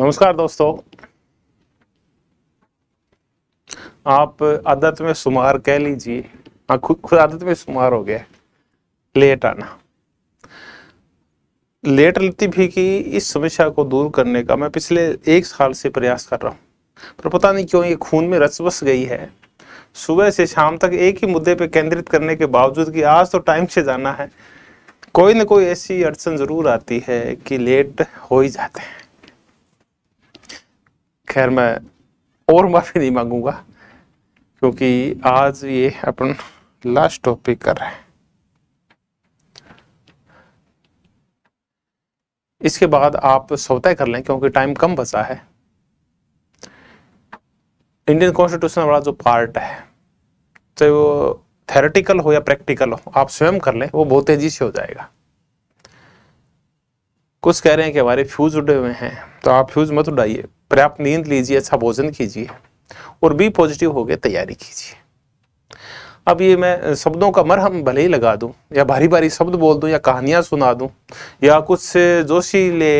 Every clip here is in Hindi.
नमस्कार दोस्तों आप आदत में शुमार कह लीजिए हाँ, खुद खुद आदत में शुमार हो गया लेट आना लेट भी कि इस समस्या को दूर करने का मैं पिछले एक साल से प्रयास कर रहा हूँ पर पता नहीं क्यों ये खून में रच बस गई है सुबह से शाम तक एक ही मुद्दे पर केंद्रित करने के बावजूद कि आज तो टाइम से जाना है कोई ना कोई ऐसी अड़चन ज़रूर आती है कि लेट हो ही जाते हैं खैर मैं और माफ़ी नहीं मांगूंगा क्योंकि आज ये अपन लास्ट टॉपिक कर रहे हैं इसके बाद आप सौतः कर लें क्योंकि टाइम कम बचा है इंडियन कॉन्स्टिट्यूशन वाला जो पार्ट है चाहे वो थेरेटिकल हो या प्रैक्टिकल हो आप स्वयं कर लें वो बहुत तेजी से हो जाएगा कुछ कह रहे हैं कि हमारे फ्यूज उड़े हुए हैं तो आप फ्यूज मत उड़ाइए पर्याप्त नींद लीजिए अच्छा भोजन कीजिए और बी पॉजिटिव हो गए तैयारी कीजिए अब ये मैं शब्दों का मरहम भले ही लगा दूं या भारी भारी शब्द बोल दूं या कहानियां सुना दूं या कुछ जोशीले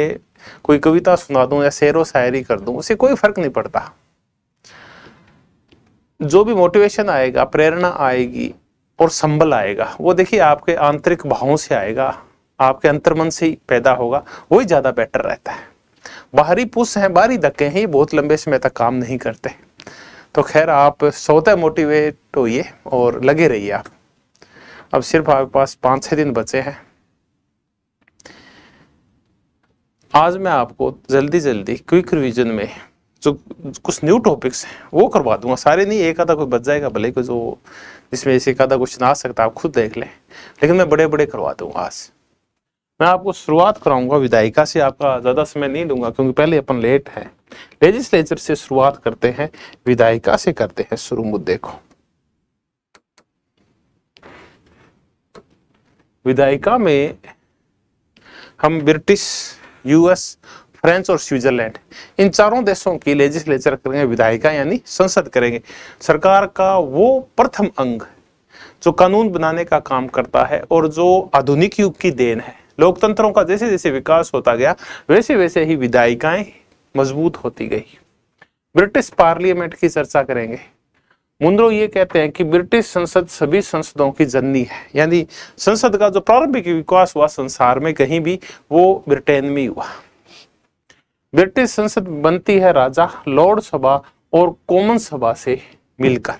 कोई कविता सुना दूं या शेर व शायरी कर दूं उसे कोई फर्क नहीं पड़ता जो भी मोटिवेशन आएगा प्रेरणा आएगी और संबल आएगा वो देखिए आपके आंतरिक भावों से आएगा आपके अंतर्मन से ही पैदा होगा वही ज़्यादा बेटर रहता है बाहरी पुश हैं बाहरी धक्के हैं ये बहुत लंबे समय तक काम नहीं करते तो खैर आप सोते मोटिवेट होइए और लगे रहिए आप अब सिर्फ आपके पास पांच छह दिन बचे हैं आज मैं आपको जल्दी जल्दी क्विक रिवीजन में जो कुछ न्यू टॉपिक्स हैं वो करवा दूंगा सारे नहीं एक आधा कोई बच जाएगा भले को जो जिसमें एक आधा कुछ ना सकता आप खुद देख लें लेकिन मैं बड़े बड़े करवा दूंगा आज मैं आपको शुरुआत कराऊंगा विधायिका से आपका ज़्यादा समय नहीं लूंगा क्योंकि पहले अपन लेट है लेजिस्लेचर से शुरुआत करते हैं विधायिका से करते हैं शुरू मुद्दे को विधायिका में हम ब्रिटिश यूएस फ्रांस और स्विट्जरलैंड इन चारों देशों की लेजिस्लेचर करेंगे विधायिका यानी संसद करेंगे सरकार का वो प्रथम अंग जो कानून बनाने का काम करता है और जो आधुनिक युग की देन है लोकतंत्रों का जैसे जैसे विकास होता गया वैसे वैसे ही विधायिकाएं मजबूत होती गई ब्रिटिश पार्लियामेंट की चर्चा करेंगे मुंद्रो ये कहते हैं कि ब्रिटिश संसद सभी संसदों की जननी है यानी संसद का जो प्रारंभिक विकास हुआ संसार में कहीं भी वो ब्रिटेन में हुआ ब्रिटिश संसद बनती है राजा लॉर्ड सभा और कॉमन सभा से मिलकर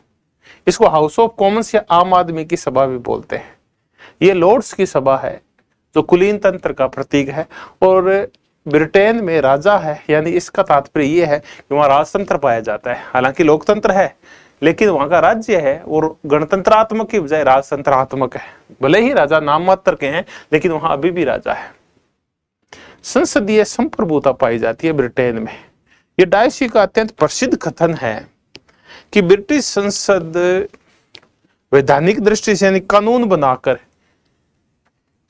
इसको हाउस ऑफ कॉमन्स या आम आदमी की सभा भी बोलते हैं ये लॉर्ड्स की सभा है जो कुलीन तंत्र का प्रतीक है और ब्रिटेन में राजा है यानी इसका तात्पर्य यह है कि वहाँ राजतंत्र पाया जाता है हालांकि लोकतंत्र है लेकिन वहां का राज्य है और गणतंत्रात्मक की बजाय राजतंत्रात्मक है भले ही राजा नाम मात्र के हैं लेकिन वहां अभी भी राजा है संसदीय संप्रभुता पाई जाती है ब्रिटेन में यह डायसी का अत्यंत प्रसिद्ध कथन है कि ब्रिटिश संसद वैधानिक दृष्टि से यानी कानून बनाकर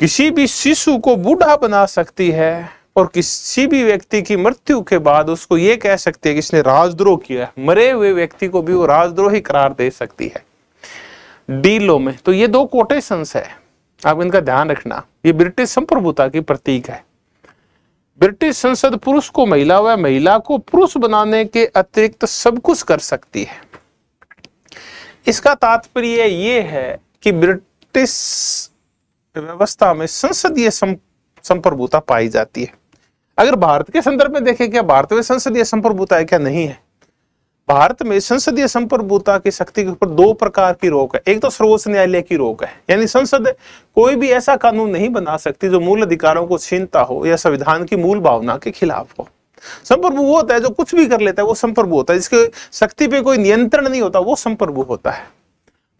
किसी भी शिशु को बूढ़ा बना सकती है और किसी भी व्यक्ति की मृत्यु के बाद उसको ये कह सकती है कि इसने राजद्रोह किया है मरे हुए व्यक्ति को भी वो राजद्रोही करार दे सकती है डीलो में तो ये दो कोटेशंस है आप इनका ध्यान रखना ये ब्रिटिश संप्रभुता की प्रतीक है ब्रिटिश संसद पुरुष को महिला व महिला को पुरुष बनाने के अतिरिक्त सब कुछ कर सकती है इसका तात्पर्य ये है कि ब्रिटिश व्यवस्था में संसदीय संप्रभुता पाई जाती है अगर भारत के संदर्भ में देखें क्या भारत में संसदीय संप्रभुता है क्या नहीं है भारत में संसदीय संप्रभुता की शक्ति के ऊपर दो प्रकार की रोक है एक तो सर्वोच्च न्यायालय की रोक है यानी संसद कोई भी ऐसा कानून नहीं बना सकती जो मूल अधिकारों को छीनता हो या संविधान की मूल भावना के खिलाफ हो संप्रभु वो होता है जो कुछ भी कर लेता है वो संप्रभु होता है जिसके शक्ति पे कोई नियंत्रण नहीं होता वो संप्रभु होता है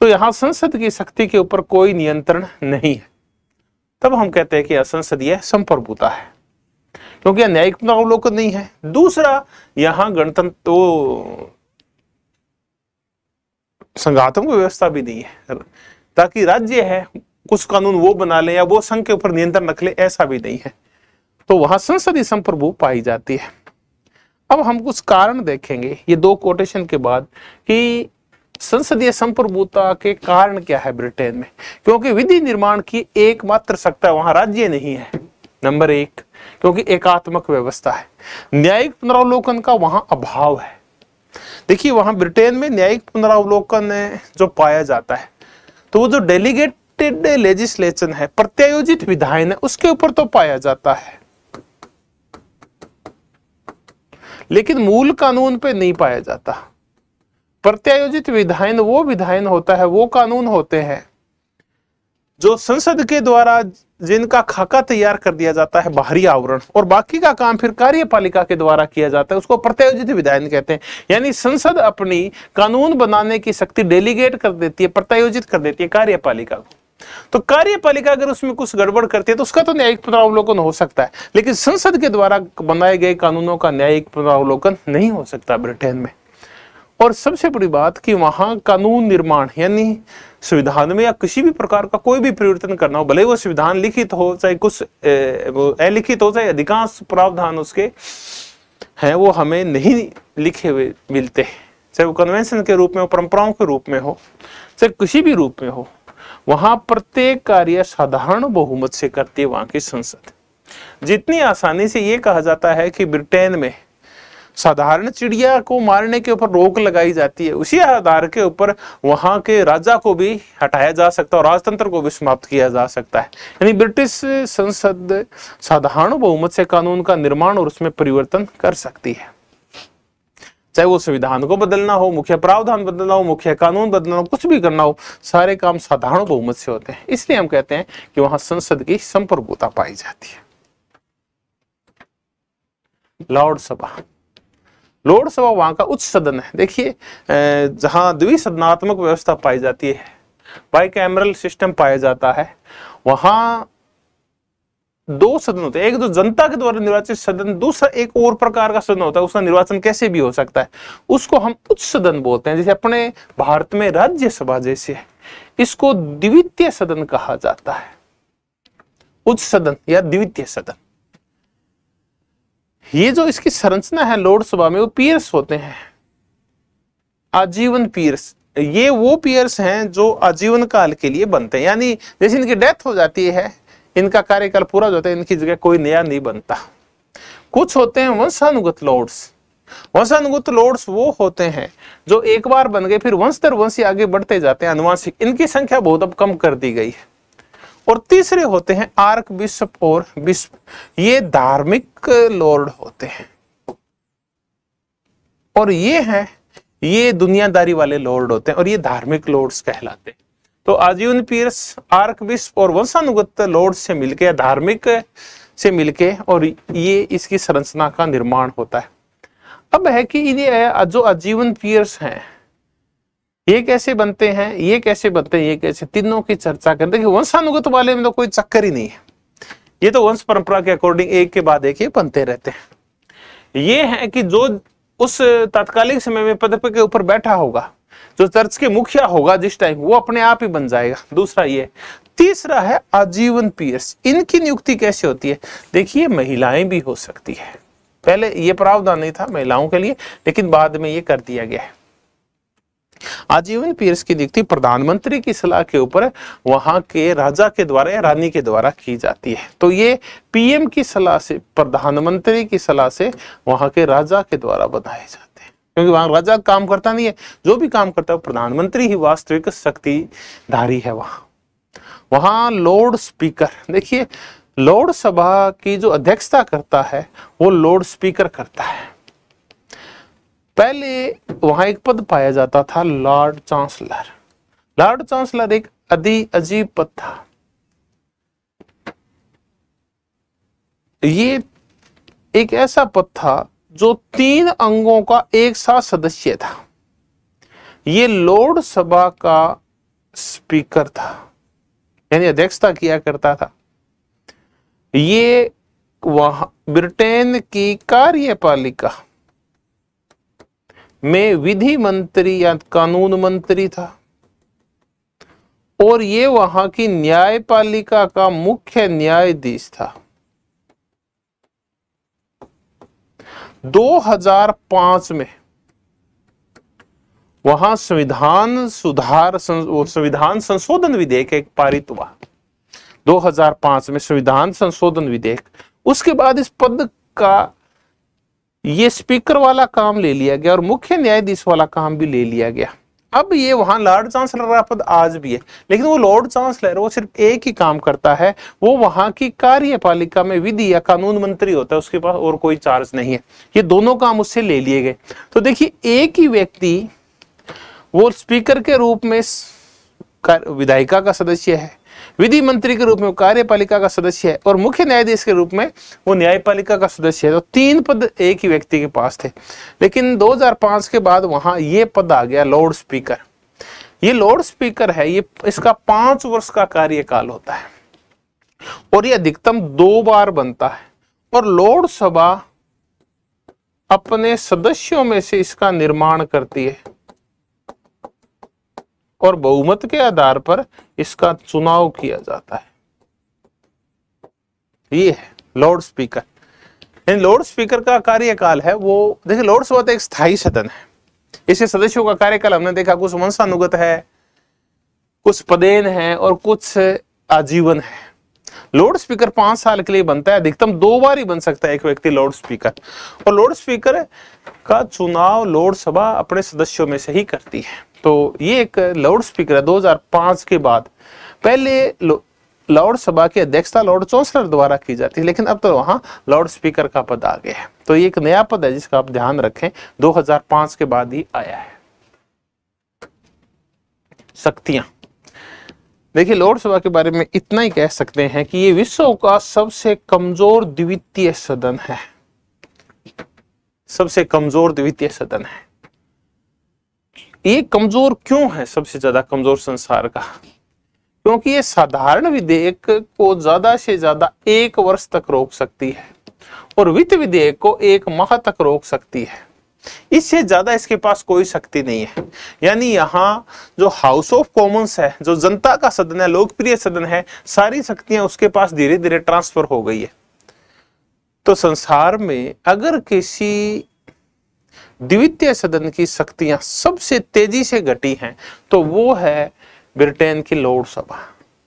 तो यहाँ संसद की शक्ति के ऊपर कोई नियंत्रण नहीं है तब हम कहते हैं कि असंसदीय संप्रभुता है क्योंकि न्यायिक अवलोकन नहीं है दूसरा यहाँ गणतंत्र तो संघात्मक व्यवस्था भी नहीं है ताकि राज्य है कुछ कानून वो बना ले या वो संघ के ऊपर नियंत्रण रख ले ऐसा भी नहीं है तो वहां संसदीय संप्रभु पाई जाती है अब हम कुछ कारण देखेंगे ये दो कोटेशन के बाद कि संसदीय संप्रभुता के कारण क्या है ब्रिटेन में क्योंकि विधि निर्माण की एकमात्र सत्ता वहां राज्य नहीं है नंबर एक क्योंकि एकात्मक व्यवस्था है न्यायिक पुनरावलोकन का वहां अभाव है देखिए वहां ब्रिटेन में न्यायिक पुनरावलोकन जो पाया जाता है तो वो जो डेलीगेटेड लेजिस्लेशन है प्रत्यायोजित विधायन है उसके ऊपर तो पाया जाता है लेकिन मूल कानून पे नहीं पाया जाता प्रत्यायोजित विधायन वो विधायन होता है वो कानून होते हैं जो संसद के द्वारा जिनका खाका तैयार कर दिया जाता है बाहरी आवरण और बाकी का काम फिर कार्यपालिका के द्वारा किया जाता है उसको प्रत्यायोजित विधायन कहते हैं यानी संसद अपनी कानून बनाने की शक्ति डेलीगेट कर देती है प्रत्यायोजित कर देती है कार्यपालिका को तो कार्यपालिका अगर उसमें कुछ गड़बड़ करती है तो उसका तो न्यायिक पुनरावलोकन हो सकता है लेकिन संसद के द्वारा बनाए गए कानूनों का न्यायिक पुनरावलोकन नहीं हो सकता ब्रिटेन में और सबसे बड़ी बात कि वहां कानून निर्माण यानी संविधान में या किसी भी प्रकार का कोई भी परिवर्तन करना हो भले वो संविधान लिखित हो चाहे कुछ अलिखित हो चाहे अधिकांश प्रावधान उसके हैं वो हमें नहीं लिखे हुए मिलते चाहे वो कन्वेंशन के रूप में हो परंपराओं के रूप में हो चाहे किसी भी रूप में हो वहां प्रत्येक कार्य साधारण बहुमत से करती है वहां की संसद जितनी आसानी से ये कहा जाता है कि ब्रिटेन में साधारण चिड़िया को मारने के ऊपर रोक लगाई जाती है उसी आधार के ऊपर वहां के राजा को भी हटाया जा सकता है और राजतंत्र को भी समाप्त किया जा सकता है यानी ब्रिटिश संसद साधारण बहुमत से कानून का निर्माण और उसमें परिवर्तन कर सकती है चाहे वो संविधान को बदलना हो मुख्य प्रावधान बदलना हो मुख्य कानून बदलना हो कुछ भी करना हो सारे काम साधारण बहुमत से होते हैं इसलिए हम कहते हैं कि वहां संसद की संप्रभुता पाई जाती है लॉर्ड सभा लोकसभा वहां का उच्च सदन है देखिए जहां द्विसदनात्मक व्यवस्था पाई जाती है बाई कैमरल सिस्टम पाया जाता है वहां दो सदन होते हैं एक तो जनता के द्वारा निर्वाचित सदन दूसरा एक और प्रकार का सदन होता है उसका निर्वाचन कैसे भी हो सकता है उसको हम उच्च सदन बोलते हैं जैसे अपने भारत में राज्यसभा जैसे है इसको द्वितीय सदन कहा जाता है उच्च सदन या द्वितीय सदन ये जो इसकी संरचना है लोड सभा में वो पियर्स होते हैं आजीवन पियर्स ये वो पियर्स हैं जो आजीवन काल के लिए बनते हैं यानी जैसे इनकी डेथ हो जाती है इनका कार्यकाल पूरा हो जाता है इनकी जगह कोई नया नहीं बनता कुछ होते हैं वंशानुगत लॉर्ड्स वंशानुगत लॉर्ड्स वो होते हैं जो एक बार बन गए फिर वंश दर वंश आगे बढ़ते जाते हैं अनुवांशिक इनकी संख्या बहुत अब कम कर दी गई है और तीसरे होते हैं आर्क बिशप और बिशप ये धार्मिक लॉर्ड होते हैं और ये हैं ये दुनियादारी वाले लॉर्ड होते हैं और ये धार्मिक लॉर्ड्स कहलाते हैं तो आजीवन पीर्स आर्क बिश्प और वंशानुगत लॉर्ड से मिलके धार्मिक से मिलके और ये इसकी संरचना का निर्माण होता है अब है कि ये जो आजीवन पीर्स हैं ये कैसे बनते हैं ये कैसे बनते हैं ये कैसे तीनों की चर्चा करते हैं वंशानुगत वाले में तो कोई चक्कर ही नहीं है ये तो वंश परंपरा के अकॉर्डिंग एक के बाद एक ही बनते रहते हैं ये है कि जो उस तात्कालिक समय में पद के ऊपर बैठा होगा जो चर्च के मुखिया होगा जिस टाइम वो अपने आप ही बन जाएगा दूसरा ये तीसरा है आजीवन पीएस इनकी नियुक्ति कैसे होती है देखिए महिलाएं भी हो सकती है पहले ये प्रावधान नहीं था महिलाओं के लिए लेकिन बाद में ये कर दिया गया है आजीवन पीरस की नियुक्ति प्रधानमंत्री की सलाह के ऊपर वहां के राजा के द्वारा या रानी के द्वारा की जाती है तो ये पीएम की सलाह से प्रधानमंत्री की सलाह से वहां के राजा के द्वारा बनाए जाते क्योंकि वहां राजा काम करता नहीं है जो भी काम करता है प्रधानमंत्री ही वास्तविक शक्तिधारी है वहां वहां लॉर्ड स्पीकर देखिए लॉर्ड सभा की जो अध्यक्षता करता है वो लॉर्ड स्पीकर करता है पहले वहां एक पद पाया जाता था लॉर्ड चांसलर लॉर्ड चांसलर एक अधि अजीब पद था ये एक ऐसा पद था जो तीन अंगों का एक साथ सदस्य था ये लोड सभा का स्पीकर था यानी अध्यक्षता किया करता था ये वहां ब्रिटेन की कार्यपालिका में विधि मंत्री या कानून मंत्री था और ये वहां की न्यायपालिका का मुख्य न्यायाधीश था 2005 में वहां संविधान सुधार संविधान संशोधन विधेयक एक पारित हुआ 2005 में संविधान संशोधन विधेयक उसके बाद इस पद का ये स्पीकर वाला काम ले लिया गया और मुख्य न्यायाधीश वाला काम भी ले लिया गया अब ये वहां लॉर्ड चांसलर का पद आज भी है लेकिन वो लॉर्ड चांसलर वो सिर्फ एक ही काम करता है वो वहां की कार्यपालिका में विधि या कानून मंत्री होता है उसके पास और कोई चार्ज नहीं है ये दोनों काम उससे ले लिए गए तो देखिए एक ही व्यक्ति वो स्पीकर के रूप में विधायिका का सदस्य है विधि मंत्री के रूप में कार्यपालिका का सदस्य है और मुख्य न्यायाधीश के रूप में वो न्यायपालिका का सदस्य है तो तीन पद एक ही व्यक्ति के पास थे लेकिन 2005 के बाद वहां ये पद आ गया लॉर्ड स्पीकर ये लॉर्ड स्पीकर है ये इसका पांच वर्ष का कार्यकाल होता है और ये अधिकतम दो बार बनता है और लोड सभा अपने सदस्यों में से इसका निर्माण करती है और बहुमत के आधार पर इसका चुनाव किया जाता है ये है लाउड स्पीकर इन स्पीकर का कार्यकाल है वो देखिए लॉर्ड सभा एक स्थायी सदन है इसके सदस्यों का कार्यकाल हमने देखा कुछ वंशानुगत है कुछ पदेन है और कुछ आजीवन है लाउड स्पीकर पांच साल के लिए बनता है अधिकतम दो बार ही बन सकता है एक व्यक्ति लाउड स्पीकर और लॉर्ड स्पीकर का चुनाव लाउड सभा अपने सदस्यों में से ही करती है तो ये एक लाउड स्पीकर है 2005 के बाद पहले लाउड सभा की अध्यक्षता लॉर्ड चौंसलर द्वारा की जाती है लेकिन अब तो वहां लाउड स्पीकर का पद आ गया है तो ये एक नया पद है जिसका आप ध्यान रखें 2005 के बाद ही आया है शक्तियां देखिए लॉर्ड सभा के बारे में इतना ही कह सकते हैं कि ये विश्व का सबसे कमजोर द्वितीय सदन है सबसे कमजोर द्वितीय सदन है ये कमजोर क्यों है सबसे ज्यादा कमजोर संसार का क्योंकि ये साधारण विधेयक को ज्यादा से ज्यादा एक वर्ष तक रोक सकती है और वित्त विधेयक को एक माह तक रोक सकती है इससे ज्यादा इसके पास कोई शक्ति नहीं है यानी यहाँ जो हाउस ऑफ कॉमन्स है जो जनता का सदन है लोकप्रिय सदन है सारी शक्तियां उसके पास धीरे धीरे ट्रांसफर हो गई है तो संसार में अगर किसी द्वितीय सदन की शक्तियां सबसे तेजी से घटी हैं तो वो है ब्रिटेन की लोड सभा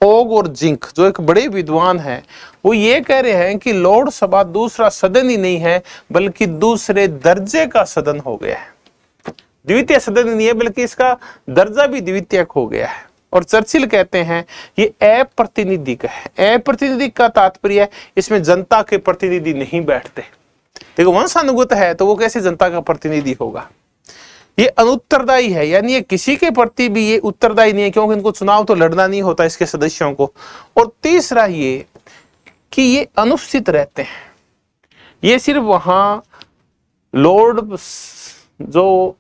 ओग और जिंक जो एक बड़े विद्वान हैं वो ये कह रहे हैं कि लोड सभा दूसरा सदन ही नहीं है बल्कि दूसरे दर्जे का सदन हो गया है द्वितीय सदन ही नहीं है बल्कि इसका दर्जा भी द्वितीय हो गया है और चर्चिल कहते हैं ये अप्रतिनिधिक है अप्रतिनिधिक का तात्पर्य इसमें जनता के प्रतिनिधि नहीं बैठते देखो वंश अनुगत है तो वो कैसे जनता का प्रतिनिधि होगा ये अनुत्तरदायी है यानी ये किसी के प्रति भी ये उत्तरदायी नहीं है क्योंकि इनको चुनाव तो लड़ना नहीं होता इसके सदस्यों को और तीसरा ये कि ये अनुपस्थित रहते हैं ये सिर्फ वहां लॉर्ड जो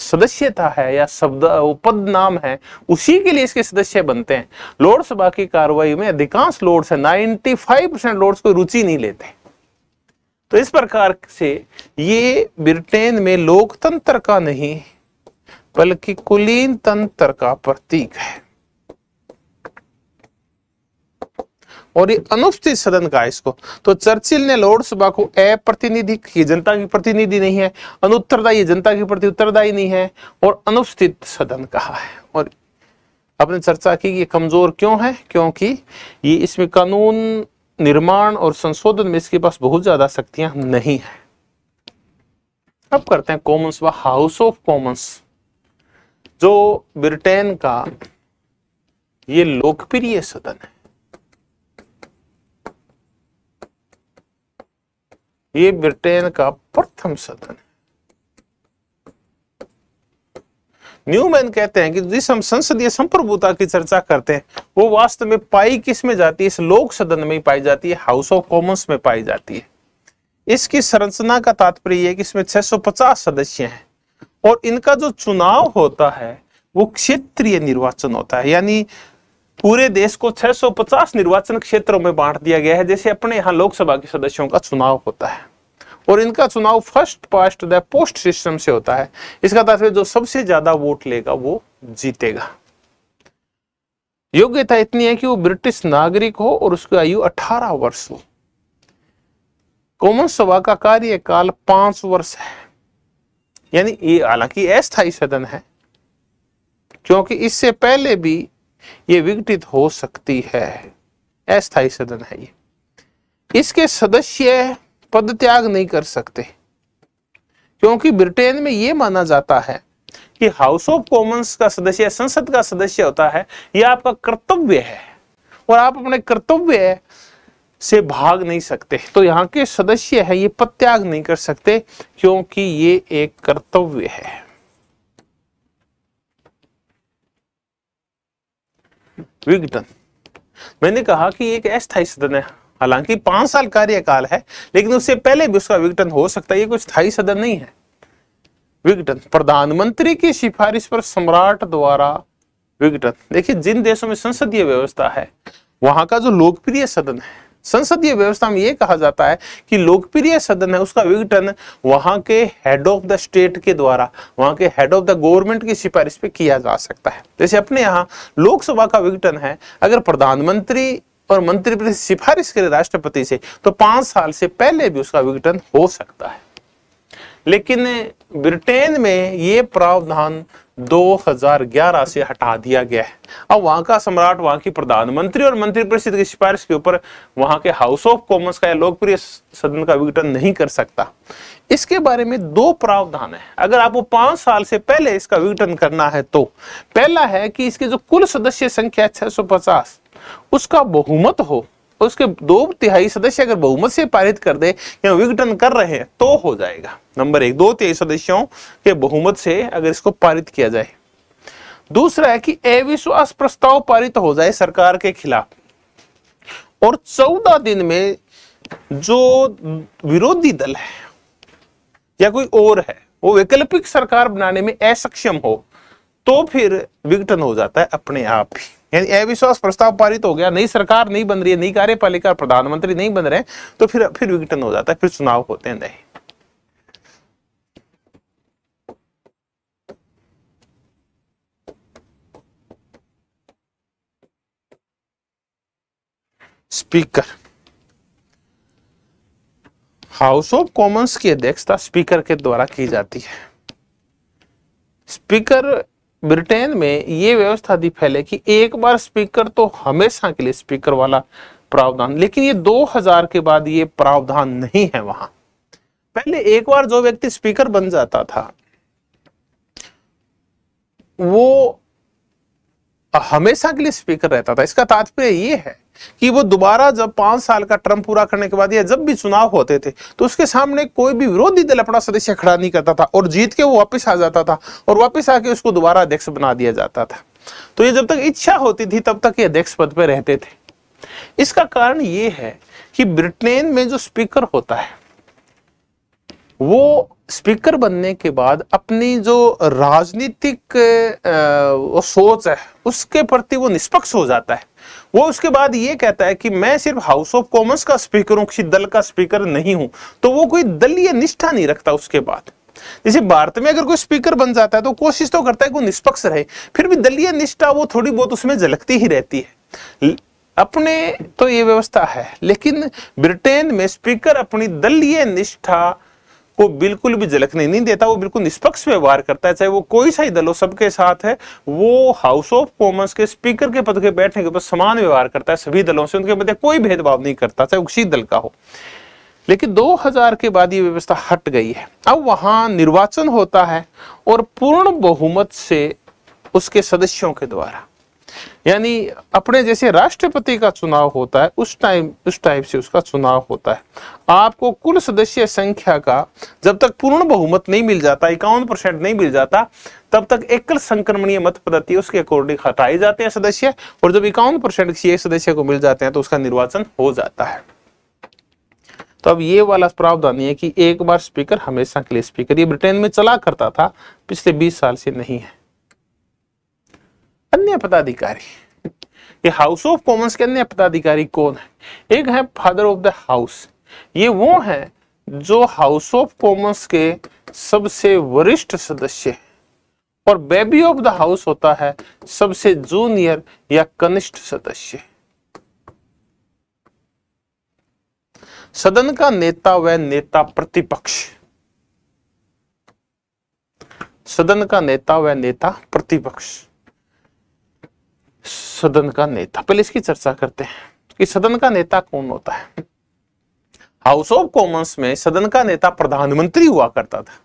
सदस्यता है या शब्द पद नाम है उसी के लिए इसके सदस्य बनते हैं लोकसभा की कार्रवाई में अधिकांश लोड्स है 95 परसेंट लोड्स को रुचि नहीं लेते तो इस प्रकार से ये ब्रिटेन में लोकतंत्र का नहीं बल्कि कुलीन तंत्र का प्रतीक है और ये अनुपस्थित सदन का इसको तो चर्चिल ने लॉर्ड सभा को अप्रतिनिधि ये जनता की प्रतिनिधि नहीं है अनुत्तरदायी जनता की प्रति उत्तरदायी नहीं है और अनुपस्थित सदन कहा है और आपने चर्चा की ये कमजोर क्यों है क्योंकि ये इसमें कानून निर्माण और संशोधन में इसके पास बहुत ज्यादा शक्तियां नहीं है अब करते हैं कॉमन्स व हाउस ऑफ कॉमन्स जो ब्रिटेन का ये लोकप्रिय सदन है ये ब्रिटेन का प्रथम सदन है न्यूमैन कहते हैं कि जिस हम संसदीय संप्रभुता की चर्चा करते हैं वो वास्तव में पाई किस में जाती है इस लोक सदन में पाई जाती है हाउस ऑफ कॉमन्स में पाई जाती है इसकी संरचना का तात्पर्य है कि इसमें 650 सदस्य हैं और इनका जो चुनाव होता है वो क्षेत्रीय निर्वाचन होता है यानी पूरे देश को छह निर्वाचन क्षेत्रों में बांट दिया गया है जैसे अपने यहाँ लोकसभा के सदस्यों का चुनाव होता है और इनका चुनाव first past the post system से होता है इसका तात्पर्य जो सबसे ज्यादा वोट लेगा वो जीतेगा योग्यता इतनी है कि वो ब्रिटिश नागरिक हो और उसकी आयु 18 वर्ष हो कॉमन सभा का कार्यकाल पांच वर्ष है यानी ये हालांकि अस्थायी सदन है क्योंकि इससे पहले भी ये विघटित हो सकती है अस्थायी सदन है ये इसके सदस्य पद त्याग नहीं कर सकते क्योंकि ब्रिटेन में यह माना जाता है कि हाउस ऑफ कॉमन्स का सदस्य संसद का सदस्य होता है यह आपका कर्तव्य है और आप अपने कर्तव्य से भाग नहीं सकते तो यहाँ के सदस्य है ये पद त्याग नहीं कर सकते क्योंकि ये एक कर्तव्य है विघटन मैंने कहा कि एक अस्थायी सदन है हालांकि पांच साल कार्यकाल है लेकिन उससे पहले भी उसका विघटन हो सकता है ये कोई स्थायी सदन नहीं है विघटन प्रधानमंत्री की सिफारिश पर सम्राट द्वारा विघटन देखिए जिन देशों में संसदीय व्यवस्था है वहां का जो लोकप्रिय सदन है संसदीय व्यवस्था में यह कहा जाता है कि लोकप्रिय सदन है उसका विघटन वहां के हेड ऑफ द स्टेट के द्वारा वहां के हेड ऑफ द गवर्नमेंट की सिफारिश पे किया जा सकता है जैसे अपने यहां लोकसभा का विघटन है अगर प्रधानमंत्री और मंत्री परिषद सिफारिश करे राष्ट्रपति से तो पांच साल से पहले भी उसका विघटन हो सकता है लेकिन ब्रिटेन में ये प्रावधान 2011 से हटा दिया गया है अब वहां का सम्राट वहां की प्रधानमंत्री और मंत्री परिषद की सिफारिश के ऊपर वहां के हाउस ऑफ कॉमन्स का लोकप्रिय सदन का विघटन नहीं कर सकता इसके बारे में दो प्रावधान है अगर आपको पांच साल से पहले इसका विघटन करना है तो पहला है कि इसके जो कुल सदस्य संख्या छह सौ पचास उसका बहुमत हो उसके दो तिहाई सदस्य अगर बहुमत से पारित कर दे या विघटन कर रहे हैं तो हो जाएगा नंबर एक दो तिहाई सदस्यों के बहुमत से अगर इसको पारित किया जाए दूसरा है कि अविश्वास प्रस्ताव पारित हो जाए सरकार के खिलाफ और चौदह दिन में जो विरोधी दल है या कोई और है वो वैकल्पिक सरकार बनाने में असक्षम हो तो फिर विघटन हो जाता है अपने आप ही यानी अविश्वास प्रस्ताव पारित हो गया नई सरकार नहीं बन रही है नई कार्यपालिका प्रधानमंत्री नहीं बन रहे तो फिर फिर विघटन हो जाता है फिर चुनाव होते हैं नहीं स्पीकर हाउस ऑफ कॉमन्स की अध्यक्षता स्पीकर के द्वारा की जाती है स्पीकर ब्रिटेन में ये व्यवस्था थी फैले कि एक बार स्पीकर तो हमेशा के लिए स्पीकर वाला प्रावधान लेकिन ये 2000 के बाद ये प्रावधान नहीं है वहां पहले एक बार जो व्यक्ति स्पीकर बन जाता था वो हमेशा के लिए स्पीकर रहता था इसका तात्पर्य ये है कि वो दोबारा जब पांच साल का टर्म पूरा करने के बाद या जब भी चुनाव होते थे तो उसके सामने कोई भी विरोधी दल अपना सदस्य खड़ा नहीं करता था और जीत के वो वापस आ जाता था और वापस आके उसको दोबारा अध्यक्ष बना दिया जाता था तो ये जब तक इच्छा होती थी तब तक ये अध्यक्ष पद पर रहते थे इसका कारण ये है कि ब्रिटेन में जो स्पीकर होता है वो स्पीकर बनने के बाद अपनी जो राजनीतिक सोच है उसके प्रति वो निष्पक्ष हो जाता है वो उसके बाद ये कहता है कि मैं सिर्फ हाउस ऑफ कॉमर्स का स्पीकर हूं किसी दल का स्पीकर नहीं हूं तो वो कोई दलीय निष्ठा नहीं रखता उसके बाद जैसे भारत में अगर कोई स्पीकर बन जाता है तो कोशिश तो करता है कोई निष्पक्ष रहे फिर भी दलीय निष्ठा वो थोड़ी बहुत उसमें झलकती ही रहती है अपने तो ये व्यवस्था है लेकिन ब्रिटेन में स्पीकर अपनी दलीय निष्ठा वो बिल्कुल भी झलकने नहीं देता वो बिल्कुल निष्पक्ष व्यवहार करता है चाहे वो कोई सा ही दल हो सबके साथ है वो हाउस ऑफ कॉमन्स के स्पीकर के पद के बैठने के ऊपर समान व्यवहार करता है सभी दलों से उनके मध्य कोई भेदभाव नहीं करता चाहे उसी दल का हो लेकिन 2000 के बाद ये व्यवस्था हट गई है अब वहां निर्वाचन होता है और पूर्ण बहुमत से उसके सदस्यों के द्वारा यानी अपने जैसे राष्ट्रपति का चुनाव होता है उस टाइम उस टाइप से उसका चुनाव होता है आपको कुल सदस्य संख्या का जब तक पूर्ण बहुमत नहीं मिल जाता इक्यावन परसेंट नहीं मिल जाता तब तक एकल संक्रमणीय मत पद्धति उसके अकॉर्डिंग हटाए जाते हैं सदस्य और जब इक्यावन परसेंट किसी एक सदस्य को मिल जाते हैं तो उसका निर्वाचन हो जाता है तो अब ये वाला प्रावधान है कि एक बार स्पीकर हमेशा के लिए स्पीकर ये ब्रिटेन में चला करता था पिछले बीस साल से नहीं है अन्य पदाधिकारी ये हाउस ऑफ कॉमन्स के अन्य पदाधिकारी कौन है एक है फादर ऑफ द हाउस ये वो है जो हाउस ऑफ कॉमन्स के सबसे वरिष्ठ सदस्य और बेबी ऑफ द हाउस होता है सबसे जूनियर या कनिष्ठ सदस्य सदन का नेता व नेता प्रतिपक्ष सदन का नेता व नेता प्रतिपक्ष सदन का नेता पहले इसकी चर्चा करते हैं कि सदन का नेता कौन होता है हाउस ऑफ कॉमन्स में सदन का नेता प्रधानमंत्री हुआ करता था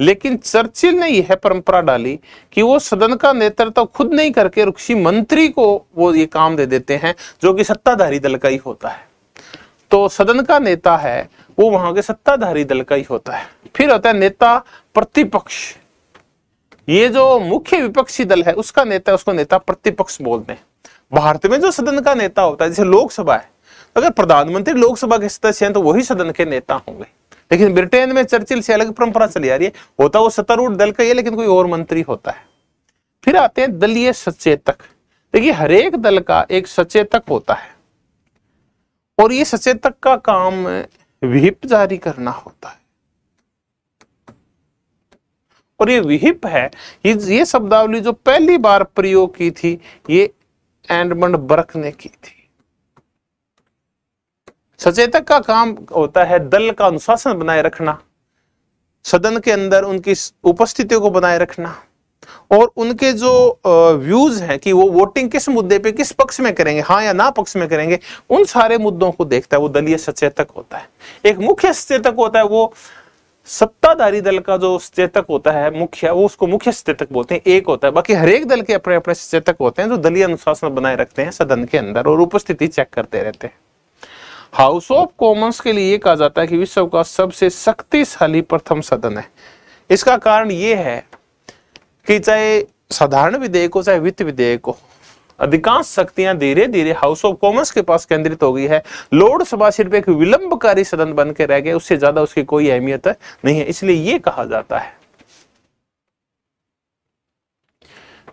लेकिन चर्चिल ने यह परंपरा डाली कि वो सदन का नेतृत्व तो खुद नहीं करके रुक्षी मंत्री को वो ये काम दे देते हैं जो कि सत्ताधारी दल का ही होता है तो सदन का नेता है वो वहां के सत्ताधारी दल का ही होता है फिर होता है नेता प्रतिपक्ष ये जो मुख्य विपक्षी दल है उसका नेता उसको नेता प्रतिपक्ष बोलते हैं भारत में जो सदन का नेता होता है जैसे लोकसभा है अगर प्रधानमंत्री लोकसभा के सदस्य हैं तो वही सदन के नेता होंगे लेकिन ब्रिटेन में चर्चिल से अलग परंपरा चली आ रही है होता वो सत्तारूढ़ दल का ही लेकिन कोई और मंत्री होता है फिर आते हैं दलीय सचेतक देखिए हरेक दल का एक सचेतक होता है और ये सचेतक का काम व्हिप जारी करना होता है और ये विहिप है ये शब्दावली जो पहली बार प्रयोग की थी ये एंडमंड बर्क ने की थी सचेतक का काम होता है दल का अनुशासन बनाए रखना सदन के अंदर उनकी उपस्थितियों को बनाए रखना और उनके जो व्यूज हैं कि वो वोटिंग किस मुद्दे पे किस पक्ष में करेंगे हाँ या ना पक्ष में करेंगे उन सारे मुद्दों को देखता है वो दलीय सचेतक होता है एक मुख्य सचेतक होता है वो सत्ताधारी दल का जो चेतक होता है मुख्य वो उसको मुख्य चेतक बोलते हैं एक होता है बाकी हरेक दल के अपने अपने चेतक होते हैं जो दलीय अनुशासन बनाए रखते हैं सदन के अंदर और उपस्थिति चेक करते रहते हैं हाउस ऑफ कॉमन्स के लिए कहा जाता है कि विश्व का सबसे शक्तिशाली प्रथम सदन है इसका कारण ये है कि चाहे साधारण विधेयक हो चाहे वित्त विधेयक हो अधिकांश शक्तियां धीरे धीरे हाउस ऑफ कॉमर्स के पास केंद्रित हो गई है लोकसभा सिर्फ एक विलंबकारी सदन बन के रह गए उससे ज्यादा उसकी कोई अहमियत नहीं है इसलिए यह कहा जाता है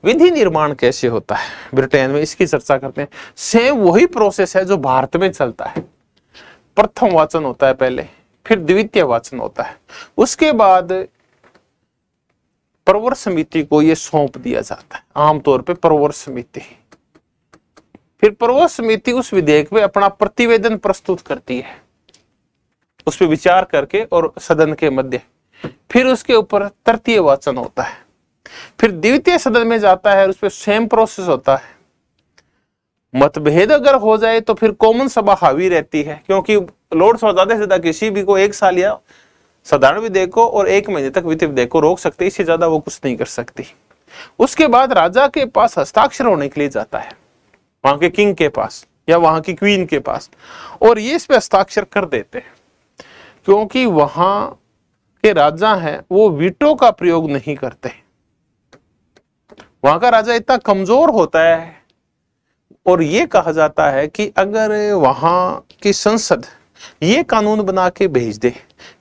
विधि निर्माण कैसे होता है ब्रिटेन में इसकी चर्चा करते हैं सेम वही प्रोसेस है जो भारत में चलता है प्रथम वाचन होता है पहले फिर द्वितीय वाचन होता है उसके बाद प्रवर समिति को यह सौंप दिया जाता है आमतौर पर प्रवर समिति फिर प्रवो समिति उस विधेयक में अपना प्रतिवेदन प्रस्तुत करती है उस पर विचार करके और सदन के मध्य फिर उसके ऊपर तृतीय वाचन होता है फिर द्वितीय सदन में जाता है उस पर सेम प्रोसेस होता है मतभेद अगर हो जाए तो फिर कॉमन सभा हावी रहती है क्योंकि लोड सभा ज्यादा से ज्यादा किसी भी को एक साल या साधारण विधेयक को और एक महीने तक वित्तीय विधेयक को रोक सकते इससे ज्यादा वो कुछ नहीं कर सकती उसके बाद राजा के पास हस्ताक्षर होने के लिए जाता है वहां के किंग के पास या वहां की क्वीन के पास और ये इस पर हस्ताक्षर कर देते हैं क्योंकि वहां के राजा हैं वो वीटो का प्रयोग नहीं करते वहां का राजा इतना कमजोर होता है और ये कहा जाता है कि अगर वहां की संसद ये कानून बना के भेज दे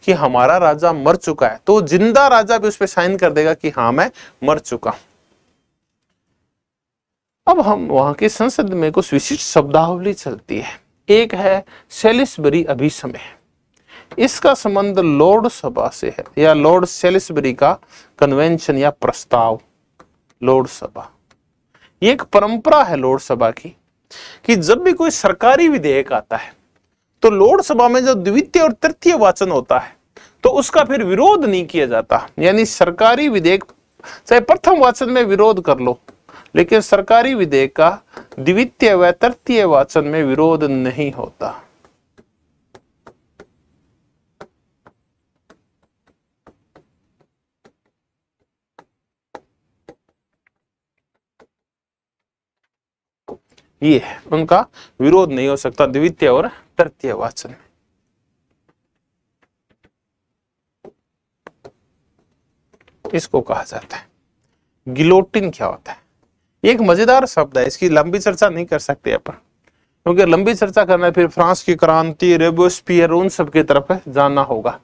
कि हमारा राजा मर चुका है तो जिंदा राजा भी उस पर साइन कर देगा कि हाँ मैं मर चुका हूं अब हम वहां के संसद में कुछ विशिष्ट शब्दावली चलती है एक है सेलिसबरी समय इसका संबंध लॉर्ड सभा से है या लॉर्ड सेलिसबरी का कन्वेंशन या प्रस्ताव लॉर्ड सभा ये एक परंपरा है लॉर्ड सभा की कि जब भी कोई सरकारी विधेयक आता है तो लॉर्ड सभा में जब द्वितीय और तृतीय वाचन होता है तो उसका फिर विरोध नहीं किया जाता यानी सरकारी विधेयक चाहे प्रथम वाचन में विरोध कर लो लेकिन सरकारी विधेयक का द्वितीय व तृतीय वाचन में विरोध नहीं होता ये है उनका विरोध नहीं हो सकता द्वितीय और तृतीय वाचन में इसको कहा जाता है गिलोटिन क्या होता है एक मजेदार शब्द है इसकी लंबी चर्चा नहीं कर सकते अपन क्योंकि लंबी चर्चा करना है फिर फ्रांस की क्रांति रेबोस्पियर उन सब की तरफ जाना होगा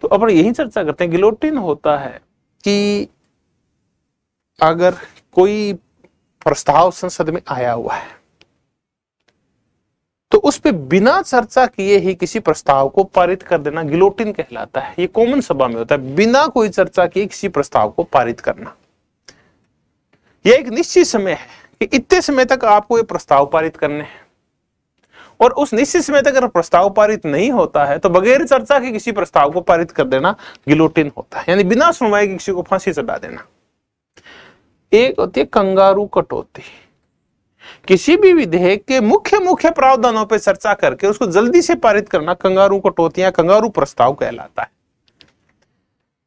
तो अपन यही चर्चा करते हैं गिलोटिन होता है कि अगर कोई प्रस्ताव संसद में आया हुआ है तो उस पर बिना चर्चा किए ही किसी प्रस्ताव को पारित कर देना गिलोटिन कहलाता है ये कॉमन सभा में होता है बिना कोई चर्चा किए किसी प्रस्ताव को पारित करना यह एक निश्चित समय है कि इतने समय तक आपको ये प्रस्ताव पारित करने हैं और उस निश्चित समय तक अगर प्रस्ताव पारित नहीं होता है तो बगैर चर्चा के किसी प्रस्ताव को पारित कर देना गिलोटिन होता है यानी बिना सुनवाई के किसी को फांसी चढ़ा देना एक होती है कंगारू कटौती किसी भी विधेयक के मुख्य मुख्य प्रावधानों पर चर्चा करके उसको जल्दी से पारित करना कंगारू कटौती या कंगारू प्रस्ताव कहलाता है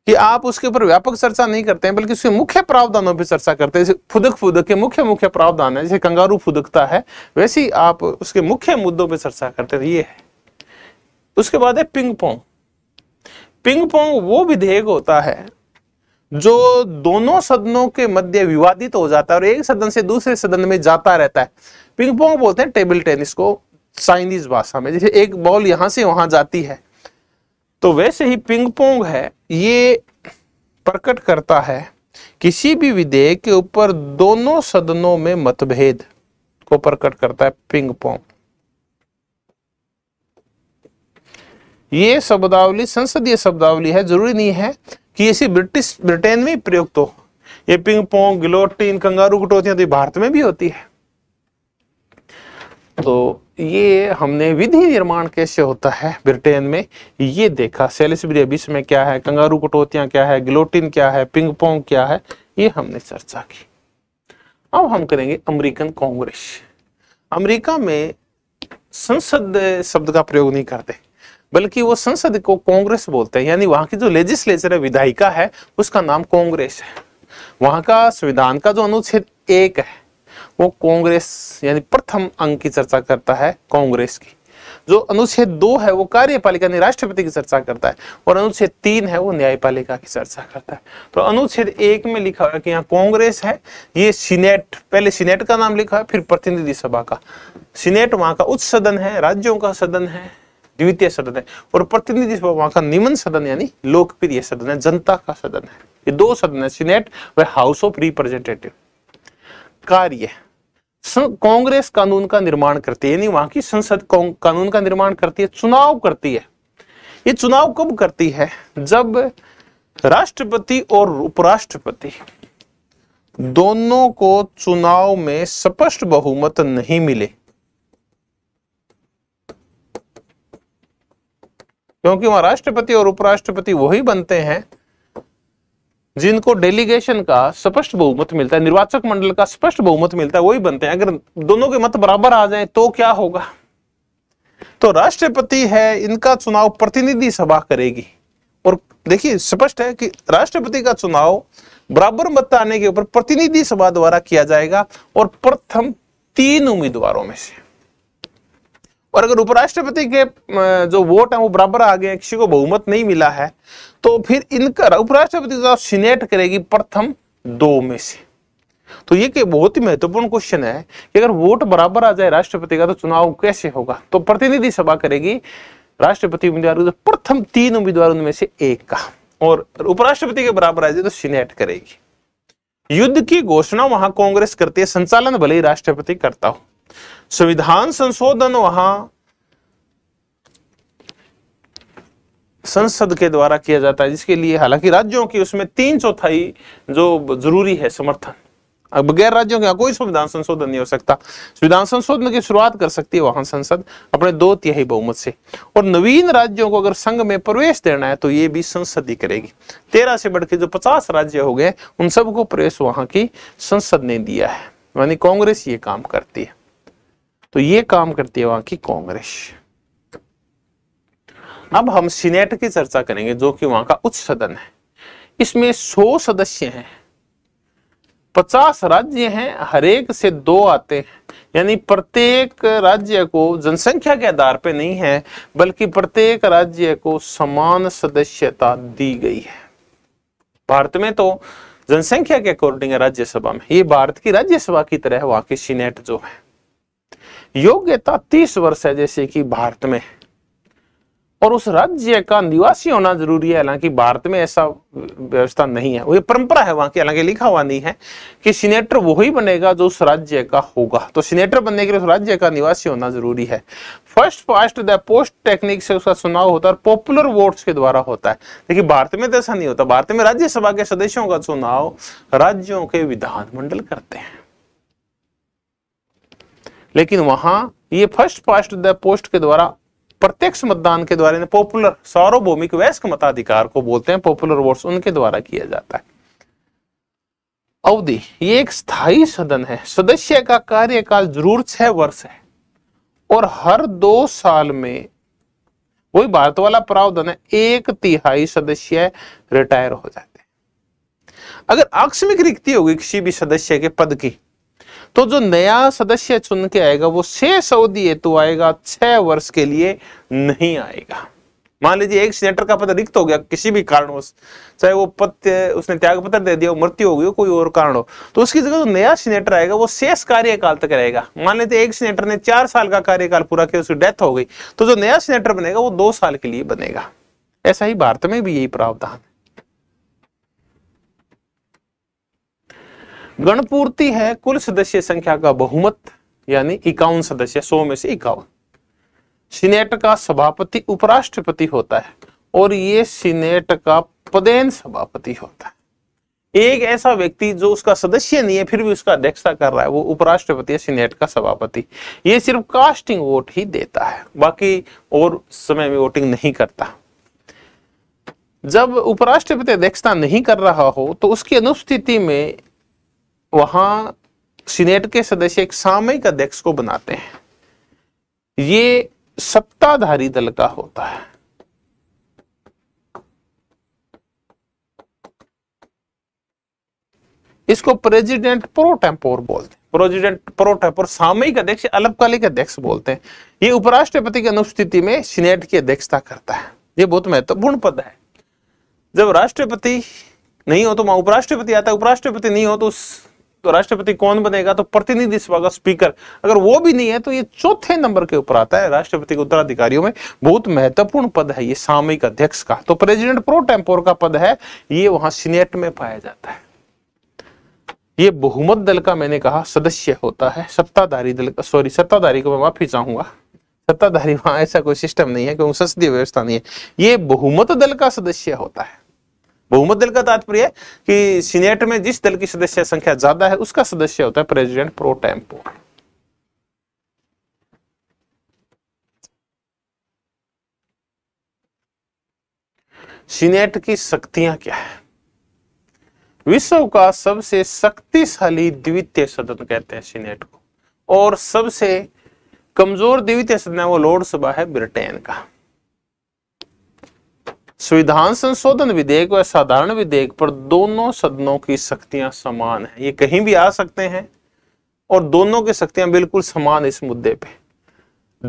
कि आप उसके ऊपर व्यापक चर्चा नहीं करते हैं बल्कि उसके मुख्य प्रावधानों पर चर्चा करते हैं जैसे फुदक फुदक के मुख्य मुख्य प्रावधान है जैसे कंगारू फुदकता है वैसे ही आप उसके मुख्य मुद्दों पर चर्चा करते हैं ये है उसके बाद है पिंग पोंग पिंग पोंग वो विधेयक होता है जो दोनों सदनों के मध्य विवादित हो जाता है और एक सदन से दूसरे सदन में जाता रहता है पिंग पोंग बोलते हैं टेबल टेनिस को चाइनीज भाषा में जैसे एक बॉल यहां से वहां जाती है तो वैसे ही पिंग पोंग है ये प्रकट करता है किसी भी विधेयक के ऊपर दोनों सदनों में मतभेद को प्रकट करता है पिंग पोंग ये शब्दावली संसदीय शब्दावली है जरूरी नहीं है कि इसी ब्रिटिश ब्रिटेन में प्रयुक्त तो हो ये पिंग पोंग गिलोटिन कंगारू कटोतियां तो भारत में भी होती है तो ये हमने विधि निर्माण कैसे होता है ब्रिटेन में ये देखा सेलिसबरी अभिस में क्या है कंगारू कटौतियां क्या है ग्लोटिन क्या है पिंग पोंग क्या है ये हमने चर्चा की अब हम करेंगे अमेरिकन कांग्रेस अमेरिका में संसद शब्द का प्रयोग नहीं करते बल्कि वो संसद को कांग्रेस बोलते हैं यानी वहां की जो लेजिस्लेचर है विधायिका है उसका नाम कांग्रेस है वहां का संविधान का जो अनुच्छेद एक है वो कांग्रेस यानी प्रथम अंग की चर्चा करता है कांग्रेस की जो अनुच्छेद दो है वो कार्यपालिका यानी राष्ट्रपति की चर्चा करता है और अनुच्छेद तीन है वो न्यायपालिका की चर्चा करता है तो अनुच्छेद एक में लिखा हुआ है कि यहाँ कांग्रेस है ये सीनेट पहले सीनेट का नाम लिखा है फिर प्रतिनिधि सभा का सीनेट वहां का उच्च सदन है राज्यों का सदन है द्वितीय सदन है और प्रतिनिधि सभा वहां का निम्न सदन यानी लोकप्रिय सदन है जनता का सदन है ये दो सदन है सीनेट व हाउस ऑफ रिप्रेजेंटेटिव कार्य कांग्रेस कानून का निर्माण करती है यानी वहां की संसद कानून का निर्माण करती है चुनाव करती है ये चुनाव कब करती है जब राष्ट्रपति और उपराष्ट्रपति दोनों को चुनाव में स्पष्ट बहुमत नहीं मिले क्योंकि वहां राष्ट्रपति और उपराष्ट्रपति वही बनते हैं जिनको डेलीगेशन का स्पष्ट बहुमत मिलता है निर्वाचक मंडल का स्पष्ट बहुमत मिलता है वही बनते हैं अगर दोनों के मत बराबर आ जाए तो क्या होगा तो राष्ट्रपति है इनका चुनाव प्रतिनिधि सभा करेगी और देखिए स्पष्ट है कि राष्ट्रपति का चुनाव बराबर मत आने के ऊपर प्रतिनिधि सभा द्वारा किया जाएगा और प्रथम तीन उम्मीदवारों में से और अगर उपराष्ट्रपति के जो वोट है वो बराबर आ गए किसी को बहुमत नहीं मिला है तो फिर इनका उपराष्ट्रपति सीनेट करेगी प्रथम दो में से तो ये के बहुत ही महत्वपूर्ण क्वेश्चन है कि अगर वोट बराबर आ जाए राष्ट्रपति का तो चुनाव कैसे होगा तो प्रतिनिधि सभा करेगी राष्ट्रपति उम्मीदवार प्रथम तीन उम्मीदवार उनमें से एक का और उपराष्ट्रपति के बराबर आ जाए तो सीनेट करेगी युद्ध की घोषणा वहां कांग्रेस करती है संचालन भले ही राष्ट्रपति करता हो संविधान संशोधन वहां संसद के द्वारा किया जाता है जिसके लिए हालांकि राज्यों की उसमें तीन चौथाई जो जरूरी है समर्थन अब बगैर राज्यों के यहां कोई संविधान संशोधन नहीं हो सकता संविधान संशोधन की शुरुआत कर सकती है वहां संसद अपने दो तिहाई बहुमत से और नवीन राज्यों को अगर संघ में प्रवेश देना है तो ये भी संसद ही करेगी तेरह से बढ़ के जो पचास राज्य हो गए उन सबको प्रवेश वहां की संसद ने दिया है यानी कांग्रेस ये काम करती है तो ये काम करती है वहां की कांग्रेस अब हम सीनेट की चर्चा करेंगे जो कि वहां का उच्च सदन है इसमें 100 सदस्य हैं 50 राज्य हैं हर एक से दो आते हैं यानी प्रत्येक राज्य को जनसंख्या के आधार पर नहीं है बल्कि प्रत्येक राज्य को समान सदस्यता दी गई है भारत में तो जनसंख्या के अकॉर्डिंग राज्यसभा में ये भारत की राज्यसभा की तरह वहां की सीनेट जो है योग्यता तीस वर्ष है जैसे कि भारत में और उस राज्य का निवासी होना जरूरी है हालांकि भारत में ऐसा व्यवस्था नहीं है वो ये परंपरा है वहां की हालांकि लिखा हुआ नहीं है कि सीनेटर वही बनेगा जो उस राज्य का होगा तो सीनेटर बनने के लिए उस राज्य का निवासी होना जरूरी है first past the post technique से उसका चुनाव होता है और पॉपुलर वोट्स के द्वारा होता है देखिए भारत में तो ऐसा नहीं होता भारत में राज्यसभा के सदस्यों का चुनाव राज्यों के विधानमंडल करते हैं लेकिन वहां ये फर्स्ट पास्ट द पोस्ट के द्वारा प्रत्यक्ष मतदान के द्वारा पॉपुलर सार्वभौमिक वैश्विक मताधिकार को बोलते हैं पॉपुलर वोट्स उनके द्वारा किया जाता है अवधि ये एक स्थायी सदन है सदस्य का कार्यकाल जरूर छह वर्ष है और हर दो साल में वही भारत वाला प्रावधान है एक तिहाई सदस्य रिटायर हो जाते हैं अगर आकस्मिक रिक्ति होगी किसी भी सदस्य के पद की तो जो नया सदस्य चुन के आएगा वो शेष अवधि हेतु आएगा छह वर्ष के लिए नहीं आएगा मान लीजिए एक सीनेटर का पद रिक्त हो गया किसी भी कारण चाहे वो पत्य उसने त्याग पत्र दे दिया मृत्यु हो गई हो कोई और कारण हो तो उसकी जगह जो नया सीनेटर आएगा वो शेष कार्यकाल तक रहेगा मान लेते एक सीनेटर ने चार साल का कार्यकाल पूरा किया उसकी डेथ हो गई तो जो नया सीनेटर बनेगा वो दो साल के लिए बनेगा ऐसा ही भारत में भी यही प्रावधान है गणपूर्ति है कुल सदस्य संख्या का बहुमत यानी इक्यावन सदस्य सौ में से इक्यावन सीनेट का सभापति उपराष्ट्रपति होता है और ये सीनेट का पदेन सभापति होता है एक ऐसा व्यक्ति जो उसका सदस्य नहीं है फिर भी उसका अध्यक्षता कर रहा है वो उपराष्ट्रपति या सीनेट का सभापति ये सिर्फ कास्टिंग वोट ही देता है बाकी और समय में वोटिंग नहीं करता जब उपराष्ट्रपति अध्यक्षता नहीं कर रहा हो तो उसकी अनुपस्थिति में वहां सीनेट के सदस्य एक सामयिक अध्यक्ष को बनाते हैं ये सत्ताधारी दल का होता है इसको प्रेसिडेंट प्रोटेम्पोर बोलते हैं प्रेसिडेंट प्रोटेम्पोर सामयिक अध्यक्ष अल्पकालिक अध्यक्ष बोलते हैं ये उपराष्ट्रपति की अनुपस्थिति में सीनेट की अध्यक्षता करता है ये बहुत महत्वपूर्ण पद है जब राष्ट्रपति नहीं हो तो वहां उपराष्ट्रपति आता है उपराष्ट्रपति नहीं हो तो उस तो राष्ट्रपति कौन बनेगा तो प्रतिनिधि सभा का स्पीकर अगर वो भी नहीं है तो ये चौथे नंबर के ऊपर आता है राष्ट्रपति के उत्तराधिकारियों में बहुत महत्वपूर्ण पद है ये सामयिक अध्यक्ष का तो प्रेसिडेंट प्रो टेम्पोर का पद है ये वहां सीनेट में पाया जाता है ये बहुमत दल का मैंने कहा सदस्य होता है सत्ताधारी दल का सॉरी सत्ताधारी को मैं माफी चाहूंगा सत्ताधारी वहां ऐसा कोई सिस्टम नहीं है क्योंकि संसदीय व्यवस्था नहीं है ये बहुमत दल का सदस्य होता है बहुमत दल का तात्पर्य कि सीनेट में जिस दल की सदस्य संख्या ज्यादा है उसका सदस्य होता है प्रेसिडेंट प्रो टेम्पो सीनेट की शक्तियां क्या है विश्व का सबसे शक्तिशाली द्वितीय सदन कहते हैं सीनेट को और सबसे कमजोर द्वितीय सदन है वो लोकसभा है ब्रिटेन का संविधान संशोधन विधेयक व साधारण विधेयक पर दोनों सदनों की शक्तियां समान है ये कहीं भी आ सकते हैं और दोनों की शक्तियां बिल्कुल समान इस मुद्दे पे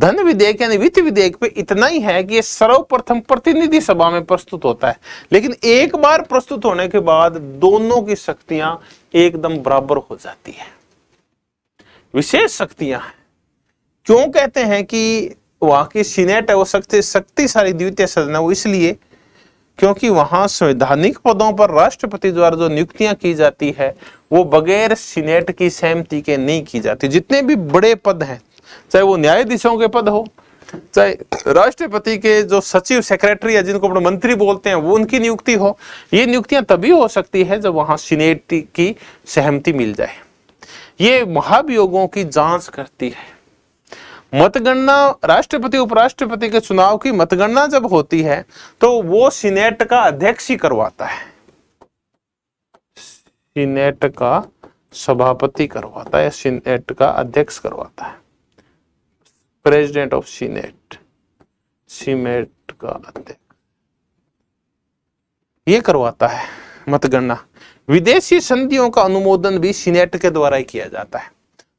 धन विधेयक यानी वित्त विधेयक पे इतना ही है कि यह सर्वप्रथम प्रतिनिधि सभा में प्रस्तुत होता है लेकिन एक बार प्रस्तुत होने के बाद दोनों की शक्तियां एकदम बराबर हो जाती है विशेष शक्तियां हैं क्यों कहते हैं कि वहां की सीनेट है वो शक्ति शक्तिशाली द्वितीय सदन है वो इसलिए क्योंकि वहां संवैधानिक पदों पर राष्ट्रपति द्वारा जो नियुक्तियां की जाती है वो बगैर सीनेट की सहमति के नहीं की जाती जितने भी बड़े पद हैं चाहे वो न्यायाधीशों के पद हो चाहे राष्ट्रपति के जो सचिव सेक्रेटरी या जिनको अपने मंत्री बोलते हैं वो उनकी नियुक्ति हो ये नियुक्तियां तभी हो सकती है जब वहां सीनेट की सहमति मिल जाए ये महाभियोगों की जांच करती है मतगणना राष्ट्रपति उपराष्ट्रपति के चुनाव की मतगणना जब होती है तो वो सीनेट का अध्यक्ष ही करवाता है सीनेट का सभापति करवाता है सीनेट का अध्यक्ष करवाता है प्रेसिडेंट ऑफ सीनेट सीनेट का अध्यक्ष ये करवाता है मतगणना विदेशी संधियों का अनुमोदन भी सीनेट के द्वारा ही किया जाता है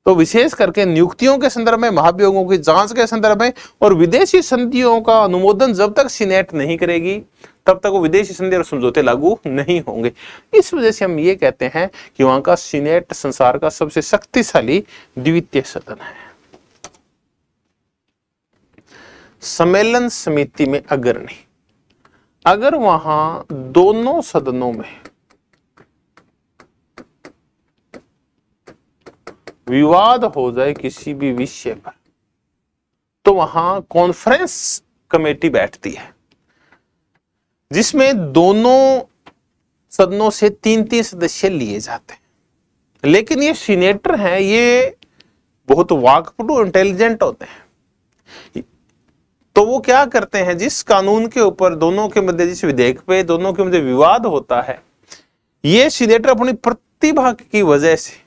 तो विशेष करके नियुक्तियों के संदर्भ में महाभियोगों की जांच के संदर्भ में और विदेशी संधियों का अनुमोदन जब तक सीनेट नहीं करेगी तब तक वो विदेशी संधि और समझौते लागू नहीं होंगे इस वजह से हम ये कहते हैं कि वहां का सीनेट संसार का सबसे शक्तिशाली द्वितीय सदन है सम्मेलन समिति में अग्रणी अगर वहां दोनों सदनों में विवाद हो जाए किसी भी विषय पर तो वहां कॉन्फ्रेंस कमेटी बैठती है जिसमें दोनों सदनों से तीन तीन सदस्य लिए जाते हैं लेकिन ये सीनेटर हैं ये बहुत वाकपटु इंटेलिजेंट होते हैं तो वो क्या करते हैं जिस कानून के ऊपर दोनों के मध्य जिस विधेयक पे दोनों के मध्य विवाद होता है ये सीनेटर अपनी प्रतिभा की वजह से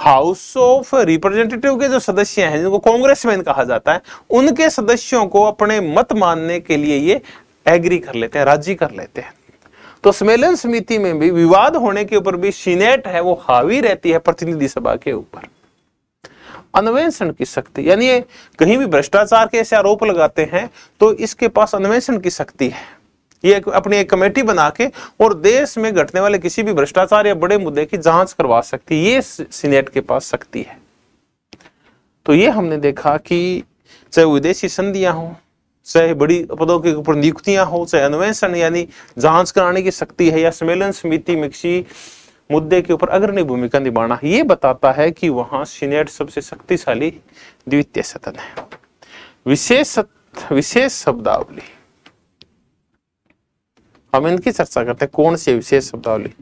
हाउस ऑफ रिप्रेजेंटेटिव के जो सदस्य हैं जिनको कांग्रेसमैन कहा जाता है उनके सदस्यों को अपने मत मानने के लिए ये एग्री कर लेते हैं राजी कर लेते हैं तो सम्मेलन समिति में भी विवाद होने के ऊपर भी सीनेट है वो हावी रहती है प्रतिनिधि सभा के ऊपर अन्वेषण की शक्ति यानी कहीं भी भ्रष्टाचार के ऐसे आरोप लगाते हैं तो इसके पास अन्वेषण की शक्ति है ये अपनी एक कमेटी बना के और देश में घटने वाले किसी भी भ्रष्टाचार या बड़े मुद्दे की जांच करवा सकती है ये सीनेट के पास सकती है तो ये हमने देखा कि चाहे विदेशी संधियां हो चाहे बड़ी पदों के ऊपर नियुक्तियां हो चाहे अन्वेषण यानी जांच कराने की शक्ति है या सम्मेलन समिति में किसी मुद्दे के ऊपर अग्रणी भूमिका निभाना ये बताता है कि वहां सीनेट सबसे शक्तिशाली द्वितीय सदन है विशेष विशेष शब्दावली हम इनकी चर्चा करते हैं कौन सी विशेष शब्दावली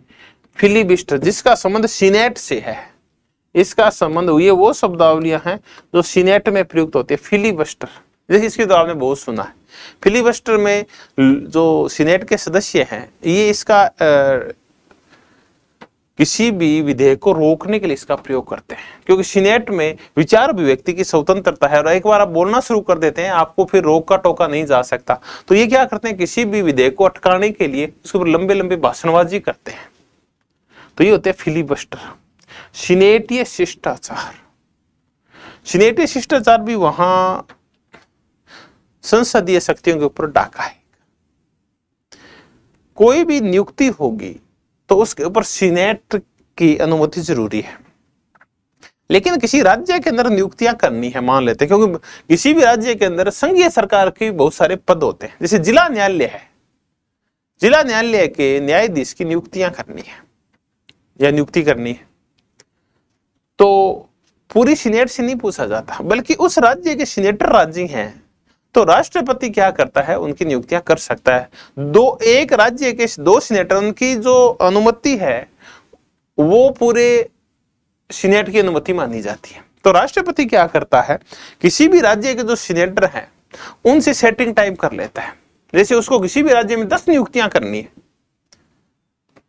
फिलीबिस्टर जिसका संबंध सीनेट से है इसका संबंध ये वो शब्दावलियां हैं जो सीनेट में प्रयुक्त होती है फिलीबस्टर जैसे इसकी तो आपने बहुत सुना है फिलीबस्टर में जो सीनेट के सदस्य हैं ये इसका किसी भी विधेयक को रोकने के लिए इसका प्रयोग करते हैं क्योंकि सीनेट में विचार अभिव्यक्ति की स्वतंत्रता है और एक बार आप बोलना शुरू कर देते हैं आपको फिर रोका टोका नहीं जा सकता तो ये क्या करते हैं किसी भी विधेयक को अटकाने के लिए उसके ऊपर लंबे लंबे भाषणबाजी करते हैं तो ये होते हैं फिलीबस्टर सीनेटीय शिष्टाचार सीनेटीय शिष्टाचार भी वहां संसदीय शक्तियों के ऊपर डाका है कोई भी नियुक्ति होगी तो उसके ऊपर सीनेट की अनुमति जरूरी है लेकिन किसी राज्य के अंदर नियुक्तियां करनी है मान लेते हैं क्योंकि किसी भी राज्य के अंदर संघीय सरकार के बहुत सारे पद होते हैं जैसे जिला न्यायालय है जिला न्यायालय के न्यायाधीश की नियुक्तियां करनी है या नियुक्ति करनी है तो पूरी सीनेट से नहीं पूछा जाता बल्कि उस राज्य के सीनेटर राज्य हैं तो राष्ट्रपति क्या करता है उनकी नियुक्तियां कर सकता है दो एक राज्य के दो सीनेटर की जो अनुमति है वो पूरे सीनेट की अनुमति मानी जाती है तो राष्ट्रपति क्या करता है किसी भी राज्य के जो सीनेटर हैं उनसे सेटिंग टाइम कर लेता है जैसे उसको किसी भी राज्य में दस नियुक्तियां करनी है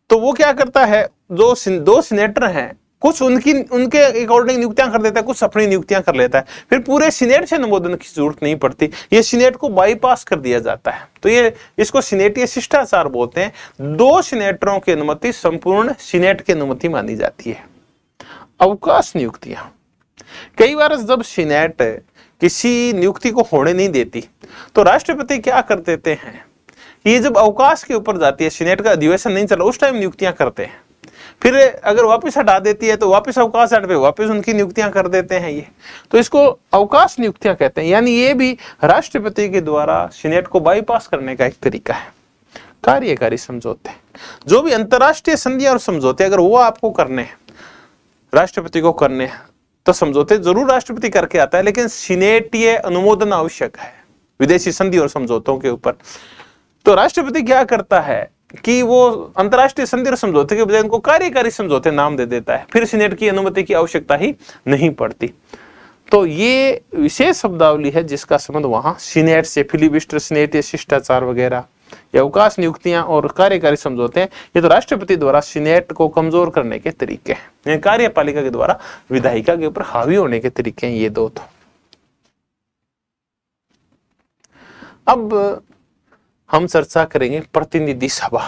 तो वो क्या करता है जो दो सीनेटर हैं कुछ उनकी उनके अकॉर्डिंग नियुक्तियां कर देता है कुछ अपनी नियुक्तियां कर लेता है फिर पूरे सीनेट से अनुमोदन की जरूरत नहीं पड़ती ये सीनेट को बाईपास कर दिया जाता है तो ये इसको सीनेटीय शिष्टाचार बोलते हैं दो सीनेटरों की अनुमति संपूर्ण सीनेट की अनुमति मानी जाती है अवकाश नियुक्तियां कई बार जब सीनेट किसी नियुक्ति को होने नहीं देती तो राष्ट्रपति क्या कर देते हैं ये जब अवकाश के ऊपर जाती है सीनेट का अधिवेशन नहीं चला उस टाइम नियुक्तियां करते हैं फिर अगर वापस हटा देती है तो वापस अवकाश हट पे वापस उनकी नियुक्तियां कर देते हैं ये तो इसको अवकाश नियुक्तियां कहते हैं यानी ये भी राष्ट्रपति के द्वारा सीनेट को बाईपास करने का एक तरीका है कार्यकारी समझौते जो भी अंतर्राष्ट्रीय संधियां और समझौते अगर वो आपको करने हैं राष्ट्रपति को करने हैं तो समझौते जरूर राष्ट्रपति करके आता है लेकिन सीनेट ये अनुमोदन आवश्यक है विदेशी संधि और समझौतों के ऊपर तो राष्ट्रपति क्या करता है कि वो अंतरराष्ट्रीय संधि समझौते के बजाय उनको कार्यकारी समझौते नाम दे देता है फिर सीनेट की अनुमति की आवश्यकता ही नहीं पड़ती तो ये विशेष शब्दावली है जिसका संबंध वहां सीनेट से फिलिबिस्टर सीनेट या शिष्टाचार वगैरह या अवकाश नियुक्तियां और कार्यकारी समझौते हैं ये तो राष्ट्रपति द्वारा सीनेट को कमजोर करने के तरीके हैं कार्यपालिका के द्वारा विधायिका के ऊपर हावी होने के तरीके हैं ये दो तो अब हम चर्चा करेंगे प्रतिनिधि सभा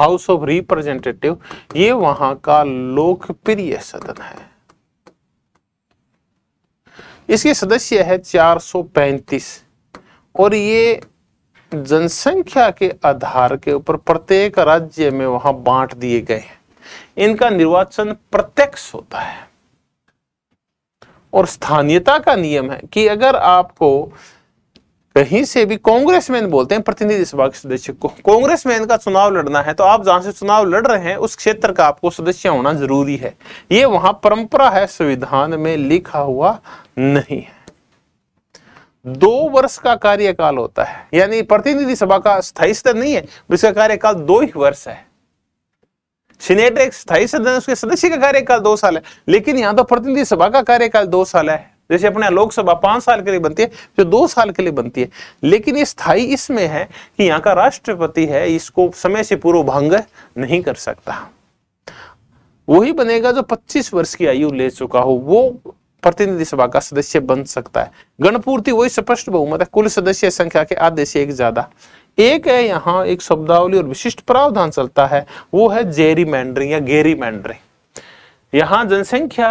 हाउस ऑफ रिप्रेजेंटेटिव ये वहां का लोकप्रिय सदन है इसके सदस्य है 435 और ये जनसंख्या के आधार के ऊपर प्रत्येक राज्य में वहां बांट दिए गए हैं इनका निर्वाचन प्रत्यक्ष होता है और स्थानीयता का नियम है कि अगर आपको कहीं से भी कांग्रेसमैन बोलते हैं प्रतिनिधि सभा के सदस्य को कांग्रेसमैन का चुनाव लड़ना है तो आप जहां से चुनाव लड़ रहे हैं उस क्षेत्र का आपको सदस्य होना जरूरी है ये वहां परंपरा है संविधान में लिखा हुआ नहीं है दो वर्ष का कार्यकाल होता है यानी प्रतिनिधि सभा का स्थायी सदन नहीं है उसका कार्यकाल दो ही वर्ष है सीनेट एक स्थायी सदन उसके सदस्य का कार्यकाल दो साल है लेकिन यहाँ तो प्रतिनिधि सभा का कार्यकाल दो साल है जैसे अपने लोकसभा पांच साल के लिए बनती है जो दो साल के लिए बनती है लेकिन ये स्थाई इसमें है कि यहाँ का राष्ट्रपति है इसको समय से पूर्व भंग नहीं कर सकता वही बनेगा जो 25 वर्ष की आयु ले चुका हो वो प्रतिनिधि सभा का सदस्य बन सकता है गणपूर्ति वही स्पष्ट बहुमत है कुल सदस्य संख्या के आधे से एक ज्यादा एक है यहाँ एक शब्दावली और विशिष्ट प्रावधान चलता है वो है जेरी या गेरी मैंड्रिंग यहाँ जनसंख्या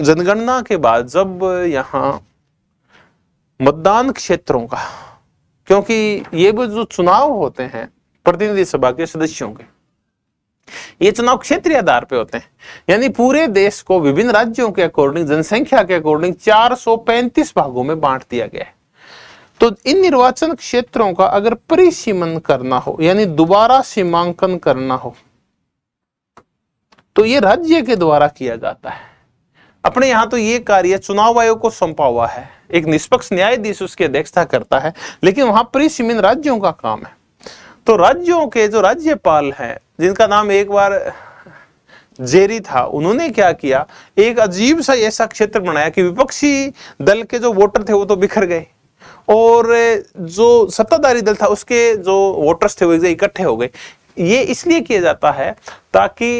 जनगणना के बाद जब यहाँ मतदान क्षेत्रों का क्योंकि ये भी जो चुनाव होते हैं प्रतिनिधि सभा के सदस्यों के ये चुनाव क्षेत्रीय आधार पे होते हैं यानी पूरे देश को विभिन्न राज्यों के अकॉर्डिंग जनसंख्या के अकॉर्डिंग 435 भागों में बांट दिया गया है तो इन निर्वाचन क्षेत्रों का अगर परिसीमन करना हो यानी दोबारा सीमांकन करना हो तो ये राज्य के द्वारा किया जाता है अपने यहाँ तो ये कार्य चुनाव आयोग को सौंपा हुआ है एक निष्पक्ष न्यायाधीश उसकी अध्यक्षता करता है लेकिन वहां परिसीमित राज्यों का काम है तो राज्यों के जो राज्यपाल हैं जिनका नाम एक बार जेरी था उन्होंने क्या किया एक अजीब सा ऐसा क्षेत्र बनाया कि विपक्षी दल के जो वोटर थे वो तो बिखर गए और जो सत्ताधारी दल था उसके जो वोटर्स थे वो इकट्ठे हो गए ये इसलिए किया जाता है ताकि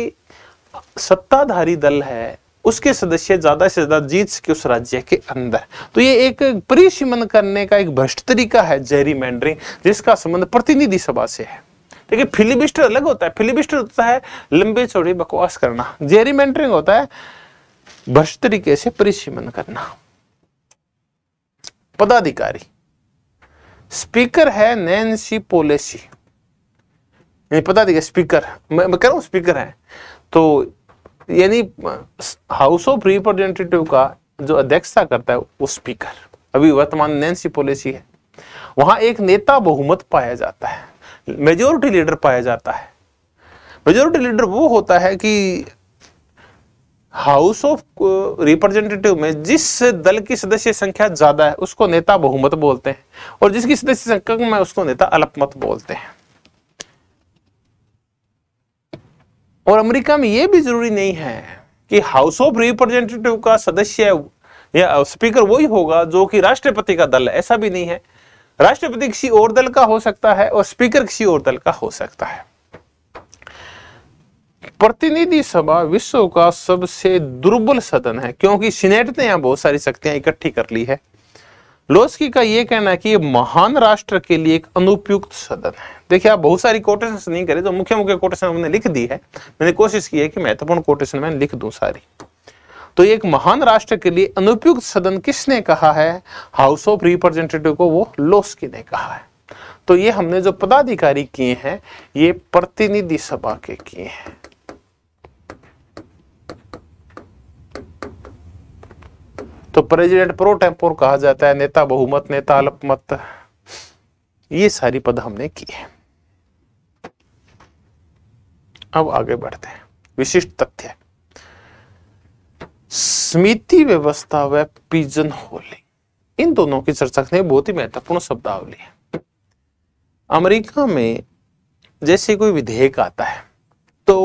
सत्ताधारी दल है उसके सदस्य ज़्यादा से ज़्यादा जीत सके उस राज्य के अंदर तो ये एक परिसीमन करने का एक भ्रष्ट तरीका है जेरी मैंडरिंग जिसका संबंध प्रतिनिधि सभा से है देखिए फिलिबिस्टर अलग होता है फिलिबिस्टर होता है लंबे चौड़े बकवास करना जेरी मैंडरिंग होता है भ्रष्ट तरीके से परिसीमन करना पदाधिकारी स्पीकर है नैन्सी पोलेसी पता पदाधिकारी स्पीकर मैं, मैं कह रहा हूं स्पीकर है तो यानी हाउस ऑफ रिप्रेजेंटेटिव का जो अध्यक्षता करता है वो स्पीकर अभी वर्तमान नैन्सी पॉलिसी है वहां एक नेता बहुमत पाया जाता है मेजोरिटी लीडर पाया जाता है मेजोरिटी लीडर वो होता है कि हाउस ऑफ रिप्रेजेंटेटिव में जिस दल की सदस्य संख्या ज्यादा है उसको नेता बहुमत बोलते हैं और जिसकी सदस्य संख्या में उसको नेता अल्पमत बोलते हैं और अमेरिका में यह भी जरूरी नहीं है कि हाउस ऑफ रिप्रेजेंटेटिव का सदस्य या स्पीकर वही होगा जो कि राष्ट्रपति का दल है ऐसा भी नहीं है राष्ट्रपति किसी और दल का हो सकता है और स्पीकर किसी और दल का हो सकता है प्रतिनिधि सभा विश्व का सबसे दुर्बल सदन है क्योंकि सीनेट ने यहां बहुत सारी शक्तियां इकट्ठी कर ली है लोस्की का यह कहना है कि महान राष्ट्र के लिए एक अनुपयुक्त सदन है देखिए आप बहुत सारी कोटेशन नहीं करें तो मुख्य मुख्य कोटेशन हमने लिख दी है मैंने कोशिश की है कि महत्वपूर्ण कोटेशन में लिख दू सारी तो एक महान राष्ट्र के लिए अनुपयुक्त सदन किसने कहा है हाउस ऑफ रिप्रेजेंटेटिव को वो लोस्की ने कहा है तो ये हमने जो पदाधिकारी किए हैं ये प्रतिनिधि सभा के किए हैं तो प्रेसिडेंट प्रो टेम्पोर कहा जाता है नेता बहुमत नेता अल्पमत ये सारी पद हमने की है अब आगे बढ़ते हैं विशिष्ट तथ्य समिति व्यवस्था व पिजन होलिंग इन दोनों की चर्चा करने बहुत ही महत्वपूर्ण शब्दावली है अमेरिका में जैसे कोई विधेयक आता है तो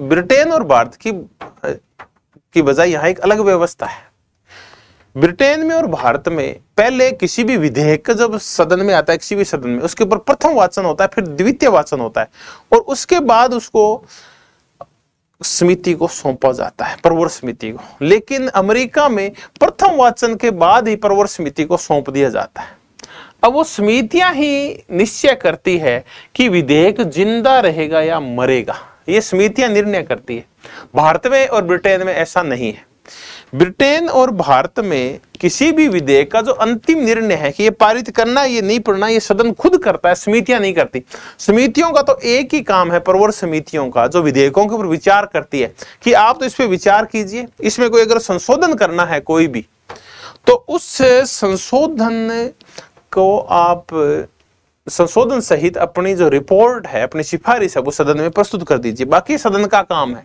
ब्रिटेन और भारत की की बजाय यहां एक अलग व्यवस्था है ब्रिटेन में और भारत में पहले किसी भी विधेयक जब सदन में आता है किसी भी सदन में उसके ऊपर प्रथम वाचन होता है फिर द्वितीय वाचन होता है और उसके बाद उसको समिति को सौंपा जाता है प्रवर समिति को लेकिन अमेरिका में प्रथम वाचन के बाद ही प्रवर समिति को सौंप दिया जाता है अब वो समितियां ही निश्चय करती है कि विधेयक जिंदा रहेगा या मरेगा ये समितियां निर्णय करती है भारत में और ब्रिटेन में ऐसा नहीं है ब्रिटेन और भारत में किसी भी विधेयक का जो अंतिम निर्णय है कि ये पारित करना ये नहीं पढ़ना ये सदन खुद करता है समितियां नहीं करती समितियों का तो एक ही काम है प्रवर समितियों का जो विधेयकों के ऊपर विचार करती है कि आप तो इस पर विचार कीजिए इसमें कोई अगर संशोधन करना है कोई भी तो उस संशोधन को आप संशोधन सहित अपनी जो रिपोर्ट है अपनी सिफारिश है वो सदन में प्रस्तुत कर दीजिए बाकी सदन का काम है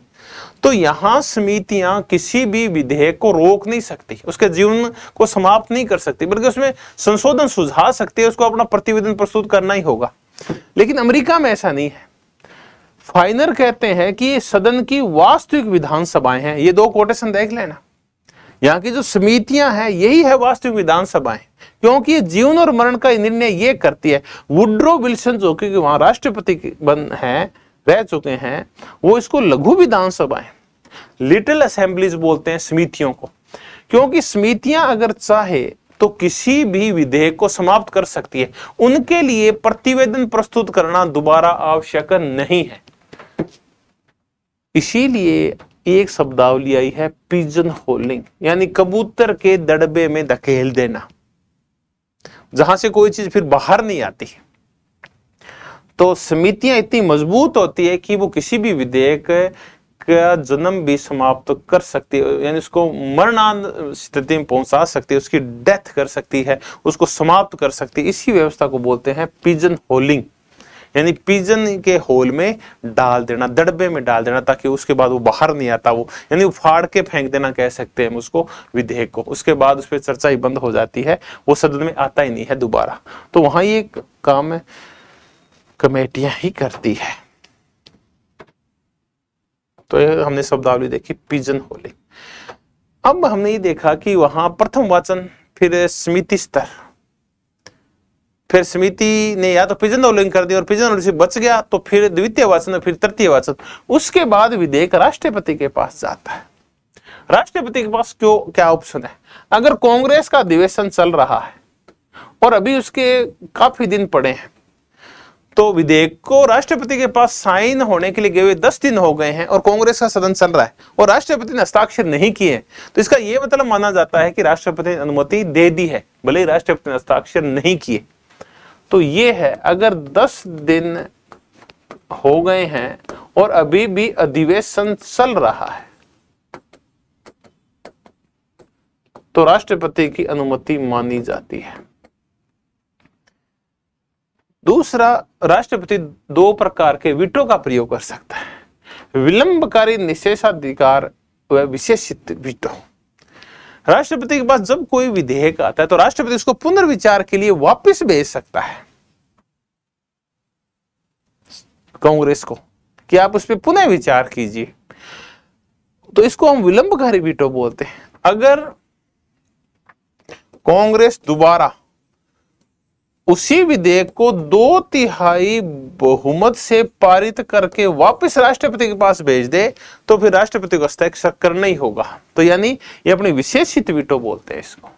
तो यहां समितियां किसी भी विधेयक को रोक नहीं सकती उसके जीवन को समाप्त नहीं कर सकती बल्कि उसमें संशोधन सुझा सकती है उसको अपना प्रतिवेदन प्रस्तुत करना ही होगा लेकिन अमेरिका में ऐसा नहीं है फाइनर कहते हैं कि सदन की वास्तविक विधानसभाएं हैं ये दो कोटेशन देख लेना यहाँ की जो समितियां हैं यही है वास्तविक विधानसभाएं क्योंकि ये जीवन और मरण का निर्णय ये करती है वुड्रो विल्सन जो कि वहां राष्ट्रपति बन है रह चुके हैं वो इसको लघु विधान सभाएं लिटिल असेंबलीज बोलते हैं समितियों को क्योंकि समितियां अगर चाहे तो किसी भी विधेयक को समाप्त कर सकती है उनके लिए प्रतिवेदन प्रस्तुत करना दोबारा आवश्यक नहीं है इसीलिए एक शब्दावली आई है पिजन होलिंग यानी कबूतर के दड़बे में धकेल देना जहां से कोई चीज फिर बाहर नहीं आती है तो समितियां इतनी मजबूत होती है कि वो किसी भी विधेयक का जन्म भी समाप्त तो कर सकती है यानी उसको मरणान स्थिति में पहुंचा सकती है उसकी डेथ कर सकती है उसको समाप्त कर सकती है इसी व्यवस्था को बोलते हैं पिजन होलिंग यानी पिजन के होल में डाल देना दड़बे में डाल देना ताकि उसके बाद वो बाहर नहीं आता वो यानी फाड़ के फेंक देना कह सकते हैं उसको विधेयक को उसके बाद उस पर चर्चा ही बंद हो जाती है वो सदन में आता ही नहीं है दोबारा तो वहां ये काम है कमेटियां ही करती है तो हमने शब्दावली देखी पिजन होलिंग अब हमने ये देखा कि वहां प्रथम वाचन फिर समिति स्तर फिर समिति ने या तो पिजन होलिंग कर दी और पिजन होलिंग से बच गया तो फिर द्वितीय वाचन और फिर तृतीय वाचन उसके बाद विधेयक राष्ट्रपति के पास जाता है राष्ट्रपति के पास क्यों क्या ऑप्शन है अगर कांग्रेस का अधिवेशन चल रहा है और अभी उसके काफी दिन पड़े हैं तो विधेयक को राष्ट्रपति के पास साइन होने के लिए गए हुए दस दिन हो गए हैं और कांग्रेस का सदन चल रहा है और राष्ट्रपति ने हस्ताक्षर नहीं किए तो इसका यह मतलब माना जाता है कि राष्ट्रपति ने अनुमति दे दी है भले ही राष्ट्रपति ने हस्ताक्षर नहीं किए तो ये है अगर दस दिन हो गए हैं और अभी भी अधिवेशन चल रहा है तो राष्ट्रपति की अनुमति मानी जाती है दूसरा राष्ट्रपति दो प्रकार के विटो का प्रयोग कर सकता है विलंबकारी निशेषाधिकार व विशेषित विटो राष्ट्रपति के पास जब कोई विधेयक आता है तो राष्ट्रपति उसको पुनर्विचार के लिए वापस भेज सकता है कांग्रेस को कि आप उस पर पुनः विचार कीजिए तो इसको हम विलंबकारी विटो बोलते हैं अगर कांग्रेस दोबारा उसी विधेयक को दो तिहाई बहुमत से पारित करके वापस राष्ट्रपति के पास भेज दे तो फिर राष्ट्रपति को हस्ताक्षर करना ही होगा तो यानी ये अपनी विशेषित वीटो बोलते हैं इसको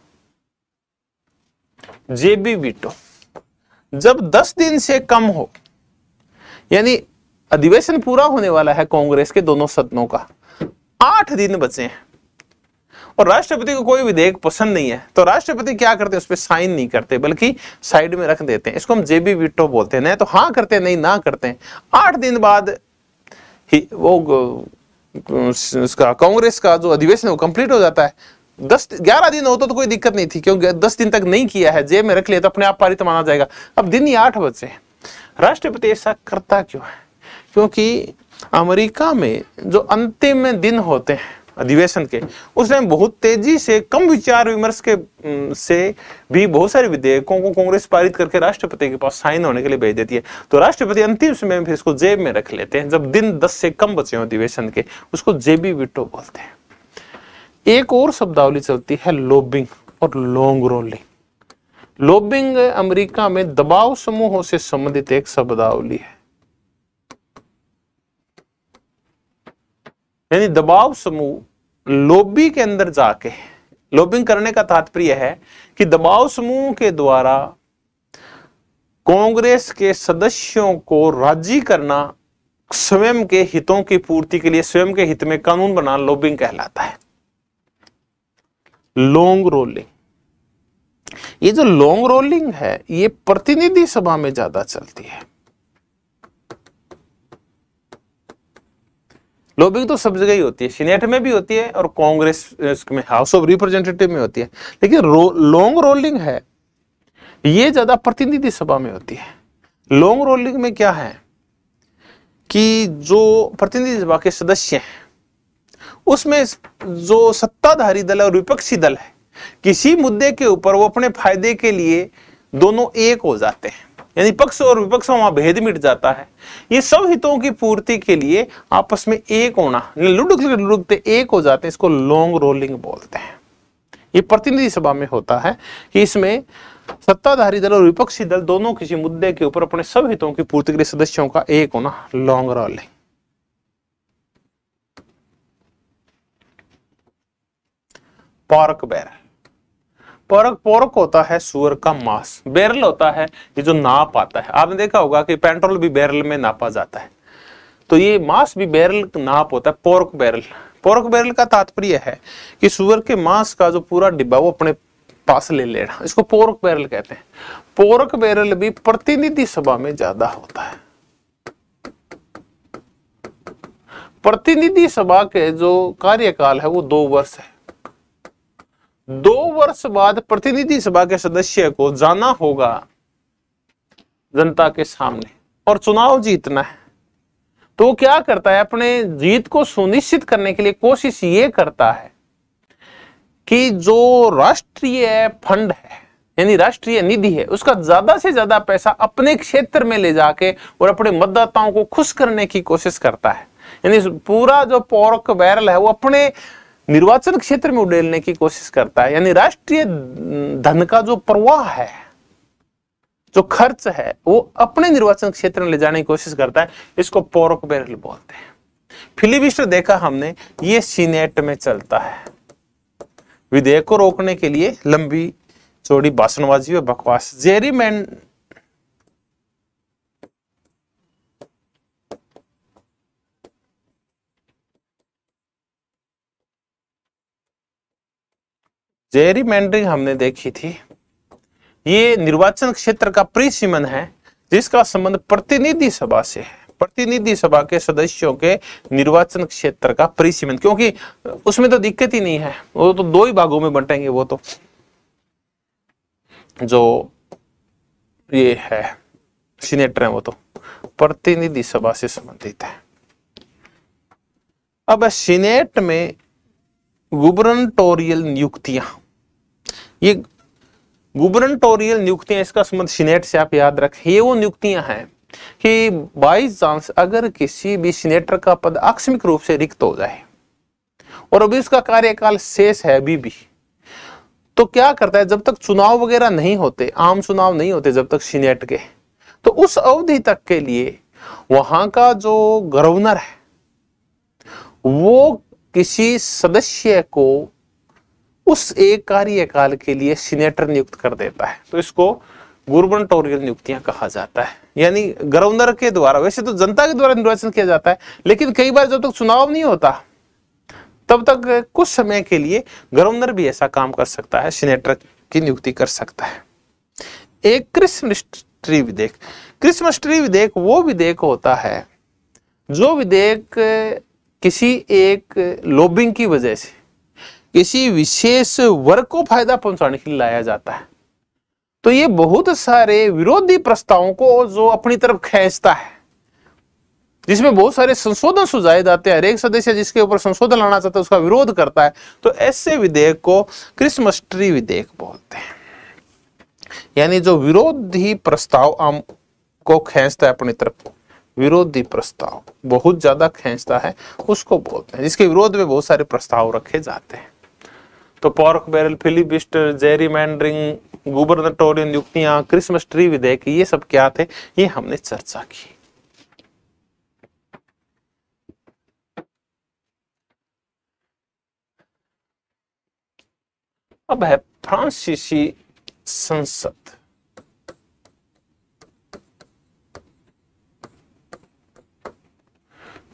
जेबी वीटो जब 10 दिन से कम हो यानी अधिवेशन पूरा होने वाला है कांग्रेस के दोनों सदनों का आठ दिन बचे हैं और राष्ट्रपति को कोई विधेयक पसंद नहीं है तो राष्ट्रपति क्या करते हैं उस पर साइन नहीं करते बल्कि साइड में रख देते हैं इसको हम जेबी विटो बोलते हैं नहीं तो हाँ करते हैं नहीं ना करते हैं आठ दिन बाद ही वो उसका कांग्रेस का जो अधिवेशन है वो कंप्लीट हो जाता है दस ग्यारह दिन होता तो कोई दिक्कत नहीं थी क्योंकि दस दिन तक नहीं किया है जेब में रख लिया तो अपने आप पारित माना जाएगा अब दिन ही आठ बजे राष्ट्रपति ऐसा करता क्यों है क्योंकि अमेरिका में जो अंतिम दिन होते हैं अधिवेशन के उसने बहुत तेजी से कम विचार विमर्श के से भी बहुत सारे विधेयकों को कांग्रेस पारित करके राष्ट्रपति के पास साइन होने के लिए भेज देती है तो राष्ट्रपति अंतिम समय में फिर इसको जेब में रख लेते हैं जब दिन दस से कम बचे हो अधिवेशन के उसको जेबी विटो बोलते हैं एक और शब्दावली चलती है लोबिंग और लॉन्ग रोलिंग लोबिंग अमेरिका में दबाव समूहों से संबंधित एक शब्दावली है यानी दबाव समूह लोबी के अंदर जाके लोबिंग करने का तात्पर्य है कि दबाव समूह के द्वारा कांग्रेस के सदस्यों को राजी करना स्वयं के हितों की पूर्ति के लिए स्वयं के हित में कानून बनाना लोबिंग कहलाता है लॉन्ग रोलिंग ये जो लॉन्ग रोलिंग है ये प्रतिनिधि सभा में ज्यादा चलती है लॉबिंग तो सब जगह ही होती है सीनेट में भी होती है और कांग्रेस में हाउस ऑफ रिप्रेजेंटेटिव में होती है लेकिन रो, लॉन्ग रोलिंग है ये ज़्यादा प्रतिनिधि सभा में होती है लॉन्ग रोलिंग में क्या है कि जो प्रतिनिधि सभा के सदस्य हैं उसमें जो सत्ताधारी दल और विपक्षी दल है किसी मुद्दे के ऊपर वो अपने फायदे के लिए दोनों एक हो जाते हैं यानी पक्ष और विपक्ष वहां भेद मिट जाता है ये सब हितों की पूर्ति के लिए आपस में एक होना लुडुक लुडुकते एक हो जाते हैं इसको लॉन्ग रोलिंग बोलते हैं ये प्रतिनिधि सभा में होता है कि इसमें सत्ताधारी दल और विपक्षी दल दोनों किसी मुद्दे के ऊपर अपने सब हितों की पूर्ति के लिए सदस्यों का एक होना लॉन्ग रोलिंग पार्क बैर पोरक पोरक होता है सुअर का मांस बैरल होता है ये जो नाप आता है आपने देखा होगा कि पेट्रोल भी बैरल में नापा जाता है तो ये मांस भी बैरल नाप होता है पोरक बैरल पोरक बैरल का तात्पर्य है कि सुअर के मांस का जो पूरा डिब्बा वो अपने पास ले लेना इसको पोरक बैरल कहते हैं पोरक बैरल भी प्रतिनिधि सभा में ज्यादा होता है प्रतिनिधि सभा के जो कार्यकाल है वो दो वर्ष है दो वर्ष बाद प्रतिनिधि सभा के सदस्य को जाना होगा जनता के सामने और चुनाव जीतना है तो क्या करता है अपने जीत को सुनिश्चित करने के लिए कोशिश ये करता है कि जो राष्ट्रीय फंड है यानी राष्ट्रीय निधि है उसका ज्यादा से ज्यादा पैसा अपने क्षेत्र में ले जाके और अपने मतदाताओं को खुश करने की कोशिश करता है यानी पूरा जो पोरक बैरल है वो अपने निर्वाचन क्षेत्र में उडेलने की कोशिश करता है यानी राष्ट्रीय धन का जो प्रवाह है जो खर्च है वो अपने निर्वाचन क्षेत्र में ले जाने की कोशिश करता है इसको पोरक बैरल बोलते हैं फिलिबिस्टर देखा हमने ये सीनेट में चलता है विधेयक को रोकने के लिए लंबी चौड़ी भाषणबाजी और बकवास जेरी जेरी हमने देखी थी ये निर्वाचन क्षेत्र का प्रीसीमन है जिसका संबंध प्रतिनिधि सभा से है प्रतिनिधि सभा के सदस्यों के निर्वाचन क्षेत्र का परिसीमन क्योंकि उसमें तो दिक्कत ही नहीं है वो तो दो ही भागों में बंटेंगे वो तो जो ये है सीनेटर है वो तो प्रतिनिधि सभा से संबंधित है अब सीनेट में गुबरनटोरियल नियुक्तियां ये गवर्नटोरियल नियुक्तियां इसका संबंध सीनेट से आप याद रखें ये वो नियुक्तियां हैं कि बाई चांस अगर किसी भी सीनेटर का पद आकस्मिक रूप से रिक्त हो जाए और अभी उसका कार्यकाल शेष है अभी भी तो क्या करता है जब तक चुनाव वगैरह नहीं होते आम चुनाव नहीं होते जब तक सीनेट के तो उस अवधि तक के लिए वहां का जो गवर्नर है वो किसी सदस्य को उस एक कार्यकाल के लिए सीनेटर नियुक्त कर देता है तो इसको गुवर्नमेंटोरियल नियुक्तियां कहा जाता है यानी गवर्नर के द्वारा वैसे तो जनता के द्वारा निर्वाचन किया जाता है लेकिन कई बार जब तक चुनाव नहीं होता तब तक कुछ समय के लिए गवर्नर भी ऐसा काम कर सकता है सीनेटर की नियुक्ति कर सकता है एक क्रिसमस ट्री विधेयक क्रिसमस ट्री विधेयक वो विधेयक होता है जो विधेयक किसी एक लोबिंग की वजह से किसी विशेष वर्ग को फायदा पहुंचाने के लिए लाया जाता है तो ये बहुत सारे विरोधी प्रस्तावों को जो अपनी तरफ खेचता है जिसमें बहुत सारे संशोधन सुझाए जाते हैं हर एक सदस्य जिसके ऊपर संशोधन लाना चाहता है उसका विरोध करता है तो ऐसे विधेयक को क्रिसमस ट्री विधेयक बोलते हैं यानी जो विरोधी प्रस्ताव आम को खेचता है अपनी तरफ विरोधी प्रस्ताव बहुत ज्यादा खेचता है उसको बोलते हैं जिसके विरोध में बहुत सारे प्रस्ताव रखे जाते हैं तो pork barrel filibuster gerrymandering gubernatorial युक्तियां क्रिसमस ट्री विधेयक ये सब क्या थे ये हमने चर्चा की अब है फ्रांसीसी संसद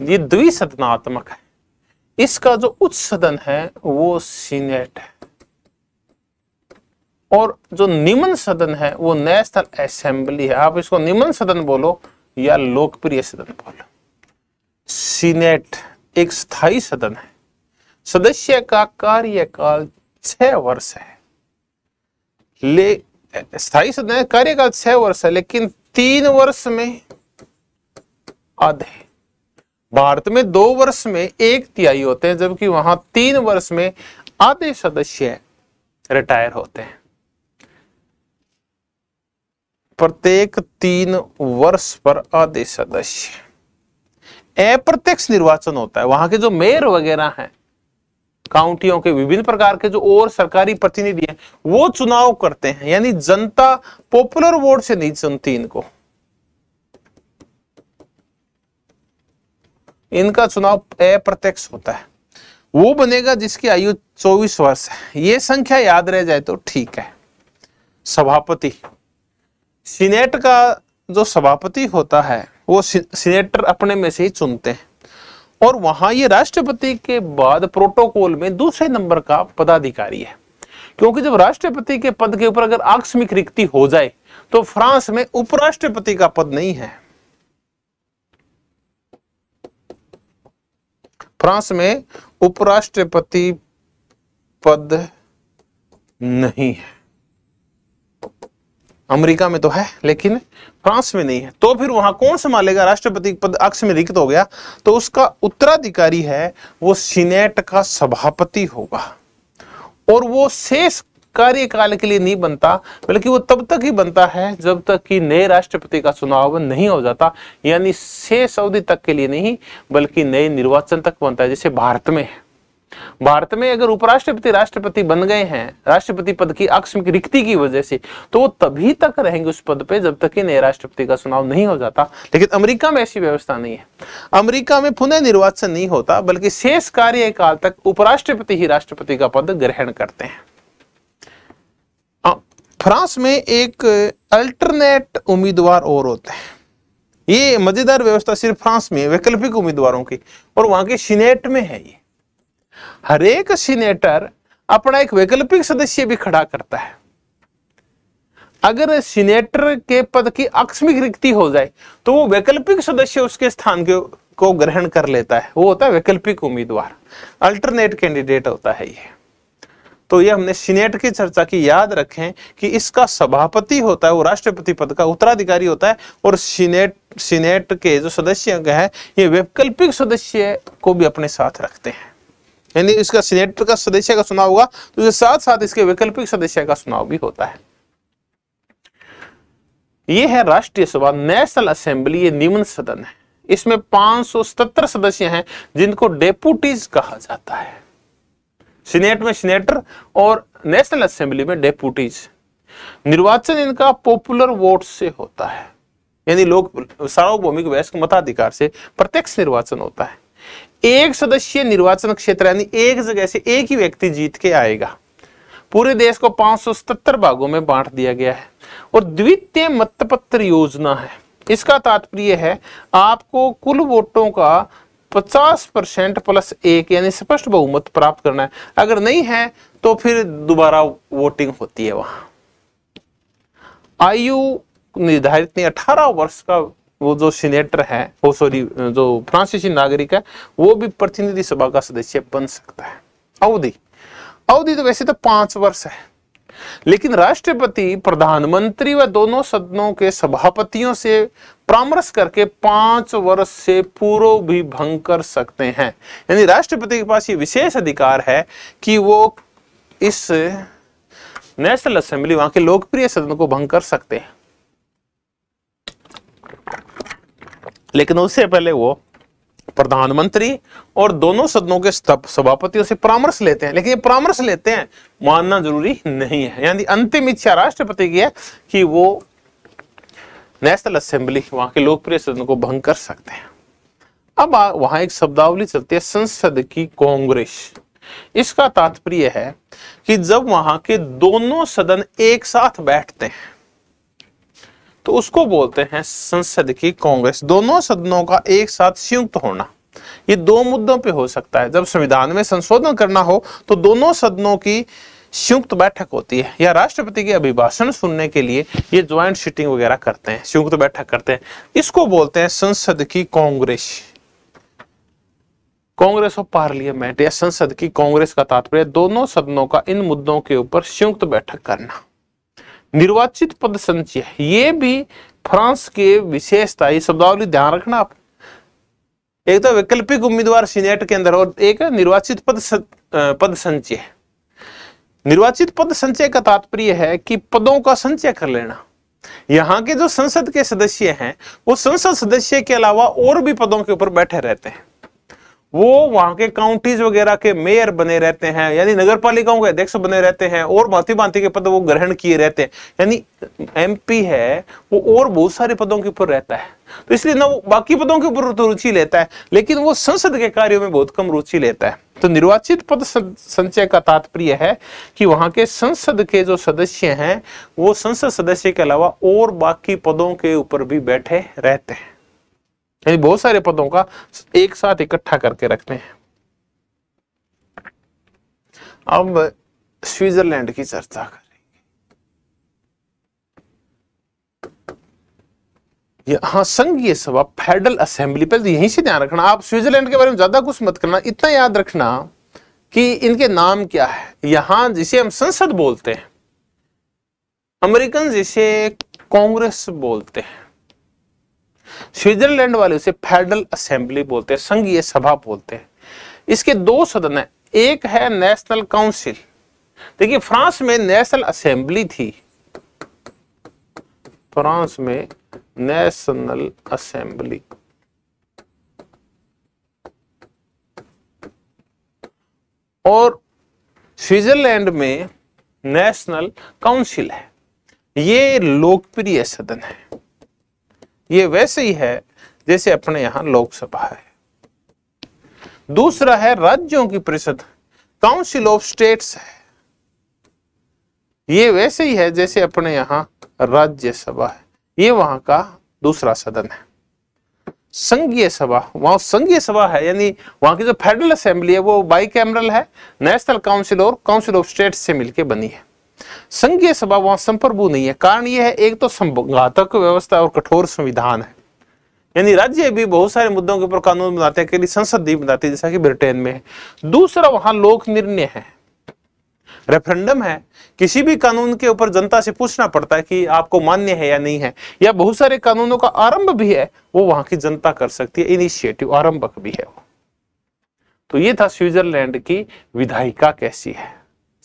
ये द्विशतनात्मक है इसका जो उच्च सदन है वो सीनेट है और जो निम्न सदन है वो नेशनल असेंबली है आप इसको निम्न सदन बोलो या लोकप्रिय सदन बोलो सीनेट एक स्थायी सदन है सदस्य का कार्यकाल छह वर्ष है ले स्थायी सदन कार्यकाल छह वर्ष है लेकिन तीन वर्ष में आधे भारत में दो वर्ष में एक तिहाई होते हैं जबकि वहां तीन वर्ष में आधे सदस्य रिटायर होते हैं प्रत्येक तीन वर्ष पर आधे सदस्य अप्रत्यक्ष निर्वाचन होता है वहां के जो मेयर वगैरह हैं काउंटियों के विभिन्न प्रकार के जो और सरकारी प्रतिनिधि हैं वो चुनाव करते हैं यानी जनता पॉपुलर वोट से नहीं चुनती इनको इनका चुनाव अप्रत्यक्ष होता है वो बनेगा जिसकी आयु 24 वर्ष है ये संख्या याद रह जाए तो ठीक है सभापति सीनेट का जो सभापति होता है वो सीनेटर अपने में से ही चुनते हैं और वहां ये राष्ट्रपति के बाद प्रोटोकॉल में दूसरे नंबर का पदाधिकारी है क्योंकि जब राष्ट्रपति के पद के ऊपर अगर आकस्मिक रिक्ति हो जाए तो फ्रांस में उपराष्ट्रपति का पद नहीं है फ्रांस में उपराष्ट्रपति पद नहीं है अमेरिका में तो है लेकिन फ्रांस में नहीं है तो फिर वहां कौन संभालेगा राष्ट्रपति पद अक्ष में रिक्त हो गया तो उसका उत्तराधिकारी है वो सीनेट का सभापति होगा और वो शेष कार्यकाल के लिए नहीं बनता बल्कि वो तब तक ही बनता है जब तक कि नए राष्ट्रपति का चुनाव नहीं हो जाता यानी शेष अवधि तक के लिए नहीं बल्कि नए निर्वाचन तक बनता है जैसे भारत में भारत में अगर उपराष्ट्रपति राष्ट्रपति बन गए हैं राष्ट्रपति पद की आकस्मिक रिक्ति की वजह से तो वो तभी तक रहेंगे उस पद पे जब तक कि नए राष्ट्रपति का चुनाव नहीं हो जाता लेकिन अमेरिका में ऐसी व्यवस्था नहीं है अमेरिका में पुनः निर्वाचन नहीं होता बल्कि शेष कार्यकाल तक उपराष्ट्रपति ही राष्ट्रपति का पद ग्रहण करते हैं फ्रांस में एक अल्टरनेट उम्मीदवार और होते हैं ये मजेदार व्यवस्था सिर्फ फ्रांस में वैकल्पिक उम्मीदवारों की और वहां के सीनेट में है ये हर एक सीनेटर अपना एक वैकल्पिक सदस्य भी खड़ा करता है अगर सीनेटर के पद की आकस्मिक रिक्ति हो जाए तो वो वैकल्पिक सदस्य उसके स्थान के को ग्रहण कर लेता है वो होता है वैकल्पिक उम्मीदवार अल्टरनेट कैंडिडेट होता है ये तो ये हमने सीनेट की चर्चा की याद रखें कि इसका सभापति होता है वो राष्ट्रपति पद का उत्तराधिकारी होता है और सीनेट सीनेट के जो सदस्य हैं ये वैकल्पिक सदस्य को भी अपने साथ रखते हैं यानी इसका सीनेट का सदस्य का चुनाव होगा तो इसके साथ साथ इसके वैकल्पिक सदस्य का चुनाव भी होता है ये है राष्ट्रीय सभा नेशनल असेंबली ये निम्न सदन है इसमें पांच सदस्य हैं जिनको डेपुटीज कहा जाता है सीनेट में सीनेटर और नेशनल असेंबली में डेपुटीज निर्वाचन इनका पॉपुलर वोट से होता है यानी लोग सार्वभौमिक वयस्क मताधिकार से प्रत्यक्ष निर्वाचन होता है एक सदस्यीय निर्वाचन क्षेत्र यानी एक जगह से एक ही व्यक्ति जीत के आएगा पूरे देश को 577 भागों में बांट दिया गया है और द्वितीय मतपत्र योजना है इसका तात्पर्य है आपको कुल वोटों का 50 परसेंट प्लस एक यानी स्पष्ट बहुमत प्राप्त करना है अगर नहीं है तो फिर दोबारा वोटिंग होती है वहां आयु निर्धारित नहीं अठारह वर्ष का वो जो सीनेटर है वो सॉरी जो फ्रांसीसी नागरिक है वो भी प्रतिनिधि सभा का सदस्य बन सकता है अवधि अवधि तो वैसे तो पांच वर्ष है लेकिन राष्ट्रपति प्रधानमंत्री व दोनों सदनों के सभापतियों से परामर्श करके पांच वर्ष से पूर्व भी भंग कर सकते हैं यानी राष्ट्रपति के पास ये विशेष अधिकार है कि वो इस नेशनल असेंबली वहां के लोकप्रिय सदन को भंग कर सकते हैं लेकिन उससे पहले वो प्रधानमंत्री और दोनों सदनों के सभापतियों से परामर्श लेते हैं लेकिन ये परामर्श लेते हैं मानना जरूरी नहीं है यानी अंतिम इच्छा राष्ट्रपति की है कि वो नेशनल असेंबली वहां के लोकप्रिय सदन को भंग कर सकते हैं अब वहां एक शब्दावली चलती है संसद की कांग्रेस इसका तात्पर्य है कि जब वहां के दोनों सदन एक साथ बैठते हैं तो उसको बोलते हैं संसद की कांग्रेस दोनों सदनों का एक साथ संयुक्त होना ये दो मुद्दों पे हो सकता है जब संविधान में संशोधन करना हो तो दोनों सदनों की संयुक्त बैठक होती है या राष्ट्रपति के अभिभाषण सुनने के लिए ये ज्वाइंट सिटिंग वगैरह करते हैं संयुक्त बैठक करते हैं इसको बोलते हैं संसद की कांग्रेस कांग्रेस ऑफ पार्लियामेंट या संसद की कांग्रेस का तात्पर्य दोनों सदनों का इन मुद्दों के ऊपर संयुक्त बैठक करना निर्वाचित पद संचय ये भी फ्रांस के विशेषता ये शब्दावली ध्यान रखना आप एक तो वैकल्पिक उम्मीदवार सीनेट के अंदर और एक निर्वाचित पद सं, पद संचय निर्वाचित पद संचय का तात्पर्य है कि पदों का संचय कर लेना यहाँ के जो संसद के सदस्य हैं वो संसद सदस्य के अलावा और भी पदों के ऊपर बैठे रहते हैं वो वहां के काउंटीज वगैरह के मेयर बने रहते हैं यानी नगर पालिकाओं के अध्यक्ष बने रहते हैं और भांति भांति के पद वो ग्रहण किए रहते हैं यानी एमपी है वो और बहुत सारे पदों के ऊपर रहता है तो इसलिए ना वो बाकी पदों के ऊपर तो रुचि लेता है लेकिन वो संसद के कार्यों में बहुत कम रुचि लेता है तो निर्वाचित पद संचय का तात्पर्य है कि वहां के संसद के जो सदस्य हैं वो संसद सदस्य के अलावा और बाकी पदों के ऊपर भी बैठे रहते हैं यानी बहुत सारे पदों का एक साथ इकट्ठा करके रखते हैं अब स्विट्जरलैंड की चर्चा करेंगे यहां संघीय सभा फेडरल असेंबली पर तो यहीं से ध्यान रखना आप स्विट्जरलैंड के बारे में ज्यादा कुछ मत करना इतना याद रखना कि इनके नाम क्या है यहां जिसे हम संसद बोलते हैं अमेरिकन जिसे कांग्रेस बोलते हैं स्विट्जरलैंड वाले उसे फेडरल असेंबली बोलते हैं संघीय सभा बोलते हैं इसके दो सदन है एक है नेशनल काउंसिल देखिए फ्रांस में नेशनल असेंबली थी फ्रांस में नेशनल असेंबली और स्विट्जरलैंड में नेशनल काउंसिल है ये लोकप्रिय सदन है ये वैसे ही है जैसे अपने यहां लोकसभा है दूसरा है राज्यों की परिषद काउंसिल ऑफ स्टेट्स है ये वैसे ही है जैसे अपने यहां राज्यसभा है ये वहां का दूसरा सदन है संघीय सभा वहां संघीय सभा है यानी वहां की जो फेडरल असेंबली है वो बाई कैमरल है नेशनल काउंसिल और काउंसिल ऑफ स्टेट से मिलकर बनी है संघीय सभा वहां संप्रभु नहीं है कारण यह है एक तो संघातक व्यवस्था और कठोर संविधान है यानी राज्य भी बहुत सारे मुद्दों के ऊपर कानून बनाते हैं कई संसद भी बनाती है जैसा कि ब्रिटेन में है दूसरा वहां लोक निर्णय है रेफरेंडम है किसी भी कानून के ऊपर जनता से पूछना पड़ता है कि आपको मान्य है या नहीं है या बहुत सारे कानूनों का आरंभ भी है वो वहां की जनता कर सकती है इनिशिएटिव आरंभक भी है तो ये था स्विट्जरलैंड की विधायिका कैसी है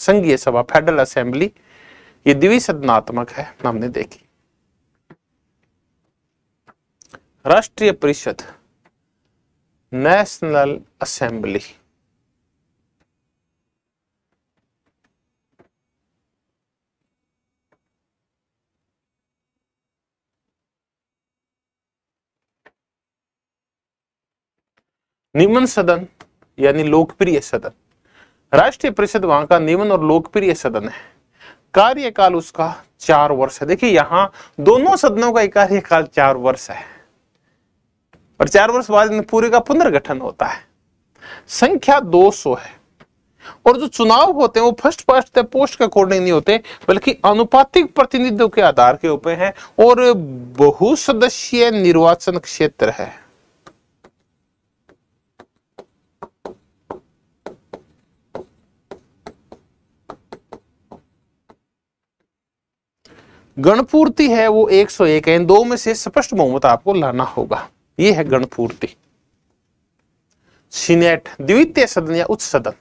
संघीय सभा फेडरल असेंबली ये द्विसदनात्मक है हमने देखी राष्ट्रीय परिषद नेशनल असेंबली निम्न सदन यानी लोकप्रिय सदन राष्ट्रीय परिषद वहां का नियमन और लोकप्रिय सदन है कार्यकाल उसका चार वर्ष है देखिए यहाँ दोनों सदनों का कार्यकाल चार वर्ष है और चार वर्ष बाद पूरे का पुनर्गठन होता है संख्या 200 है और जो चुनाव होते हैं वो फर्स्ट पास्ट पोस्ट के अकॉर्डिंग नहीं होते बल्कि अनुपातिक प्रतिनिधित्व के आधार के ऊपर है और बहुसदस्यीय निर्वाचन क्षेत्र है गणपूर्ति है वो 101 है इन दो में से स्पष्ट बहुमत आपको लाना होगा ये है गणपूर्ति सीनेट द्वितीय सदन या उच्च सदन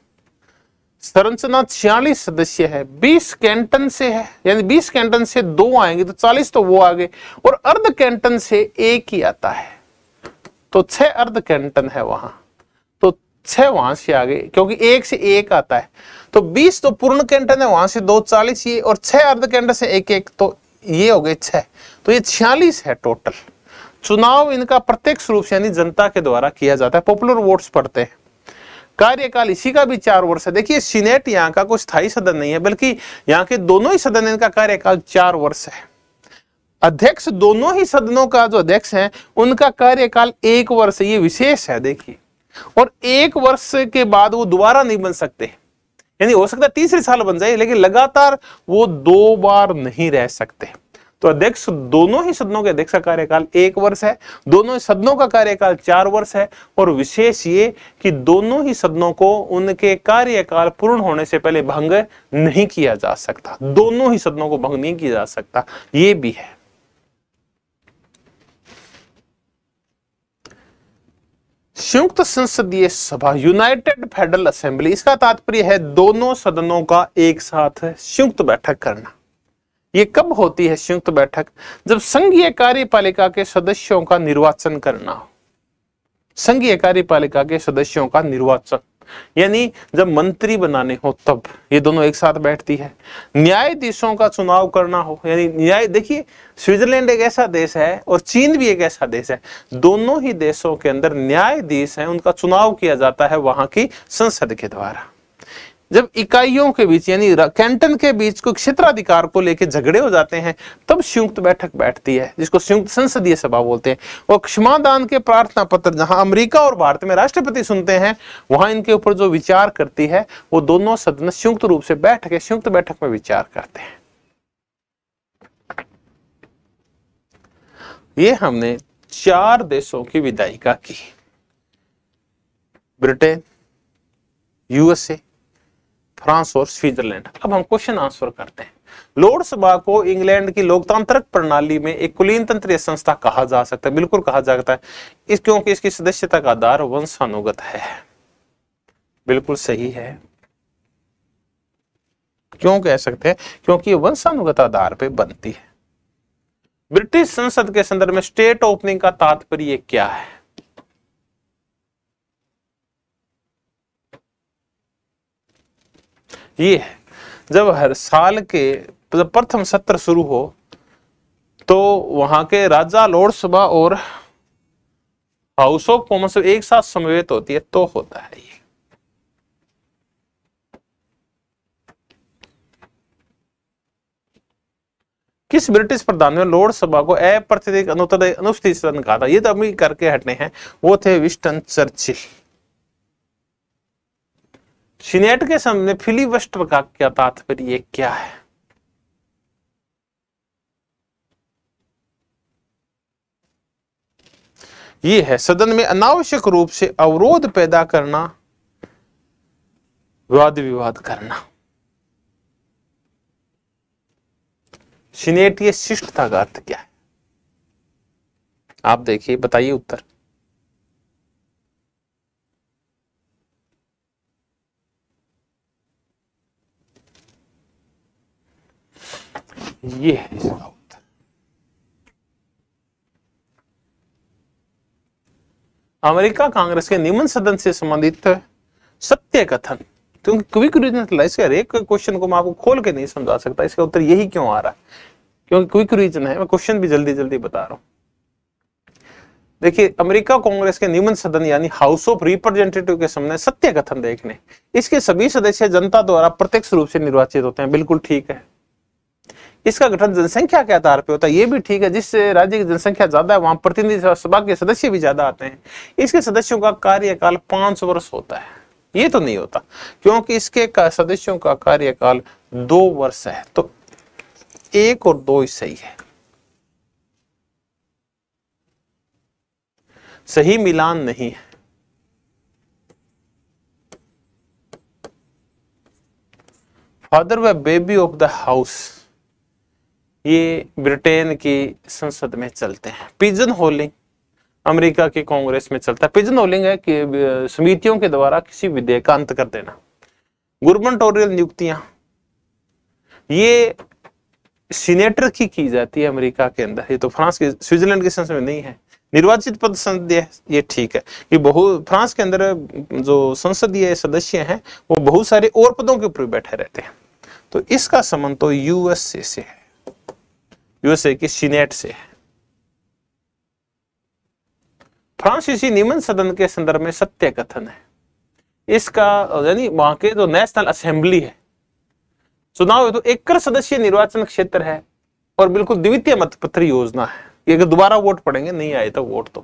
संरचना छियालीस सदस्य है 20 कैंटन से है यानी 20 कैंटन से दो आएंगे तो 40 तो वो आ गए और अर्ध कैंटन से एक ही आता है तो छह अर्ध कैंटन है वहां तो छह वहां से आ गए क्योंकि एक से एक आता है तो 20 तो पूर्ण कैंटन है वहां से दो चालीस ये और छह अर्ध कैंटन से एक एक तो ये हो गए छह तो ये छियालीस है टोटल चुनाव इनका प्रत्यक्ष रूप से यानी जनता के द्वारा किया जाता है पॉपुलर वोट्स पड़ते हैं कार्यकाल इसी का भी चार वर्ष है देखिए सीनेट यहाँ का कोई स्थायी सदन नहीं है बल्कि यहाँ के दोनों ही सदन इनका कार्यकाल चार वर्ष है अध्यक्ष दोनों ही सदनों का जो अध्यक्ष है उनका कार्यकाल एक वर्ष ये विशेष है देखिए और एक वर्ष के बाद वो दोबारा नहीं बन सकते यानी हो सकता है तीसरे साल बन जाए लेकिन लगातार वो दो बार नहीं रह सकते तो अध्यक्ष दोनों ही सदनों के अध्यक्ष का कार्यकाल एक वर्ष है दोनों ही सदनों का कार्यकाल चार वर्ष है और विशेष ये कि दोनों ही सदनों को उनके कार्यकाल पूर्ण होने से पहले भंग नहीं किया जा सकता दोनों ही सदनों को भंग नहीं किया जा सकता ये भी है संयुक्त संसदीय सभा यूनाइटेड फेडरल असेंबली इसका तात्पर्य है दोनों सदनों का एक साथ संयुक्त बैठक करना ये कब होती है संयुक्त बैठक जब संघीय कार्यपालिका के सदस्यों का निर्वाचन करना संघीय कार्यपालिका के सदस्यों का निर्वाचन यानी जब मंत्री बनाने हो तब ये दोनों एक साथ बैठती है न्यायाधीशों का चुनाव करना हो यानी न्याय देखिए स्विट्जरलैंड एक ऐसा देश है और चीन भी एक ऐसा देश है दोनों ही देशों के अंदर न्यायाधीश हैं उनका चुनाव किया जाता है वहां की संसद के द्वारा जब इकाइयों के बीच यानी कैंटन के बीच को क्षेत्राधिकार को लेकर झगड़े हो जाते हैं तब संयुक्त बैठक बैठती है जिसको संयुक्त संसदीय सभा बोलते हैं और क्षमादान के प्रार्थना पत्र जहां अमेरिका और भारत में राष्ट्रपति सुनते हैं वहां इनके ऊपर जो विचार करती है वो दोनों सदन संयुक्त रूप से बैठ के संयुक्त बैठक में विचार करते हैं ये हमने चार देशों की विदाई का की ब्रिटेन यूएसए फ्रांस और स्विट्जरलैंड अब हम क्वेश्चन आंसर करते हैं सभा को इंग्लैंड की लोकतांत्रिक प्रणाली में एक कुलीन तंत्रीय संस्था कहा जा सकता है बिल्कुल कहा जा सकता है इस क्योंकि इसकी सदस्यता का आधार वंशानुगत है बिल्कुल सही है क्यों कह सकते हैं क्योंकि वंशानुगत आधार पर बनती है ब्रिटिश संसद के संदर्भ में स्टेट ओपनिंग का तात्पर्य क्या है ये है जब हर साल के प्रथम सत्र शुरू हो तो वहां के राजा सभा और हाउस ऑफ कॉमन्स एक साथ समवेत होती है तो होता है ये किस ब्रिटिश प्रधान ने लोड सभा को अप्रतिदिक अनुष्ठित कहा था ये तो अभी करके हटने हैं वो थे विस्टन चर्चिल सीनेट के सामने फिलीबस्टर का क्या तात्पर्य क्या है ये है सदन में अनावश्यक रूप से अवरोध पैदा करना वाद विवाद करना सीनेट ये शिष्टता का अर्थ क्या है आप देखिए बताइए उत्तर ये है उत्तर अमेरिका कांग्रेस के निम्न सदन से संबंधित सत्य कथन क्योंकि क्विक रीजन इसके हर एक क्वेश्चन को मैं आपको खोल के नहीं समझा सकता इसका उत्तर यही क्यों आ रहा है क्योंकि क्विक रीजन है मैं क्वेश्चन भी जल्दी जल्दी बता रहा हूं देखिए अमेरिका कांग्रेस के निम्न सदन यानी हाउस ऑफ रिप्रेजेंटेटिव के सामने सत्य कथन देखने इसके सभी सदस्य जनता द्वारा प्रत्यक्ष रूप से निर्वाचित होते हैं बिल्कुल ठीक है इसका गठन जनसंख्या के आधार पर होता है ये भी ठीक है जिस राज्य की जनसंख्या ज्यादा है वहां प्रतिनिधि सभा के सदस्य भी ज्यादा आते हैं इसके सदस्यों का कार्यकाल पांच वर्ष होता है ये तो नहीं होता क्योंकि इसके सदस्यों का कार्यकाल दो वर्ष है तो एक और दो ही सही है सही मिलान नहीं है फादर व बेबी ऑफ द हाउस ये ब्रिटेन की संसद में चलते हैं पिजन होलिंग अमेरिका के कांग्रेस में चलता है पिजन होलिंग है कि समितियों के द्वारा किसी विधेयक का अंत कर देना गुवर्नमेंटोरियल नियुक्तियां ये सीनेटर की की जाती है अमेरिका के अंदर ये तो फ्रांस की स्विट्जरलैंड की संसद में नहीं है निर्वाचित पद संसदीय ये ठीक है ये बहु फ्रांस के अंदर जो संसदीय सदस्य हैं वो बहुत सारे और पदों के ऊपर बैठे रहते हैं तो इसका संबंध तो यूएसए से है यूएसए के सीनेट से है फ्रांसीसी निमन सदन के संदर्भ में सत्य कथन है इसका यानी वहां के जो नेशनल असेंबली है चुनाव है तो एकड़ सदस्यीय निर्वाचन क्षेत्र है और बिल्कुल द्वितीय मतपत्र योजना है कि अगर दोबारा वोट पड़ेंगे नहीं आए तो वोट तो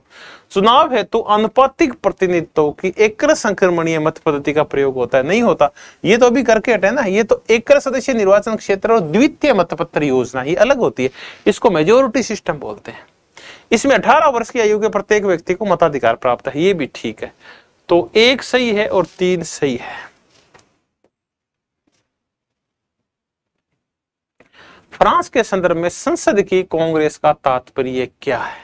चुनाव है तो अनुपातिक प्रतिनिधित्व की एक संक्रमणीय मत पद्धति का प्रयोग होता है नहीं होता ये तो अभी करके हटे ना ये तो एक सदस्य निर्वाचन क्षेत्र और द्वितीय मतपत्र योजना ही अलग होती है इसको मेजोरिटी सिस्टम बोलते हैं इसमें अठारह वर्ष की आयु के प्रत्येक व्यक्ति को मताधिकार प्राप्त है ये भी ठीक है तो एक सही है और तीन सही है फ्रांस के संदर्भ में संसद की कांग्रेस का तात्पर्य क्या है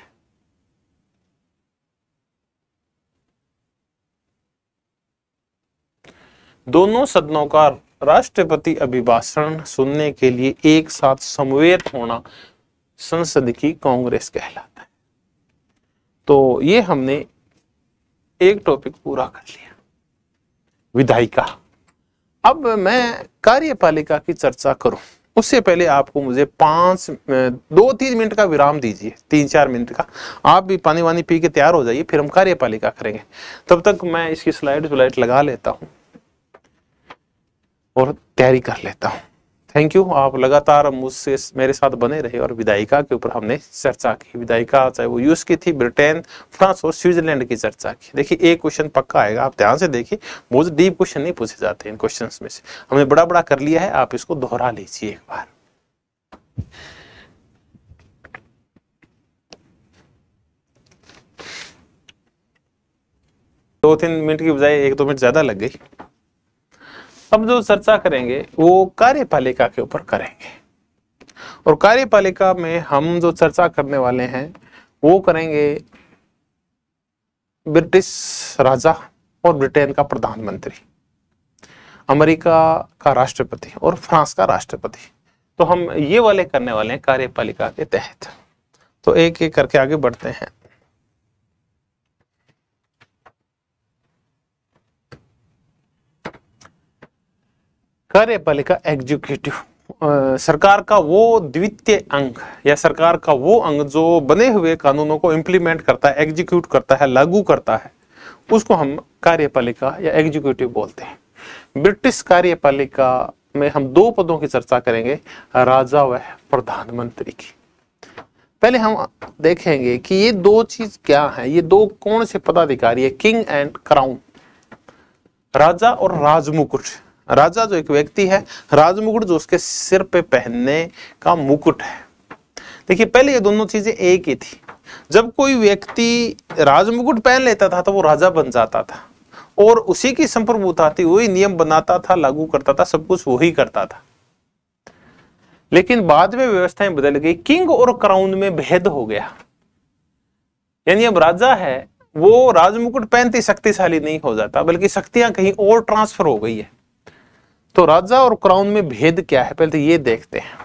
दोनों सदनों का राष्ट्रपति अभिभाषण सुनने के लिए एक साथ समवेत होना संसद की कांग्रेस कहलाता है तो ये हमने एक टॉपिक पूरा कर लिया विधायिका अब मैं कार्यपालिका की चर्चा करूं उससे पहले आपको मुझे पांच दो तीन मिनट का विराम दीजिए तीन चार मिनट का आप भी पानी वानी पी के तैयार हो जाइए फिर हम कार्यपालिका करेंगे तब तक मैं इसकी स्लाइड स्लाइड लगा लेता हूं और तैयारी कर लेता हूं थैंक यू आप लगातार मुझसे मेरे साथ बने रहे और विधायिका के ऊपर हमने चर्चा की विधायिका चाहे वो यूएस की थी ब्रिटेन फ्रांस और स्विट्जरलैंड की चर्चा की देखिए एक क्वेश्चन पक्का आएगा आप ध्यान से देखिए बहुत डीप क्वेश्चन नहीं पूछे जाते इन क्वेश्चन में से हमने बड़ा बड़ा कर लिया है आप इसको दोहरा लीजिए एक बार दो तीन मिनट की बजाय एक दो मिनट ज्यादा लग गई हम जो चर्चा करेंगे वो कार्यपालिका के ऊपर करेंगे और कार्यपालिका में हम जो चर्चा करने वाले हैं वो करेंगे ब्रिटिश राजा और ब्रिटेन का प्रधानमंत्री अमेरिका का राष्ट्रपति और फ्रांस का राष्ट्रपति तो हम ये वाले करने वाले हैं कार्यपालिका के तहत तो एक एक करके आगे बढ़ते हैं कार्यपालिका एग्जीक्यूटिव सरकार का वो द्वितीय अंग या सरकार का वो अंग जो बने हुए कानूनों को इम्प्लीमेंट करता है एग्जीक्यूट करता है लागू करता है उसको हम कार्यपालिका या एग्जीक्यूटिव बोलते हैं ब्रिटिश कार्यपालिका में हम दो पदों की चर्चा करेंगे राजा व प्रधानमंत्री की पहले हम देखेंगे कि ये दो चीज क्या है ये दो कौन से पदाधिकारी है किंग एंड क्राउन राजा और राजमुकुट राजा जो एक व्यक्ति है राजमुकुट जो उसके सिर पे पहनने का मुकुट है देखिए पहले ये दोनों चीजें एक ही थी जब कोई व्यक्ति राजमुकुट पहन लेता था तो वो राजा बन जाता था और उसी की संप्रभुता थी वही नियम बनाता था लागू करता था सब कुछ वही करता था लेकिन बाद में व्यवस्थाएं बदल गई किंग और क्राउन में भेद हो गया यानी अब राजा है वो राजमुकुट पहनते शक्तिशाली नहीं हो जाता बल्कि शक्तियां कहीं और ट्रांसफर हो गई है तो राजा और क्राउन में भेद क्या है पहले तो ये देखते हैं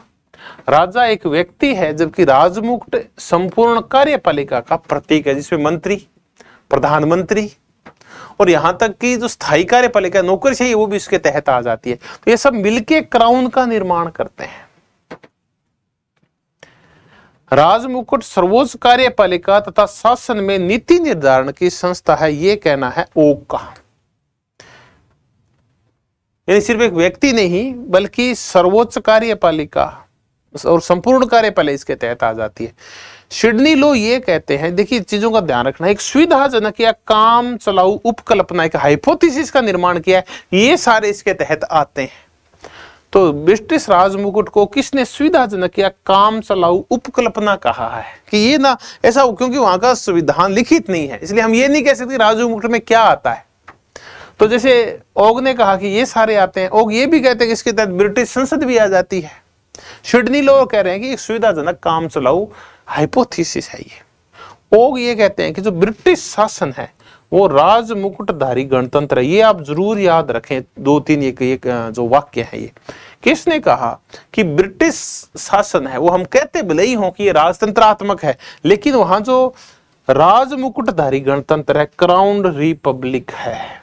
राजा एक व्यक्ति है जबकि राजमुक्त संपूर्ण कार्यपालिका का प्रतीक है जिसमें मंत्री प्रधानमंत्री और यहां तक कि जो स्थायी कार्यपालिका नौकरी चाहिए वो भी इसके तहत आ जाती है तो ये सब मिलके क्राउन का निर्माण करते हैं राजमुकुट सर्वोच्च कार्यपालिका तथा शासन में नीति निर्धारण की संस्था है ये कहना है ओक का यानी सिर्फ एक व्यक्ति नहीं बल्कि सर्वोच्च कार्यपालिका और संपूर्ण कार्यपालिका इसके तहत आ जाती है सिडनी लो ये कहते हैं देखिए चीजों का ध्यान रखना एक सुविधाजनक या काम चलाऊ उपकल्पना एक हाइपोथेसिस का निर्माण किया है ये सारे इसके तहत आते हैं तो ब्रिटिश राजमुकुट को किसने सुविधाजनक या काम चलाऊ उपकल्पना कहा है कि ये ना ऐसा क्योंकि वहां का संविधान लिखित नहीं है इसलिए हम ये नहीं कह सकते राजमुकुट में क्या आता है तो जैसे ओग ने कहा कि ये सारे आते हैं ओग ये भी कहते हैं कि इसके तहत ब्रिटिश संसद भी आ जाती है सिडनी लोग कह रहे हैं कि एक सुविधाजनक काम चलाऊ हाइपोथीसिस है ये ओग ये कहते हैं कि जो ब्रिटिश शासन है वो राज मुकुटधारी गणतंत्र है ये आप जरूर याद रखें दो तीन एक, एक जो वाक्य है ये किसने कहा कि ब्रिटिश शासन है वो हम कहते भले ही हों कि ये राजतंत्रात्मक है लेकिन वहां जो राज मुकुटधारी गणतंत्र है क्राउंड रिपब्लिक है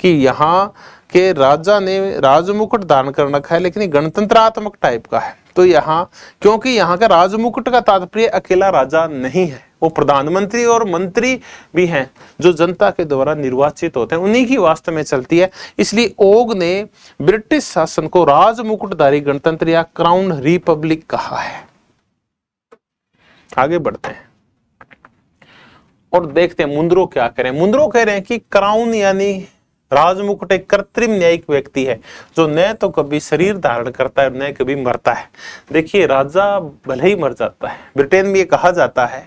कि यहाँ के राजा ने राजमुकुट धारण कर रखा है लेकिन गणतंत्रात्मक टाइप का है तो यहाँ क्योंकि यहाँ का राजमुकुट का तात्पर्य अकेला राजा नहीं है वो प्रधानमंत्री और मंत्री भी हैं जो जनता के द्वारा निर्वाचित होते हैं उन्हीं की वास्तव में चलती है इसलिए ओग ने ब्रिटिश शासन को राजमुकुटधारी गणतंत्र या क्राउन रिपब्लिक कहा है आगे बढ़ते हैं और देखते हैं मुंद्रो क्या कह रहे हैं मुंद्रो कह रहे हैं कि क्राउन यानी राजमुकुट एक कृत्रिम न्यायिक व्यक्ति है जो न तो कभी शरीर धारण करता है न कभी मरता है देखिए राजा भले ही मर जाता है ब्रिटेन में ये कहा जाता है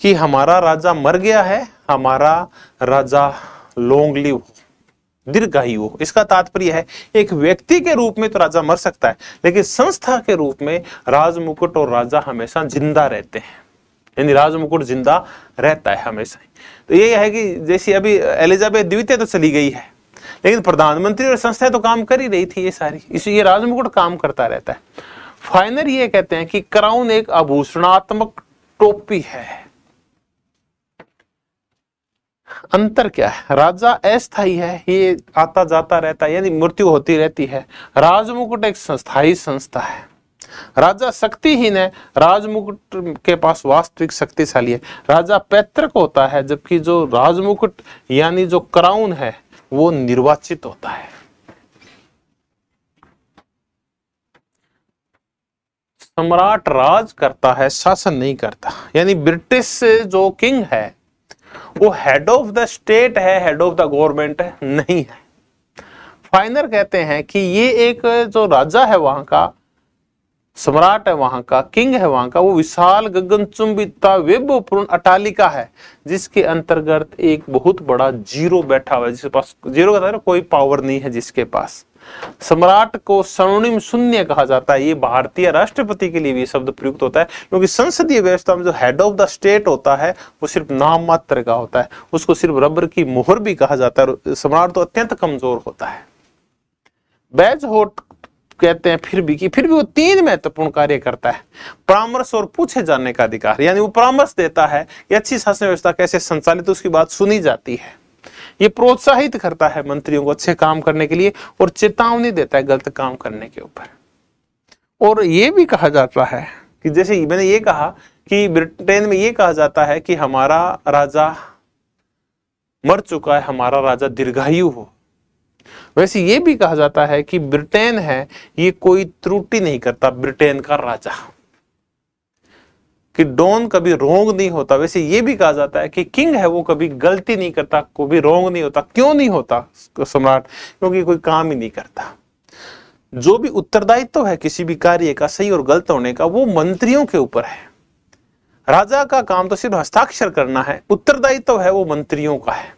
कि हमारा राजा मर गया है हमारा राजा लॉन्ग लिव हो दीर्घायु हो इसका तात्पर्य है एक व्यक्ति के रूप में तो राजा मर सकता है लेकिन संस्था के रूप में राजमुकुट और राजा हमेशा जिंदा रहते हैं यानी राजमुकुट जिंदा रहता है हमेशा तो ये है कि जैसे अभी एलिजाबेथ द्वितीय तो चली गई है लेकिन प्रधानमंत्री और संस्थाएं तो काम कर ही रही थी ये सारी इस ये राजमुकुट काम करता रहता है फाइनल ये कहते हैं कि क्राउन एक आभूषणात्मक टोपी है अंतर क्या है राजा अस्थाई है ये आता जाता रहता है यानी मृत्यु होती रहती है राजमुकुट एक संस्थाई संस्था है राजा शक्तिहीन है राजमुकुट के पास वास्तविक शक्तिशाली है राजा पैतृक होता है जबकि जो राजमुकुट यानी जो क्राउन है वो निर्वाचित होता है सम्राट राज करता है शासन नहीं करता यानी ब्रिटिश जो किंग है वो हेड ऑफ द स्टेट है हेड ऑफ द गवर्नमेंट नहीं है फाइनर कहते हैं कि ये एक जो राजा है वहां का सम्राट है वहां का किंग है वहां का वो विशाल गगनचुंबिता वैभवपूर्ण अटालिका है जिसके अंतर्गत एक बहुत बड़ा जीरो बैठा हुआ है जिसके पास जीरो का मतलब कोई पावर नहीं है जिसके पास सम्राट को स्वर्णिम शून्य कहा जाता है ये भारतीय राष्ट्रपति के लिए भी शब्द प्रयुक्त होता है क्योंकि संसदीय व्यवस्था में जो हेड ऑफ द स्टेट होता है वो सिर्फ नाम मात्र का होता है उसको सिर्फ रबर की मोहर भी कहा जाता है सम्राट तो अत्यंत कमजोर होता है बैज होट कहते हैं फिर भी कि फिर भी वो तीन महत्वपूर्ण कार्य करता है परामर्श और पूछे जाने का अधिकार यानी वो परामर्श देता है कि अच्छी शासन व्यवस्था कैसे संचालित तो उसकी बात सुनी जाती है ये प्रोत्साहित करता है मंत्रियों को अच्छे काम करने के लिए और चेतावनी देता है गलत काम करने के ऊपर और ये भी कहा जाता है कि जैसे मैंने ये कहा कि ब्रिटेन में ये कहा जाता है कि हमारा राजा मर चुका है हमारा राजा दीर्घायु हो वैसे ये भी कहा जाता है कि ब्रिटेन है ये कोई त्रुटि नहीं करता ब्रिटेन का राजा कि डॉन कभी रोंग नहीं होता वैसे ये भी कहा जाता है कि किंग है वो कभी गलती नहीं करता कभी रोंग नहीं होता क्यों नहीं होता सम्राट क्योंकि कोई काम ही नहीं करता जो भी उत्तरदायित्व तो है किसी भी कार्य का सही और गलत होने का वो मंत्रियों के ऊपर है राजा का काम तो सिर्फ हस्ताक्षर करना है उत्तरदायित्व तो है वो मंत्रियों का है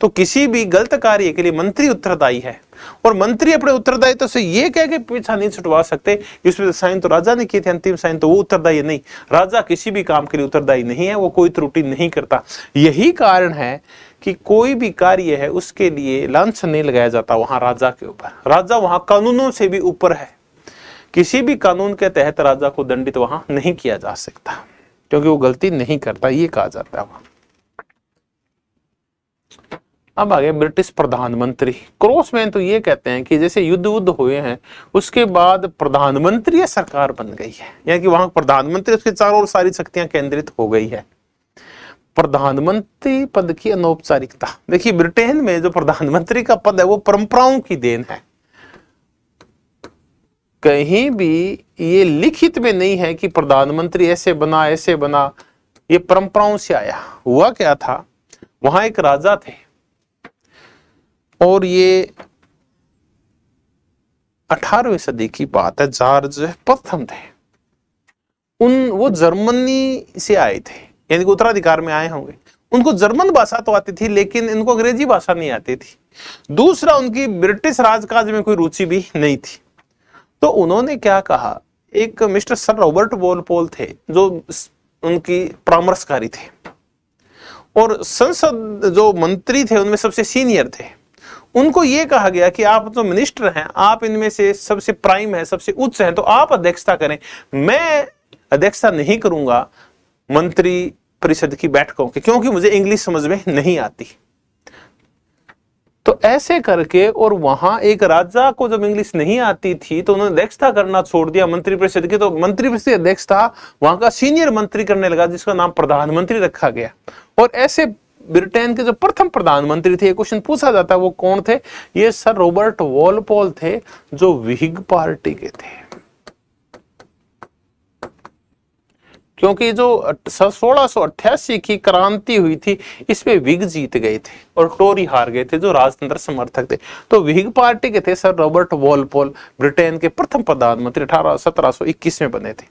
तो किसी भी गलत कार्य के लिए मंत्री उत्तरदायी है और मंत्री अपने उत्तरदायित्व से यह कह के पीछा नहीं छुटवा सकते इसमें साइन तो राजा ने किए थे अंतिम साइन तो वो उत्तरदायी नहीं राजा किसी भी काम के लिए उत्तरदायी नहीं है वो कोई त्रुटि नहीं करता यही कारण है कि कोई भी कार्य है उसके लिए लंच नहीं लगाया जाता वहां राजा के ऊपर राजा वहां कानूनों से भी ऊपर है किसी भी कानून के तहत राजा को दंडित वहां नहीं किया जा सकता क्योंकि वो गलती नहीं करता ये कहा जाता है वहां अब आ गया ब्रिटिश प्रधानमंत्री क्रॉसमैन तो ये कहते हैं कि जैसे युद्ध युद्ध हुए हैं उसके बाद प्रधानमंत्री सरकार बन गई है यानी कि वहां प्रधानमंत्री उसके चारों ओर सारी शक्तियां केंद्रित हो गई है प्रधानमंत्री पद की अनौपचारिकता देखिए ब्रिटेन में जो प्रधानमंत्री का पद है वो परंपराओं की देन है कहीं भी ये लिखित में नहीं है कि प्रधानमंत्री ऐसे बना ऐसे बना ये परंपराओं से आया हुआ क्या था वहां एक राजा थे और ये 18वीं सदी की बात है जार्ज प्रथम थे उन वो जर्मनी से आए थे यानी कि उत्तराधिकार में आए होंगे उनको जर्मन भाषा तो आती थी लेकिन इनको अंग्रेजी भाषा नहीं आती थी दूसरा उनकी ब्रिटिश राजकाज में कोई रुचि भी नहीं थी तो उन्होंने क्या कहा एक मिस्टर सर रॉबर्ट वोलपोल थे जो उनकी परामर्शकारी थे और संसद जो मंत्री थे उनमें सबसे सीनियर थे उनको ये कहा गया कि आप तो मिनिस्टर हैं आप इनमें से सबसे प्राइम है सबसे उच्च हैं तो आप अध्यक्षता करें मैं अध्यक्षता नहीं करूंगा मंत्री परिषद की बैठकों की क्योंकि मुझे इंग्लिश समझ में नहीं आती तो ऐसे करके और वहां एक राजा को जब इंग्लिश नहीं आती थी तो उन्होंने अध्यक्षता करना छोड़ दिया मंत्री परिषद की तो मंत्री परिषद अध्यक्षता वहां का सीनियर मंत्री करने लगा जिसका नाम प्रधानमंत्री रखा गया और ऐसे ब्रिटेन के जो प्रथम प्रधानमंत्री थे क्वेश्चन पूछा जाता है वो कौन थे ये सर रॉबर्ट वॉलपोल थे जो विग पार्टी के थे क्योंकि जो सोलह की क्रांति हुई थी इसमें विग जीत गए थे और टोरी हार गए थे जो राजतंत्र समर्थक थे तो विग पार्टी के थे सर रॉबर्ट वॉलपोल ब्रिटेन के प्रथम प्रधानमंत्री अठारह सत्रह में बने थे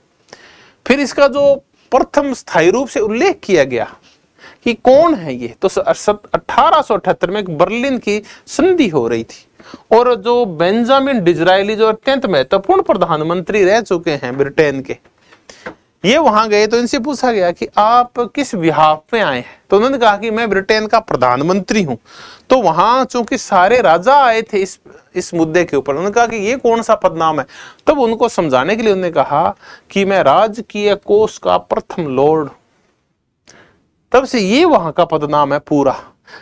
फिर इसका जो प्रथम स्थायी रूप से उल्लेख किया गया कि कौन है ये तो अठारह में बर्लिन की संधि हो रही थी और जो बेंजामिन डिजराइली जो अत्यंत महत्वपूर्ण प्रधानमंत्री रह चुके हैं ब्रिटेन के ये वहां गए तो इनसे पूछा गया कि आप किस विहाफ पे आए हैं तो उन्होंने कहा कि मैं ब्रिटेन का प्रधानमंत्री हूं तो वहां चूंकि सारे राजा आए थे इस इस मुद्दे के ऊपर उन्होंने कहा कि ये कौन सा पदनाम है तब उनको समझाने के लिए उन्होंने कहा कि मैं राजकीय कोष का प्रथम लॉर्ड तब से ये वहां का पदनाम है पूरा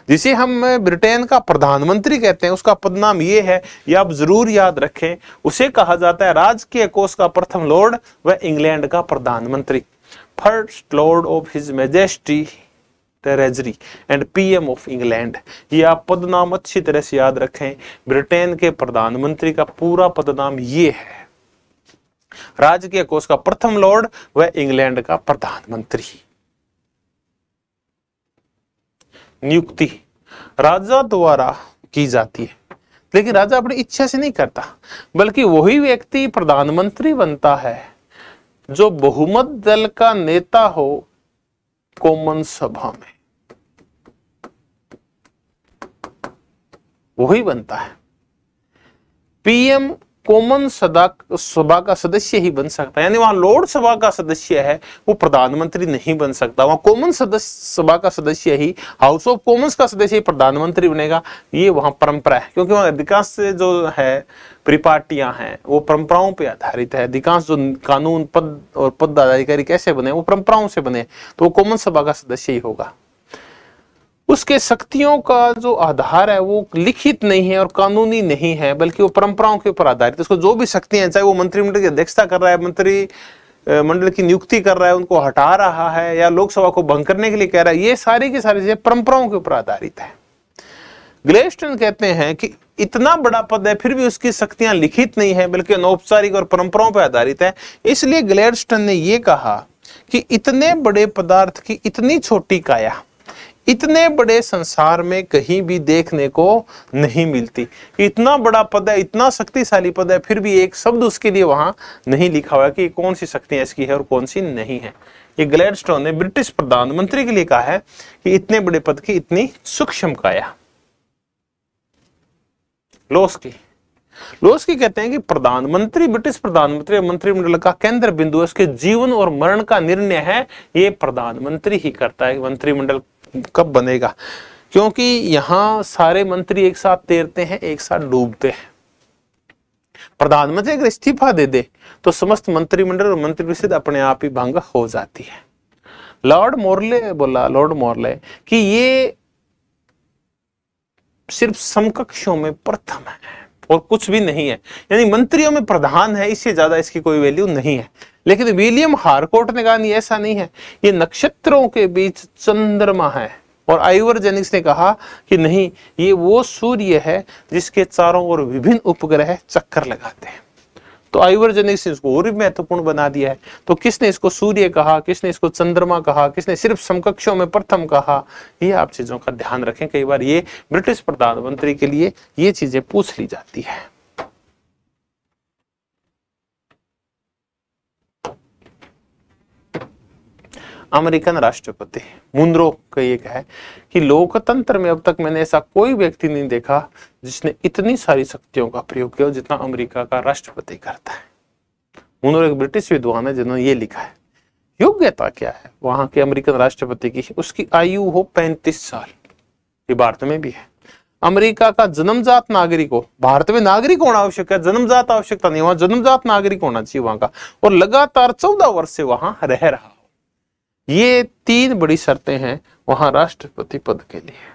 जिसे हम ब्रिटेन का प्रधानमंत्री कहते हैं उसका पदनाम ये है ये आप जरूर याद रखें उसे कहा जाता है राजकीय कोष का प्रथम लॉर्ड व इंग्लैंड का प्रधानमंत्री first lord of his majesty treasury and PM of England ये आप पदनाम अच्छी तरह से याद रखें ब्रिटेन के प्रधानमंत्री का पूरा पदनाम ये है राजकीय कोष का प्रथम लॉर्ड व इंग्लैंड का प्रधानमंत्री नियुक्ति राजा द्वारा की जाती है लेकिन राजा अपनी इच्छा से नहीं करता बल्कि वही व्यक्ति प्रधानमंत्री बनता है जो बहुमत दल का नेता हो कॉमन सभा में वही बनता है पीएम कॉमन सभा का सदस्य ही बन सकता है यानी वहां लोड सभा का सदस्य है वो प्रधानमंत्री नहीं बन सकता वहां कॉमन सदस्य सभा का सदस्य ही हाउस ऑफ कॉमन्स का सदस्य ही प्रधानमंत्री बनेगा ये वहां परंपरा है क्योंकि वहां अधिकांश जो है परिपाटियां हैं वो परंपराओं पे आधारित है अधिकांश जो कानून पद और पद अधिकारी कैसे बने वो परंपराओं से बने तो वो कॉमन सभा का सदस्य ही होगा उसके शक्तियों का जो आधार है वो लिखित नहीं है और कानूनी नहीं है बल्कि वो परंपराओं के ऊपर आधारित है उसको जो भी शक्तियां चाहे वो मंत्रिमंडल की अध्यक्षता कर रहा है मंत्री मंडल की नियुक्ति कर रहा है उनको हटा रहा है या लोकसभा को भंग करने के लिए कह रहा है ये सारी की सारी चीजें परंपराओं के ऊपर आधारित है ग्लेस्टन कहते हैं कि इतना बड़ा पद है फिर भी उसकी शक्तियां लिखित नहीं है बल्कि अनौपचारिक और परंपराओं पर आधारित है इसलिए ग्लेस्टन ने यह कहा कि इतने बड़े पदार्थ की इतनी छोटी काया इतने बड़े संसार में कहीं भी देखने को नहीं मिलती इतना बड़ा पद है इतना शक्तिशाली पद है फिर भी एक शब्द उसके लिए वहां नहीं लिखा हुआ कि कौन सी शक्तियां इसकी है और कौन सी नहीं है ये ग्लेडस्टोन ने ब्रिटिश प्रधानमंत्री के लिए कहा है कि इतने बड़े पद की इतनी सूक्ष्म काया लोस्की लोस्की कहते हैं कि प्रधानमंत्री ब्रिटिश प्रधानमंत्री मंत्रिमंडल का केंद्र बिंदु उसके जीवन और मरण का निर्णय है ये प्रधानमंत्री ही करता है मंत्रिमंडल कब बनेगा क्योंकि यहां सारे मंत्री एक साथ तैरते हैं एक साथ डूबते हैं प्रधानमंत्री अगर इस्तीफा दे दे तो समस्त मंत्रिमंडल और मंत्री परिषद अपने आप ही भंग हो जाती है लॉर्ड मोरले बोला लॉर्ड मोरले कि ये सिर्फ समकक्षों में प्रथम है और कुछ भी नहीं है यानी मंत्रियों में प्रधान है इससे ज्यादा इसकी कोई वैल्यू नहीं है लेकिन विलियम हारकोट ने कहा नहीं ऐसा नहीं है ये नक्षत्रों के बीच चंद्रमा है और आयुवर जेनिक्स ने कहा कि नहीं ये वो सूर्य है जिसके चारों ओर विभिन्न उपग्रह चक्कर लगाते हैं तो आयुर्जनिक इसको और भी महत्वपूर्ण बना दिया है तो किसने इसको सूर्य कहा किसने इसको चंद्रमा कहा किसने सिर्फ समकक्षों में प्रथम कहा ये आप चीजों का ध्यान रखें कई बार ये ब्रिटिश प्रधानमंत्री के लिए ये चीजें पूछ ली जाती है अमेरिकन राष्ट्रपति मुंद्रो का ये है कि लोकतंत्र में अब तक मैंने ऐसा कोई व्यक्ति नहीं देखा जिसने इतनी सारी शक्तियों का प्रयोग किया जितना अमेरिका का राष्ट्रपति करता है उन्होंने एक ब्रिटिश विद्वान है जिन्होंने ये लिखा है योग्यता क्या है वहां के अमेरिकन राष्ट्रपति की उसकी आयु हो पैंतीस साल ये भारत में भी है अमेरिका का जन्मजात नागरिक हो भारत में नागरिक होना आवश्यक है जन्मजात आवश्यकता नहीं वहां जन्मजात नागरिक होना चाहिए वहां का और लगातार चौदह वर्ष से वहां रह रहा हो ये तीन बड़ी शर्तें हैं वहां राष्ट्रपति पद के लिए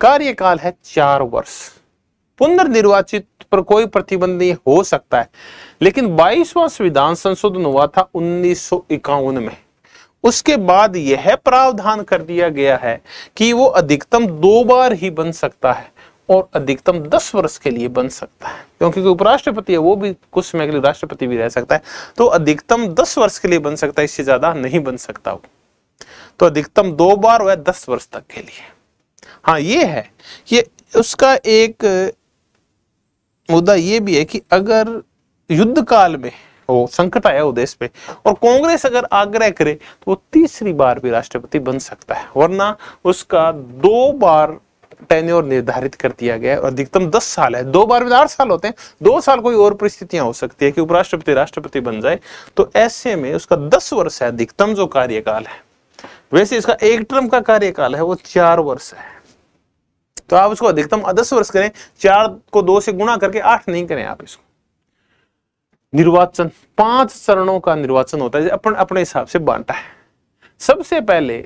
कार्यकाल है चार वर्ष पुनर्निर्वाचित पर कोई प्रतिबंध नहीं हो सकता है लेकिन बाईसवां संविधान संशोधन हुआ था उन्नीस में उसके बाद यह प्रावधान कर दिया गया है कि वो अधिकतम दो बार ही बन सकता है और अधिकतम दस वर्ष के लिए बन सकता है क्योंकि उपराष्ट्रपति है वो भी कुछ समय के लिए राष्ट्रपति भी रह सकता है तो अधिकतम दस वर्ष के लिए बन सकता है इससे ज्यादा नहीं बन सकता वो तो अधिकतम दो बार वह दस वर्ष तक के लिए हाँ ये है ये उसका एक मुद्दा ये भी है कि अगर युद्ध काल में वो संकट आया हो देश पे और कांग्रेस अगर आग्रह करे तो वो तीसरी बार भी राष्ट्रपति बन सकता है वरना उसका दो बार टेन्योर निर्धारित कर दिया गया है अधिकतम दस साल है दो बार में आठ साल होते हैं दो साल कोई और परिस्थितियां हो सकती है कि उपराष्ट्रपति राष्ट्रपति बन जाए तो ऐसे में उसका दस वर्ष है अधिकतम जो कार्यकाल है वैसे इसका एक टर्म का कार्यकाल है वो चार वर्ष है तो आप उसको अधिकतम दस वर्ष करें चार को दो से गुणा करके आठ नहीं करें आप इसको निर्वाचन पांच चरणों का निर्वाचन होता है अपन अपने हिसाब से बांटा है सबसे पहले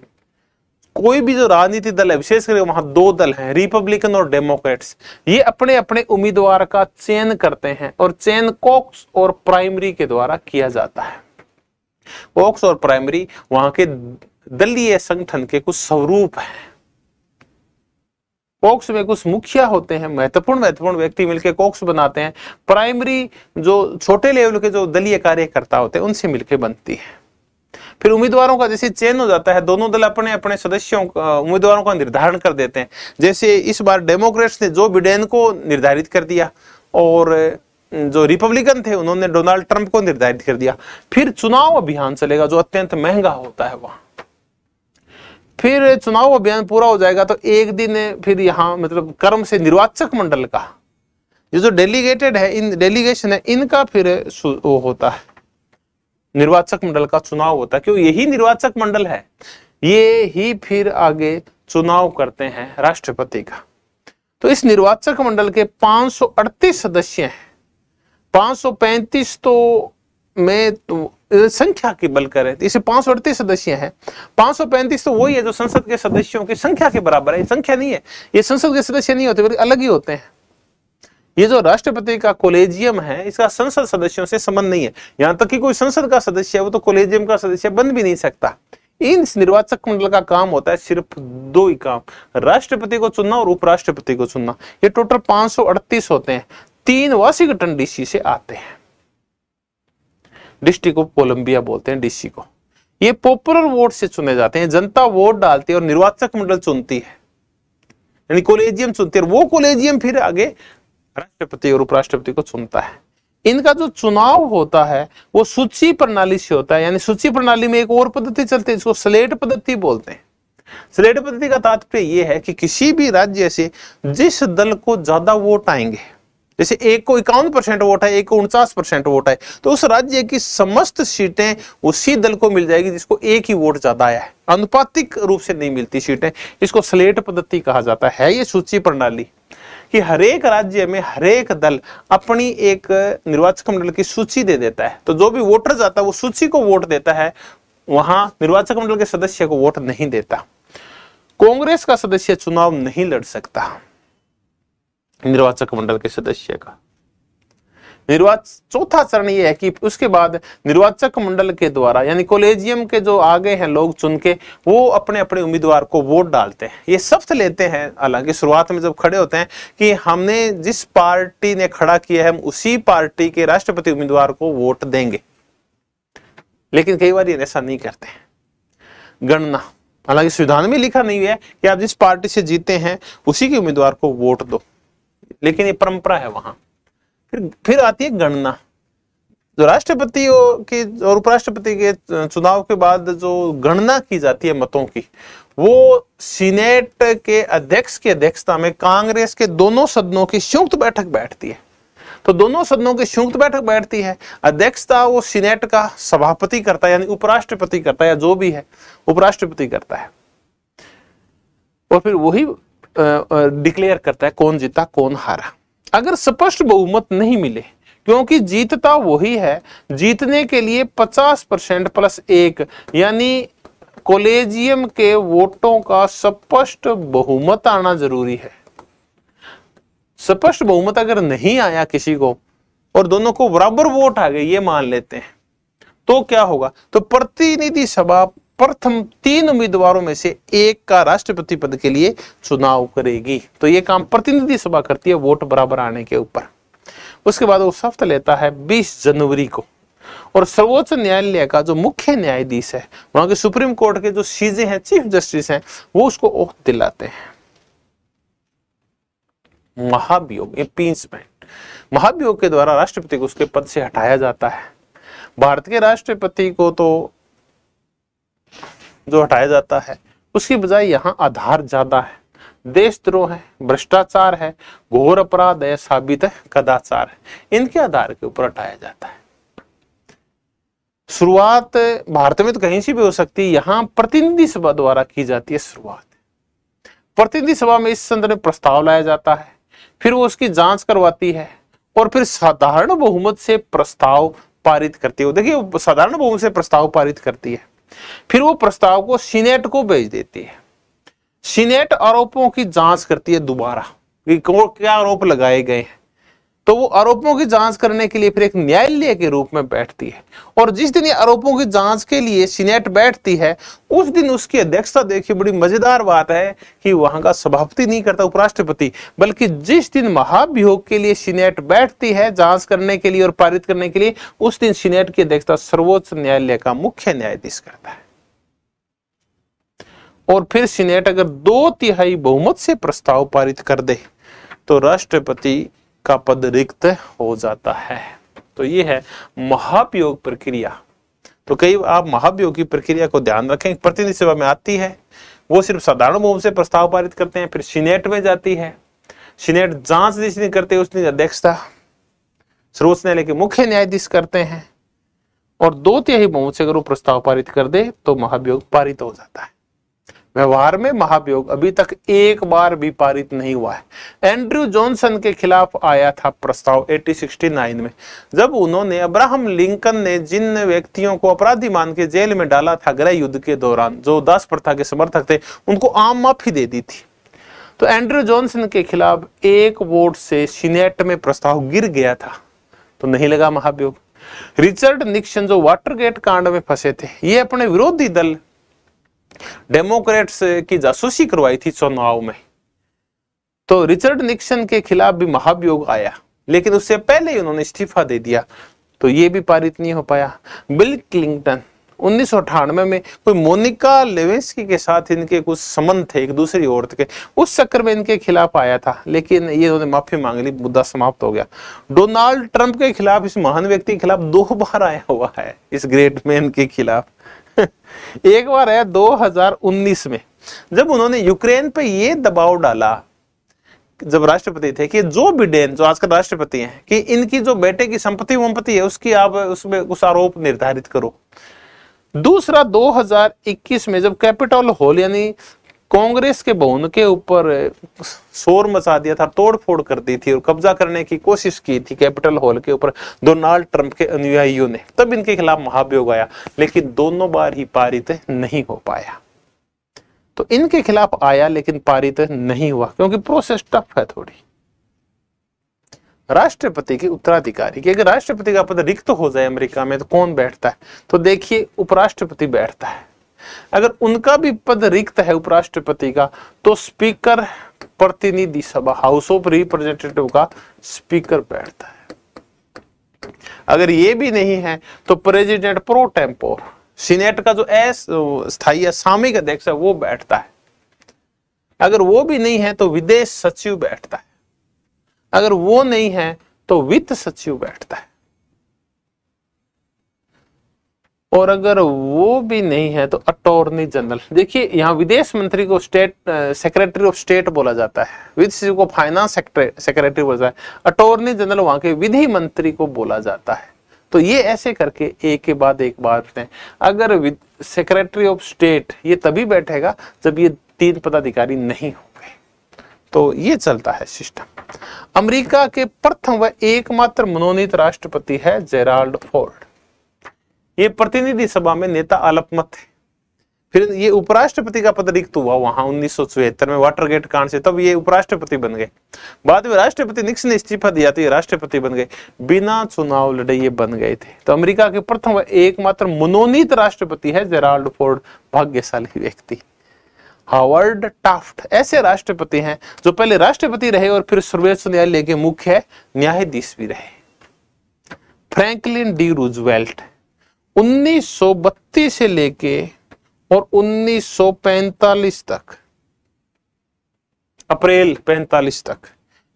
कोई भी जो राजनीति दल है विशेषकर वहां दो दल हैं रिपब्लिकन और डेमोक्रेट्स ये अपने अपने उम्मीदवार का चयन करते हैं और चयन कॉक्स और प्राइमरी के द्वारा किया जाता है कॉक्स और प्राइमरी वहां के दलीय संगठन के कुछ स्वरूप है कॉक्स में कुछ मुखिया होते हैं महत्वपूर्ण महत्वपूर्ण व्यक्ति मिलकर कॉक्स बनाते हैं प्राइमरी जो छोटे लेवल के जो दलीय कार्यकर्ता होते हैं उनसे मिलकर बनती है फिर उम्मीदवारों का जैसे चयन हो जाता है दोनों दल अपने अपने सदस्यों उम्मीदवारों का निर्धारण कर देते हैं जैसे इस बार डेमोक्रेट्स ने जो बिडेन को निर्धारित कर दिया और जो रिपब्लिकन थे उन्होंने डोनाल्ड ट्रंप को निर्धारित कर दिया फिर चुनाव अभियान चलेगा जो अत्यंत महंगा होता है वहां फिर चुनाव अभियान पूरा हो जाएगा तो एक दिन फिर यहाँ मतलब कर्म से निर्वाचक मंडल का ये जो डेलीगेटेड है इन डेलीगेशन है इनका फिर होता है निर्वाचक मंडल का चुनाव होता है क्यों यही निर्वाचक मंडल है ये ही फिर आगे चुनाव करते हैं राष्ट्रपति का तो इस निर्वाचक मंडल के 538 सदस्य हैं 535 तो में तो संख्या की बल करें तो इसे पांच सदस्य हैं 535 तो वही है जो संसद के सदस्यों की संख्या के बराबर है संख्या नहीं है ये संसद के सदस्य नहीं होते बल्कि अलग ही होते हैं ये जो राष्ट्रपति का कोलेजियम है इसका संसद सदस्यों से संबंध नहीं है यहाँ तक कि कोई संसद का सदस्य है वो तो कोलेजियम का सदस्य बन भी नहीं सकता इन निर्वाचक मंडल का काम होता है सिर्फ दो ही काम राष्ट्रपति को चुनना और उपराष्ट्रपति को चुनना ये टोटल पांच होते हैं तीन वाशिंगटन डीसी से आते हैं डिस्ट्रिक्ट ऑफ कोलंबिया बोलते हैं डीसी को ये पॉपुलर वोट से चुने जाते हैं जनता वोट डालती है और निर्वाचक मंडल चुनती है यानी कोलेजियम चुनती है वो कोलेजियम फिर आगे राष्ट्रपति और उपराष्ट्रपति को चुनता है इनका जो चुनाव होता है वो सूची प्रणाली से होता है यानी सूची प्रणाली में एक और पद्धति चलती है जिसको स्लेट पद्धति बोलते हैं स्लेट पद्धति का तात्पर्य यह है कि किसी भी राज्य से जिस दल को ज्यादा वोट आएंगे जैसे एक को इक्यावन परसेंट वोट है एक को उनचास परसेंट वोट है तो उस राज्य की समस्त सीटें उसी दल को मिल जाएगी जिसको एक ही वोट ज्यादा आया है अनुपातिक रूप से नहीं मिलती सीटें इसको स्लेट पद्धति कहा जाता है ये सूची प्रणाली कि हरेक राज्य में हरेक दल अपनी एक निर्वाचक मंडल की सूची दे देता है तो जो भी वोटर जाता है वो सूची को वोट देता है वहां निर्वाचक मंडल के सदस्य को वोट नहीं देता कांग्रेस का सदस्य चुनाव नहीं लड़ सकता निर्वाचक मंडल के सदस्य का निर्वाच चौथा चरण ये है कि उसके बाद निर्वाचक मंडल के द्वारा यानी कॉलेजियम के जो आगे हैं लोग चुन के वो अपने अपने उम्मीदवार को वोट डालते हैं ये शब्द लेते हैं हालांकि शुरुआत में जब खड़े होते हैं कि हमने जिस पार्टी ने खड़ा किया है हम उसी पार्टी के राष्ट्रपति उम्मीदवार को वोट देंगे लेकिन कई बार ये ऐसा नहीं करते गणना हालांकि संविधान में लिखा नहीं है कि आप जिस पार्टी से जीते हैं उसी के उम्मीदवार को वोट दो लेकिन ये परंपरा है वहां फिर फिर आती है गणना जो राष्ट्रपति के और उपराष्ट्रपति के चुनाव के बाद जो गणना की जाती है मतों की वो सीनेट के अध्यक्ष की अध्यक्षता में कांग्रेस के दोनों सदनों की संयुक्त बैठक बैठती है तो दोनों सदनों की संयुक्त बैठक बैठती है अध्यक्षता वो सीनेट का सभापति करता है यानी उपराष्ट्रपति करता है या जो भी है उपराष्ट्रपति करता है और फिर वही डिक्लेयर करता है कौन जीता कौन हारा अगर स्पष्ट बहुमत नहीं मिले क्योंकि जीतता वही है जीतने के लिए 50 परसेंट प्लस एक यानी कोलेजियम के वोटों का स्पष्ट बहुमत आना जरूरी है स्पष्ट बहुमत अगर नहीं आया किसी को और दोनों को बराबर वोट आ गए ये मान लेते हैं तो क्या होगा तो प्रतिनिधि सभा प्रथम तीन उम्मीदवारों में से एक का राष्ट्रपति पद के लिए चुनाव करेगी तो ये काम प्रतिनिधि सभा करती है वोट बराबर आने के ऊपर उसके बाद वो शपथ लेता है 20 जनवरी को और सर्वोच्च न्यायालय का जो मुख्य न्यायाधीश है वहां के सुप्रीम कोर्ट के जो सीजे हैं चीफ जस्टिस हैं वो उसको ओह दिलाते हैं महाभियोग महाभियोग के द्वारा राष्ट्रपति को उसके पद से हटाया जाता है भारत के राष्ट्रपति को तो जो हटाया जाता है उसकी बजाय यहाँ आधार ज्यादा है देशद्रोह है भ्रष्टाचार है घोर अपराध है साबित है कदाचार है इनके आधार के ऊपर हटाया जाता है शुरुआत भारत में तो कहीं से भी हो सकती है यहाँ प्रतिनिधि सभा द्वारा की जाती है शुरुआत प्रतिनिधि सभा में इस संदर्भ में प्रस्ताव लाया जाता है फिर वो उसकी जांच करवाती है और फिर साधारण बहुमत से प्रस्ताव पारित करती है देखिए साधारण बहुमत से प्रस्ताव पारित करती है फिर वो प्रस्ताव को सीनेट को भेज देती है सीनेट आरोपों की जांच करती है दोबारा कि क्या आरोप लगाए गए हैं तो वो आरोपों की जांच करने के लिए फिर एक न्यायालय के रूप में बैठती है और जिस दिन ये आरोपों की जांच के लिए सीनेट बैठती है उस दिन उसकी अध्यक्षता देखिए बड़ी मजेदार बात है कि वहां का सभापति नहीं करता उपराष्ट्रपति बल्कि जिस दिन महाभियोग के लिए सीनेट बैठती है जांच करने के लिए और पारित करने के लिए उस दिन सीनेट की अध्यक्षता सर्वोच्च न्यायालय का मुख्य न्यायाधीश करता है और फिर सीनेट अगर दो तिहाई बहुमत से प्रस्ताव पारित कर दे तो राष्ट्रपति का पद रिक्त हो जाता है तो ये है महाभियोग प्रक्रिया तो कई आप महाभियोग की प्रक्रिया को ध्यान रखें प्रतिनिधि सभा में आती है वो सिर्फ साधारण मोह से प्रस्ताव पारित करते हैं फिर सीनेट में जाती है सीनेट जांच जिसने करते हैं उस दिन अध्यक्षता सर्वोच्च न्यायालय के मुख्य न्यायाधीश करते हैं और दो तिहाई बहुमत से अगर वो प्रस्ताव पारित कर दे तो महाभियोग पारित हो जाता है व्यवहार में महाभियोग अभी तक एक बार भी पारित नहीं हुआ है एंड्रयू जॉनसन के खिलाफ आया था प्रस्ताव 1869 में जब उन्होंने अब्राहम लिंकन ने जिन व्यक्तियों को अपराधी मान के जेल में डाला था गृह युद्ध के दौरान जो दास प्रथा के समर्थक थे उनको आम माफी दे दी थी तो एंड्रयू जॉनसन के खिलाफ एक वोट से सीनेट में प्रस्ताव गिर गया था तो नहीं लगा महाभियोग रिचर्ड निक्सन जो वाटरगेट कांड में फंसे थे ये अपने विरोधी दल डेमोक्रेट्स की जासूसी करवाई थी चुनाव में तो रिचर्ड निक्सन के खिलाफ भी महाभियोग आया लेकिन उससे पहले ही उन्होंने इस्तीफा दे दिया तो ये भी पारित नहीं हो पाया बिल क्लिंटन उन्नीस में कोई मोनिका लेवेंसकी के साथ इनके कुछ संबंध थे एक दूसरी औरत के उस चक्कर में इनके खिलाफ आया था लेकिन ये उन्होंने माफी मांग ली मुद्दा समाप्त हो गया डोनाल्ड ट्रंप के खिलाफ इस महान व्यक्ति के खिलाफ दो बार आया हुआ है इस ग्रेट मैन के खिलाफ एक बार है 2019 में जब उन्होंने यूक्रेन पे ये दबाव डाला जब राष्ट्रपति थे कि जो बिडेन जो आजकल राष्ट्रपति हैं कि इनकी जो बेटे की संपत्ति वंपत्ति है उसकी आप उसमें उस आरोप निर्धारित करो दूसरा 2021 में जब कैपिटल हॉल यानी कांग्रेस के बहुन के ऊपर शोर मचा दिया था तोड़फोड़ कर दी थी और कब्जा करने की कोशिश की थी कैपिटल हॉल के ऊपर डोनाल्ड ट्रंप के अनुयायियों ने तब इनके खिलाफ महाभियोग आया लेकिन दोनों बार ही पारित नहीं हो पाया तो इनके खिलाफ आया लेकिन पारित नहीं हुआ क्योंकि प्रोसेस टफ है थोड़ी राष्ट्रपति के उत्तराधिकारी की अगर राष्ट्रपति का पद रिक्त हो जाए अमेरिका में तो कौन बैठता है तो देखिए उपराष्ट्रपति बैठता है अगर उनका भी पद रिक्त है उपराष्ट्रपति का तो स्पीकर प्रतिनिधि सभा हाउस ऑफ रिप्रेजेंटेटिव का स्पीकर बैठता है अगर ये भी नहीं है तो प्रेसिडेंट प्रो टेम्पोर सीनेट का जो एस स्थायी असामिक अध्यक्ष है वो बैठता है अगर वो भी नहीं है तो विदेश सचिव बैठता है अगर वो नहीं है तो वित्त सचिव बैठता है और अगर वो भी नहीं है तो अटोर्नी जनरल देखिए यहाँ विदेश मंत्री को स्टेट सेक्रेटरी ऑफ स्टेट बोला जाता है विदेश को फाइनेंस सेक्रेटरी बोला जाता है अटोर्नी जनरल वहां के विधि मंत्री को बोला जाता है तो ये ऐसे करके एक के बाद एक बात अगर सेक्रेटरी ऑफ स्टेट ये तभी बैठेगा जब ये तीन पदाधिकारी नहीं होंगे तो ये चलता है सिस्टम अमेरिका के प्रथम व एकमात्र मनोनीत राष्ट्रपति है जेराल्ड फोर्ड ये प्रतिनिधि सभा में नेता आलपमत थे फिर ये उपराष्ट्रपति का पद रिक्त हुआ वहां उन्नीस में वाटरगेट कांड से तब ये उपराष्ट्रपति बन गए बाद में राष्ट्रपति निक्स ने इस्तीफा दिया तो ये राष्ट्रपति बन गए बिना चुनाव लड़े ये बन गए थे तो अमेरिका के प्रथम एकमात्र मनोनीत राष्ट्रपति है जेराल्ड फोर्ड भाग्यशाली व्यक्ति हावर्ड टाफ्ट ऐसे राष्ट्रपति हैं जो पहले राष्ट्रपति रहे और फिर सर्वोच्च न्यायालय के मुख्य न्यायाधीश भी रहे फ्रैंकलिन डी रूजवेल्ट 1932 से लेके और 1945 तक अप्रैल 45 तक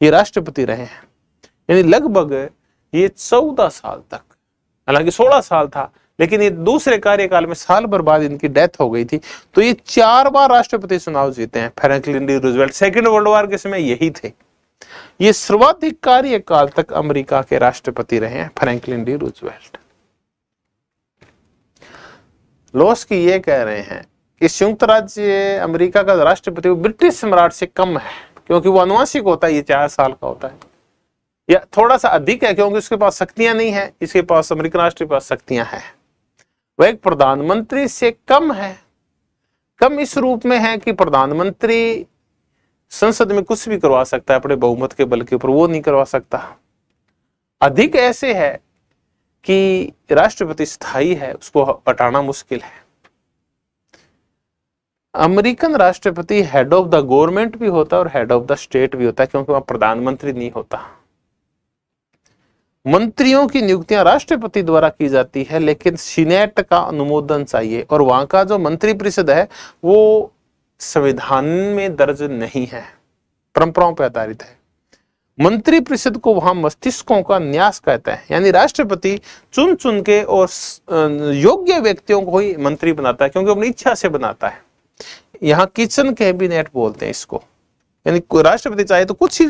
ये राष्ट्रपति रहे हैं यानी लगभग ये 14 साल तक हालांकि 16 साल था लेकिन ये दूसरे कार्यकाल में साल भर बाद इनकी डेथ हो गई थी तो ये चार बार राष्ट्रपति चुनाव जीते हैं Franklin D Roosevelt second world war के समय यही थे ये सर्वाधिक कार्यकाल तक अमेरिका के राष्ट्रपति रहे हैं फ्रैंकलिन डी रूजवेल्ट लोस की ये कह रहे हैं कि संयुक्त राज्य अमेरिका का राष्ट्रपति ब्रिटिश सम्राट से कम है क्योंकि वो अनुवासिक होता है ये चार साल का होता है या थोड़ा सा अधिक है क्योंकि उसके पास शक्तियां नहीं है इसके पास अमेरिकन राष्ट्र के पास शक्तियां हैं वह एक प्रधानमंत्री से कम है कम इस रूप में है कि प्रधानमंत्री संसद में कुछ भी करवा सकता है अपने बहुमत के बल के ऊपर वो नहीं करवा सकता अधिक ऐसे है कि राष्ट्रपति स्थायी है उसको हटाना मुश्किल है अमेरिकन राष्ट्रपति हेड ऑफ द गवर्नमेंट भी होता है और हेड ऑफ द स्टेट भी होता है क्योंकि वहां प्रधानमंत्री नहीं होता मंत्रियों की नियुक्तियां राष्ट्रपति द्वारा की जाती है लेकिन सीनेट का अनुमोदन चाहिए और वहां का जो मंत्री परिषद है वो संविधान में दर्ज नहीं है परंपराओं पर आधारित है मंत्री परिषद को वहां मस्तिष्कों का न्यास कहता है यानी राष्ट्रपति चुन चुन के और योग्य व्यक्तियों को ही मंत्री बनाता है क्योंकि अपनी इच्छा से बनाता है यहाँ किचन कैबिनेट बोलते हैं इसको यानी राष्ट्रपति चाहे तो कुछ ही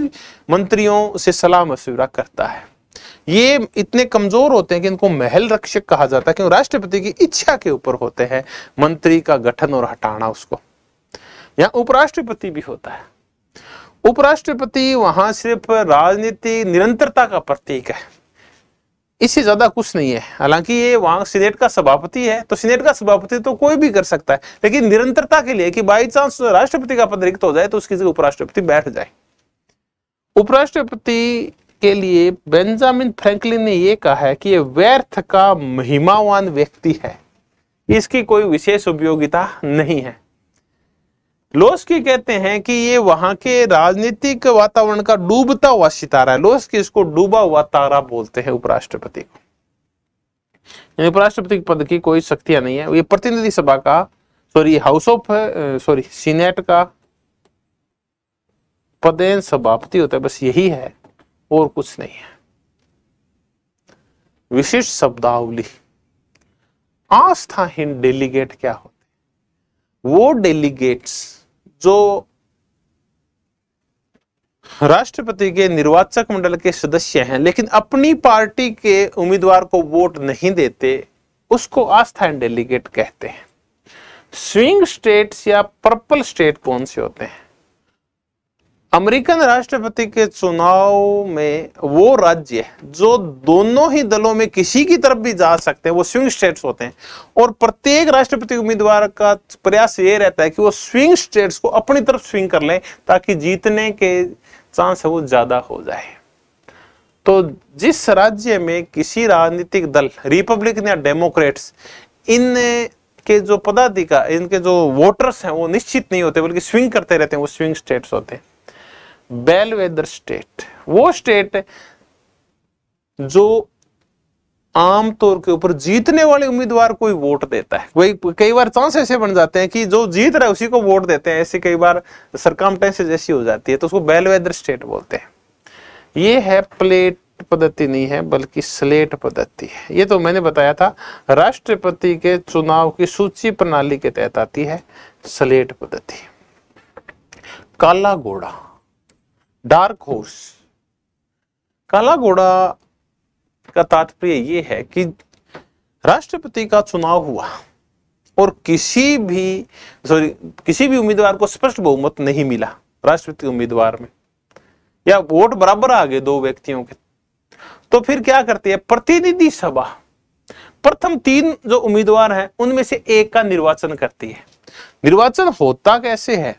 मंत्रियों से सलाह मशुरा करता है ये इतने कमजोर होते हैं कि इनको महल रक्षक कहा जाता है क्योंकि राष्ट्रपति की इच्छा के ऊपर होते हैं मंत्री का गठन और हटाना उसको यहाँ उपराष्ट्रपति भी होता है उपराष्ट्रपति वहां सिर्फ राजनीति निरंतरता का प्रतीक है इससे ज्यादा कुछ नहीं है हालांकि ये वहां सीनेट का सभापति है तो सीनेट का सभापति तो कोई भी कर सकता है लेकिन निरंतरता के लिए कि बाई चांस राष्ट्रपति का पद रिक्त हो जाए तो उसकी जगह उपराष्ट्रपति बैठ जाए उपराष्ट्रपति के लिए बेंजामिन फ्रैंकलिन ने यह कहा है कि ये व्यर्थ का महिमावान व्यक्ति है इसकी कोई विशेष उपयोगिता नहीं है लोस्की कहते हैं कि ये वहां के राजनीतिक वातावरण का डूबता हुआ सितारा है लोस्की इसको डूबा हुआ तारा बोलते हैं उपराष्ट्रपति को उपराष्ट्रपति पद की कोई शक्तियां नहीं है ये प्रतिनिधि सभा का sorry house of sorry senate का पदेन सभापति होता है बस यही है और कुछ नहीं है विशिष्ट शब्दावली आस्थाहीन डेलीगेट क्या होते वो डेलीगेट्स जो राष्ट्रपति के निर्वाचक मंडल के सदस्य हैं लेकिन अपनी पार्टी के उम्मीदवार को वोट नहीं देते उसको आस्था डेलीगेट कहते हैं स्विंग स्टेट्स या पर्पल स्टेट कौन से होते हैं अमेरिकन राष्ट्रपति के चुनाव में वो राज्य जो दोनों ही दलों में किसी की तरफ भी जा सकते हैं वो स्विंग स्टेट्स होते हैं और प्रत्येक राष्ट्रपति उम्मीदवार का प्रयास ये रहता है कि वो स्विंग स्टेट्स को अपनी तरफ स्विंग कर लें ताकि जीतने के चांस है वो ज्यादा हो जाए तो जिस राज्य में किसी राजनीतिक दल रिपब्लिकन या डेमोक्रेट्स इन के जो पदाधिकार इनके जो वोटर्स हैं वो निश्चित नहीं होते बल्कि स्विंग करते रहते हैं वो स्विंग स्टेट्स होते हैं बेल वेदर स्टेट वो स्टेट जो आमतौर के ऊपर जीतने वाले उम्मीदवार कोई वोट देता है कोई कई बार चांस ऐसे बन जाते हैं कि जो जीत रहा है उसी को वोट देते हैं ऐसे कई बार सरकाम जैसी हो जाती है तो उसको बेल वेदर स्टेट बोलते हैं ये है प्लेट पद्धति नहीं है बल्कि स्लेट पद्धति है ये तो मैंने बताया था राष्ट्रपति के चुनाव की सूची प्रणाली के तहत आती है स्लेट पद्धति काला घोड़ा डार्क होर्स काला घोड़ा का तात्पर्य ये है कि राष्ट्रपति का चुनाव हुआ और किसी भी सॉरी किसी भी उम्मीदवार को स्पष्ट बहुमत नहीं मिला राष्ट्रपति उम्मीदवार में या वोट बराबर आ गए दो व्यक्तियों के तो फिर क्या करती है प्रतिनिधि सभा प्रथम तीन जो उम्मीदवार हैं उनमें से एक का निर्वाचन करती है निर्वाचन होता कैसे है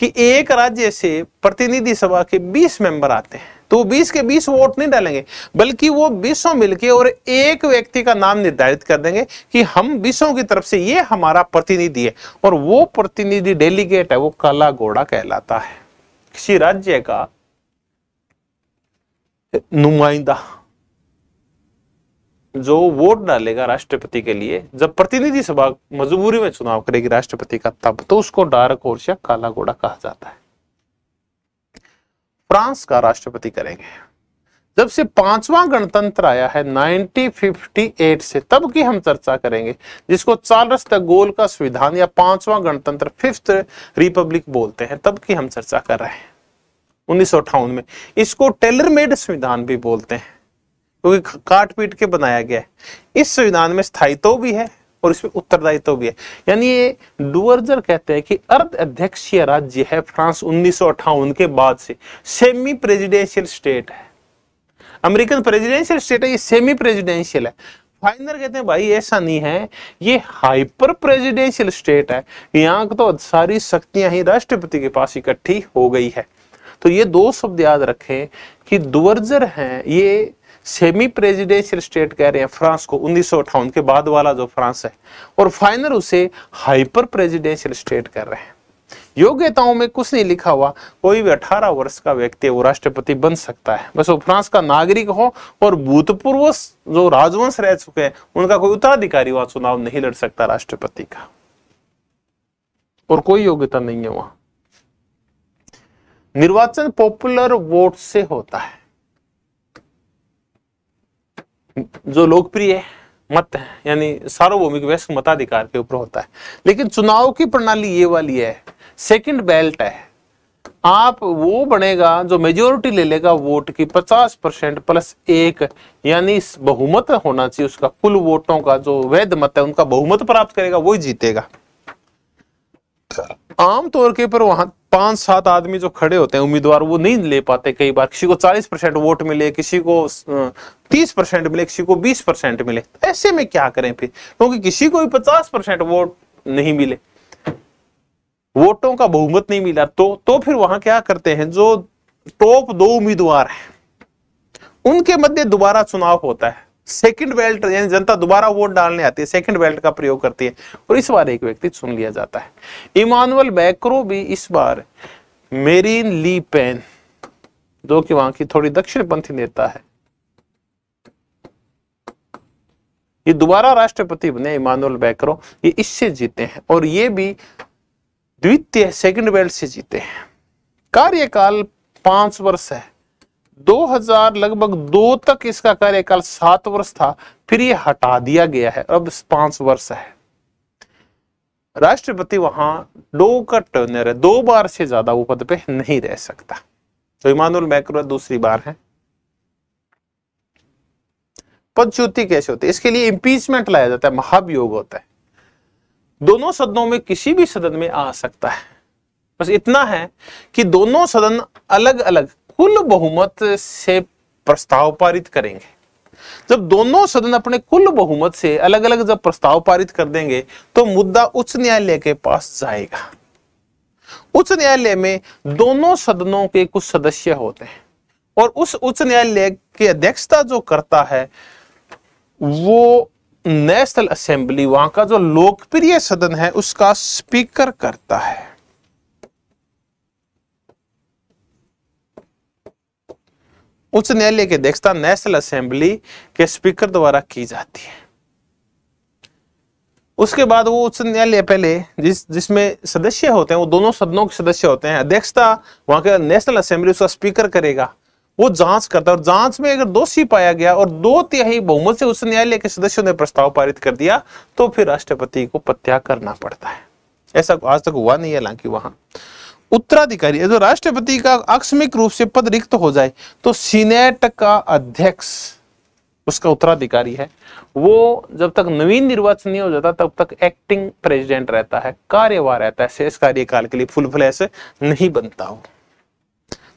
कि एक राज्य से प्रतिनिधि सभा के 20 मेंबर आते हैं तो 20 के 20 वोट नहीं डालेंगे बल्कि वो बीसों मिलके और एक व्यक्ति का नाम निर्धारित कर देंगे कि हम बीसों की तरफ से ये हमारा प्रतिनिधि है और वो प्रतिनिधि डेलीगेट है वो काला घोड़ा कहलाता है किसी राज्य का नुमाइंदा जो वोट डालेगा राष्ट्रपति के लिए जब प्रतिनिधि सभा मजबूरी में चुनाव करेगी राष्ट्रपति का तब तो उसको डार्क होर्स या काला घोड़ा कहा जाता है फ्रांस का राष्ट्रपति करेंगे जब से पांचवा गणतंत्र आया है 1958 से तब की हम चर्चा करेंगे जिसको चार्लस द गोल का संविधान या पांचवा गणतंत्र फिफ्थ रिपब्लिक बोलते हैं तब की हम चर्चा कर रहे हैं उन्नीस में इसको टेलरमेड संविधान भी बोलते हैं क्योंकि काट पीट के बनाया गया है इस संविधान में स्थायित्व भी है और इसमें उत्तरदायित्व भी है यानी ये डुअर्जर कहते हैं कि अर्ध अध्यक्षीय राज्य है फ्रांस उन्नीस के बाद से सेमी प्रेजिडेंशियल स्टेट है अमेरिकन प्रेजिडेंशियल स्टेट है ये सेमी प्रेजिडेंशियल है फाइनर कहते हैं भाई ऐसा नहीं है ये हाइपर प्रेजिडेंशियल स्टेट है यहाँ तो सारी शक्तियां ही राष्ट्रपति के पास इकट्ठी हो गई है तो ये दो शब्द याद रखें कि दुवर्जर हैं ये सेमी प्रेजिडेंशियल स्टेट कह रहे हैं फ्रांस को उन्नीस के बाद वाला जो फ्रांस है और फाइनल उसे हाइपर प्रेजिडेंशियल स्टेट कर रहे हैं योग्यताओं में कुछ नहीं लिखा हुआ कोई भी 18 वर्ष का व्यक्ति वो राष्ट्रपति बन सकता है बस वो फ्रांस का नागरिक हो और भूतपूर्व जो राजवंश रह चुके हैं उनका कोई उत्तराधिकारी वहां चुनाव नहीं लड़ सकता राष्ट्रपति का और कोई योग्यता नहीं है वहां निर्वाचन पॉपुलर वोट से होता है जो लोकप्रिय मत है यानी सार्वभौमिक वैश्विक मताधिकार के ऊपर होता है लेकिन चुनाव की प्रणाली ये वाली है सेकंड बेल्ट है आप वो बनेगा जो मेजोरिटी ले लेगा वोट की 50 परसेंट प्लस एक यानी बहुमत होना चाहिए उसका कुल वोटों का जो वैध मत है उनका बहुमत प्राप्त करेगा वो जीतेगा आमतौर के पर वहां पांच सात आदमी जो खड़े होते हैं उम्मीदवार वो नहीं ले पाते कई बार किसी को चालीस परसेंट वोट मिले किसी को तीस परसेंट मिले किसी को बीस परसेंट मिले तो ऐसे में क्या करें फिर क्योंकि किसी को भी पचास परसेंट वोट नहीं मिले वोटों का बहुमत नहीं मिला तो तो फिर वहां क्या करते हैं जो टॉप दो उम्मीदवार हैं उनके मध्य दोबारा चुनाव होता है सेकंड बेल्ट यानी जनता दोबारा वोट डालने आती है सेकंड बेल्ट का प्रयोग करती है और इस बार एक व्यक्ति चुन लिया जाता है इमानुअल बैक्रो भी इस बार मेरीन ली पेन जो कि वहां की थोड़ी पंथी नेता है ये दोबारा राष्ट्रपति बने इमानुअल बैकरो ये इससे जीते हैं और ये भी द्वितीय सेकंड बेल्ट से जीते हैं कार्यकाल पांच वर्ष है 2000 लगभग दो तक इसका कार्यकाल सात वर्ष था फिर ये हटा दिया गया है अब पांच वर्ष है राष्ट्रपति वहां दो का टर्नर दो बार से ज्यादा वो पद पे नहीं रह सकता तो इमानुअल मैक्रो दूसरी बार है पदच्युति कैसे होती है इसके लिए इम्पीचमेंट लाया जाता है महाभियोग होता है दोनों सदनों में किसी भी सदन में आ सकता है बस इतना है कि दोनों सदन अलग अलग कुल बहुमत से प्रस्ताव पारित करेंगे जब दोनों सदन अपने कुल बहुमत से अलग अलग जब प्रस्ताव पारित कर देंगे तो मुद्दा उच्च न्यायालय के पास जाएगा उच्च न्यायालय में दोनों सदनों के कुछ सदस्य होते हैं और उस उच्च न्यायालय की अध्यक्षता जो करता है वो नेशनल असेंबली वहां का जो लोकप्रिय सदन है उसका स्पीकर करता है उच्च न्यायालय की अध्यक्षता नेशनल असेंबली के स्पीकर द्वारा की जाती है उसके बाद वो उच्च न्यायालय पहले जिस जिसमें सदस्य होते हैं वो दोनों सदनों के सदस्य होते हैं अध्यक्षता वहां के नेशनल असेंबली उसका स्पीकर करेगा वो जांच करता है और जांच में अगर दोषी पाया गया और दो तिहाई बहुमत से उच्च न्यायालय के सदस्यों ने प्रस्ताव पारित कर दिया तो फिर राष्ट्रपति को पत्या करना पड़ता है ऐसा आज तक हुआ नहीं है हालांकि वहां उत्तराधिकारी जो राष्ट्रपति का आकस्मिक रूप से पद रिक्त हो जाए तो सीनेट का अध्यक्ष उसका उत्तराधिकारी है वो जब तक नवीन निर्वाचन नहीं हो जाता तब तक एक्टिंग प्रेसिडेंट रहता है कार्यवाह रहता है शेष कार्यकाल के लिए फुल फ्लैश नहीं बनता हो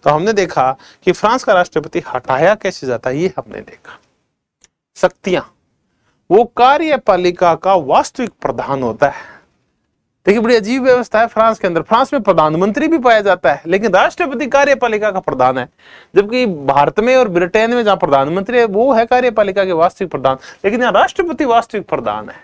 तो हमने देखा कि फ्रांस का राष्ट्रपति हटाया कैसे जाता है ये हमने देखा शक्तियां वो कार्यपालिका का वास्तविक प्रधान होता है देखिए बड़ी अजीब व्यवस्था है फ्रांस के अंदर फ्रांस में प्रधानमंत्री भी पाया जाता है लेकिन राष्ट्रपति कार्यपालिका का प्रधान है जबकि भारत में और ब्रिटेन में जहां प्रधानमंत्री है वो है कार्यपालिका के वास्तविक प्रधान लेकिन यहाँ राष्ट्रपति वास्तविक प्रधान है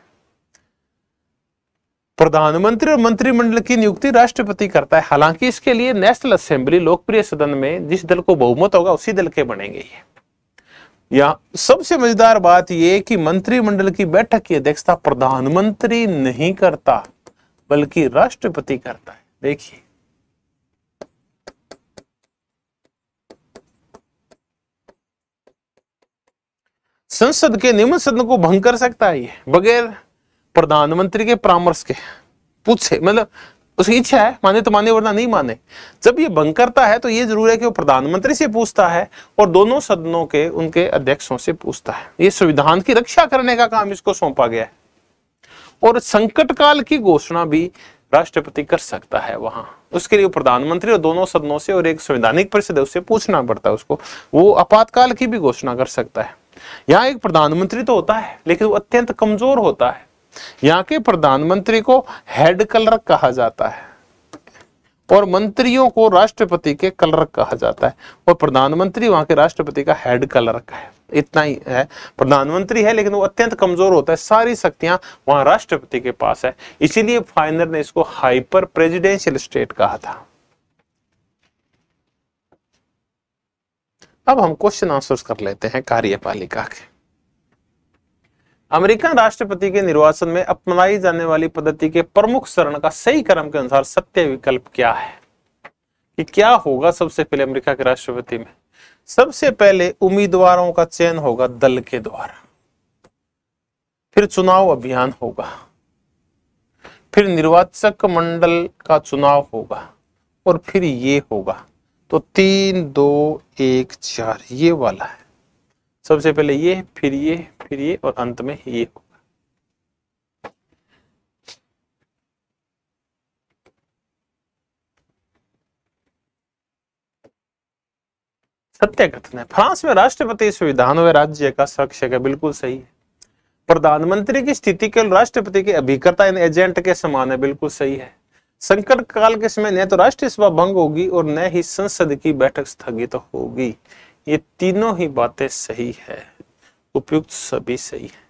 प्रधानमंत्री और मंत्रिमंडल की नियुक्ति राष्ट्रपति करता है हालांकि इसके लिए नेशनल असेंबली लोकप्रिय सदन में जिस दल को बहुमत होगा उसी दल के बनेंगे ये या सबसे मजेदार बात यह कि मंत्रिमंडल की बैठक की अध्यक्षता प्रधानमंत्री नहीं करता बल्कि राष्ट्रपति करता है देखिए संसद के निम्न सदन को भंग कर सकता है ये बगैर प्रधानमंत्री के परामर्श के पूछे मतलब उसकी इच्छा है माने तो माने वरना नहीं माने जब ये भंग करता है तो ये जरूर है कि वो प्रधानमंत्री से पूछता है और दोनों सदनों के उनके अध्यक्षों से पूछता है ये संविधान की रक्षा करने का काम इसको सौंपा गया है और संकट काल की घोषणा भी राष्ट्रपति कर सकता है वहां उसके लिए प्रधानमंत्री और दोनों सदनों से और एक संवैधानिक परिषद है उससे पूछना पड़ता है उसको वो आपातकाल की भी घोषणा कर सकता है यहाँ एक प्रधानमंत्री तो होता है लेकिन वो अत्यंत कमजोर होता है यहाँ के प्रधानमंत्री को हेड कलरक कहा जाता है और मंत्रियों को राष्ट्रपति के कलरक कहा जाता है और प्रधानमंत्री वहां के राष्ट्रपति का हेड कलरक है इतना ही है प्रधानमंत्री है लेकिन वो अत्यंत कमजोर होता है सारी शक्तियां वहां राष्ट्रपति के पास है इसीलिए फाइनर ने इसको हाइपर प्रेजिडेंशियल स्टेट कहा था अब हम क्वेश्चन आंसर कर लेते हैं कार्यपालिका के अमेरिकन राष्ट्रपति के निर्वाचन में अपनाई जाने वाली पद्धति के प्रमुख चरण का सही क्रम के अनुसार सत्य विकल्प क्या है कि क्या होगा सबसे पहले अमेरिका के राष्ट्रपति में सबसे पहले उम्मीदवारों का चयन होगा दल के द्वारा फिर चुनाव अभियान होगा फिर निर्वाचक मंडल का चुनाव होगा और फिर ये होगा तो तीन दो एक चार ये वाला है सबसे पहले ये फिर ये फिर ये और अंत में ये होगा सत्य कथन है फ्रांस में राष्ट्रपति संविधान व राज्य का संरक्षक है बिल्कुल सही है प्रधानमंत्री की स्थिति केवल राष्ट्रपति के अभिकर्ता इन एजेंट के समान है बिल्कुल सही है संकट काल के समय न तो राष्ट्रीय सभा भंग होगी और न ही संसद की बैठक स्थगित तो होगी ये तीनों ही बातें सही है उपयुक्त सभी सही है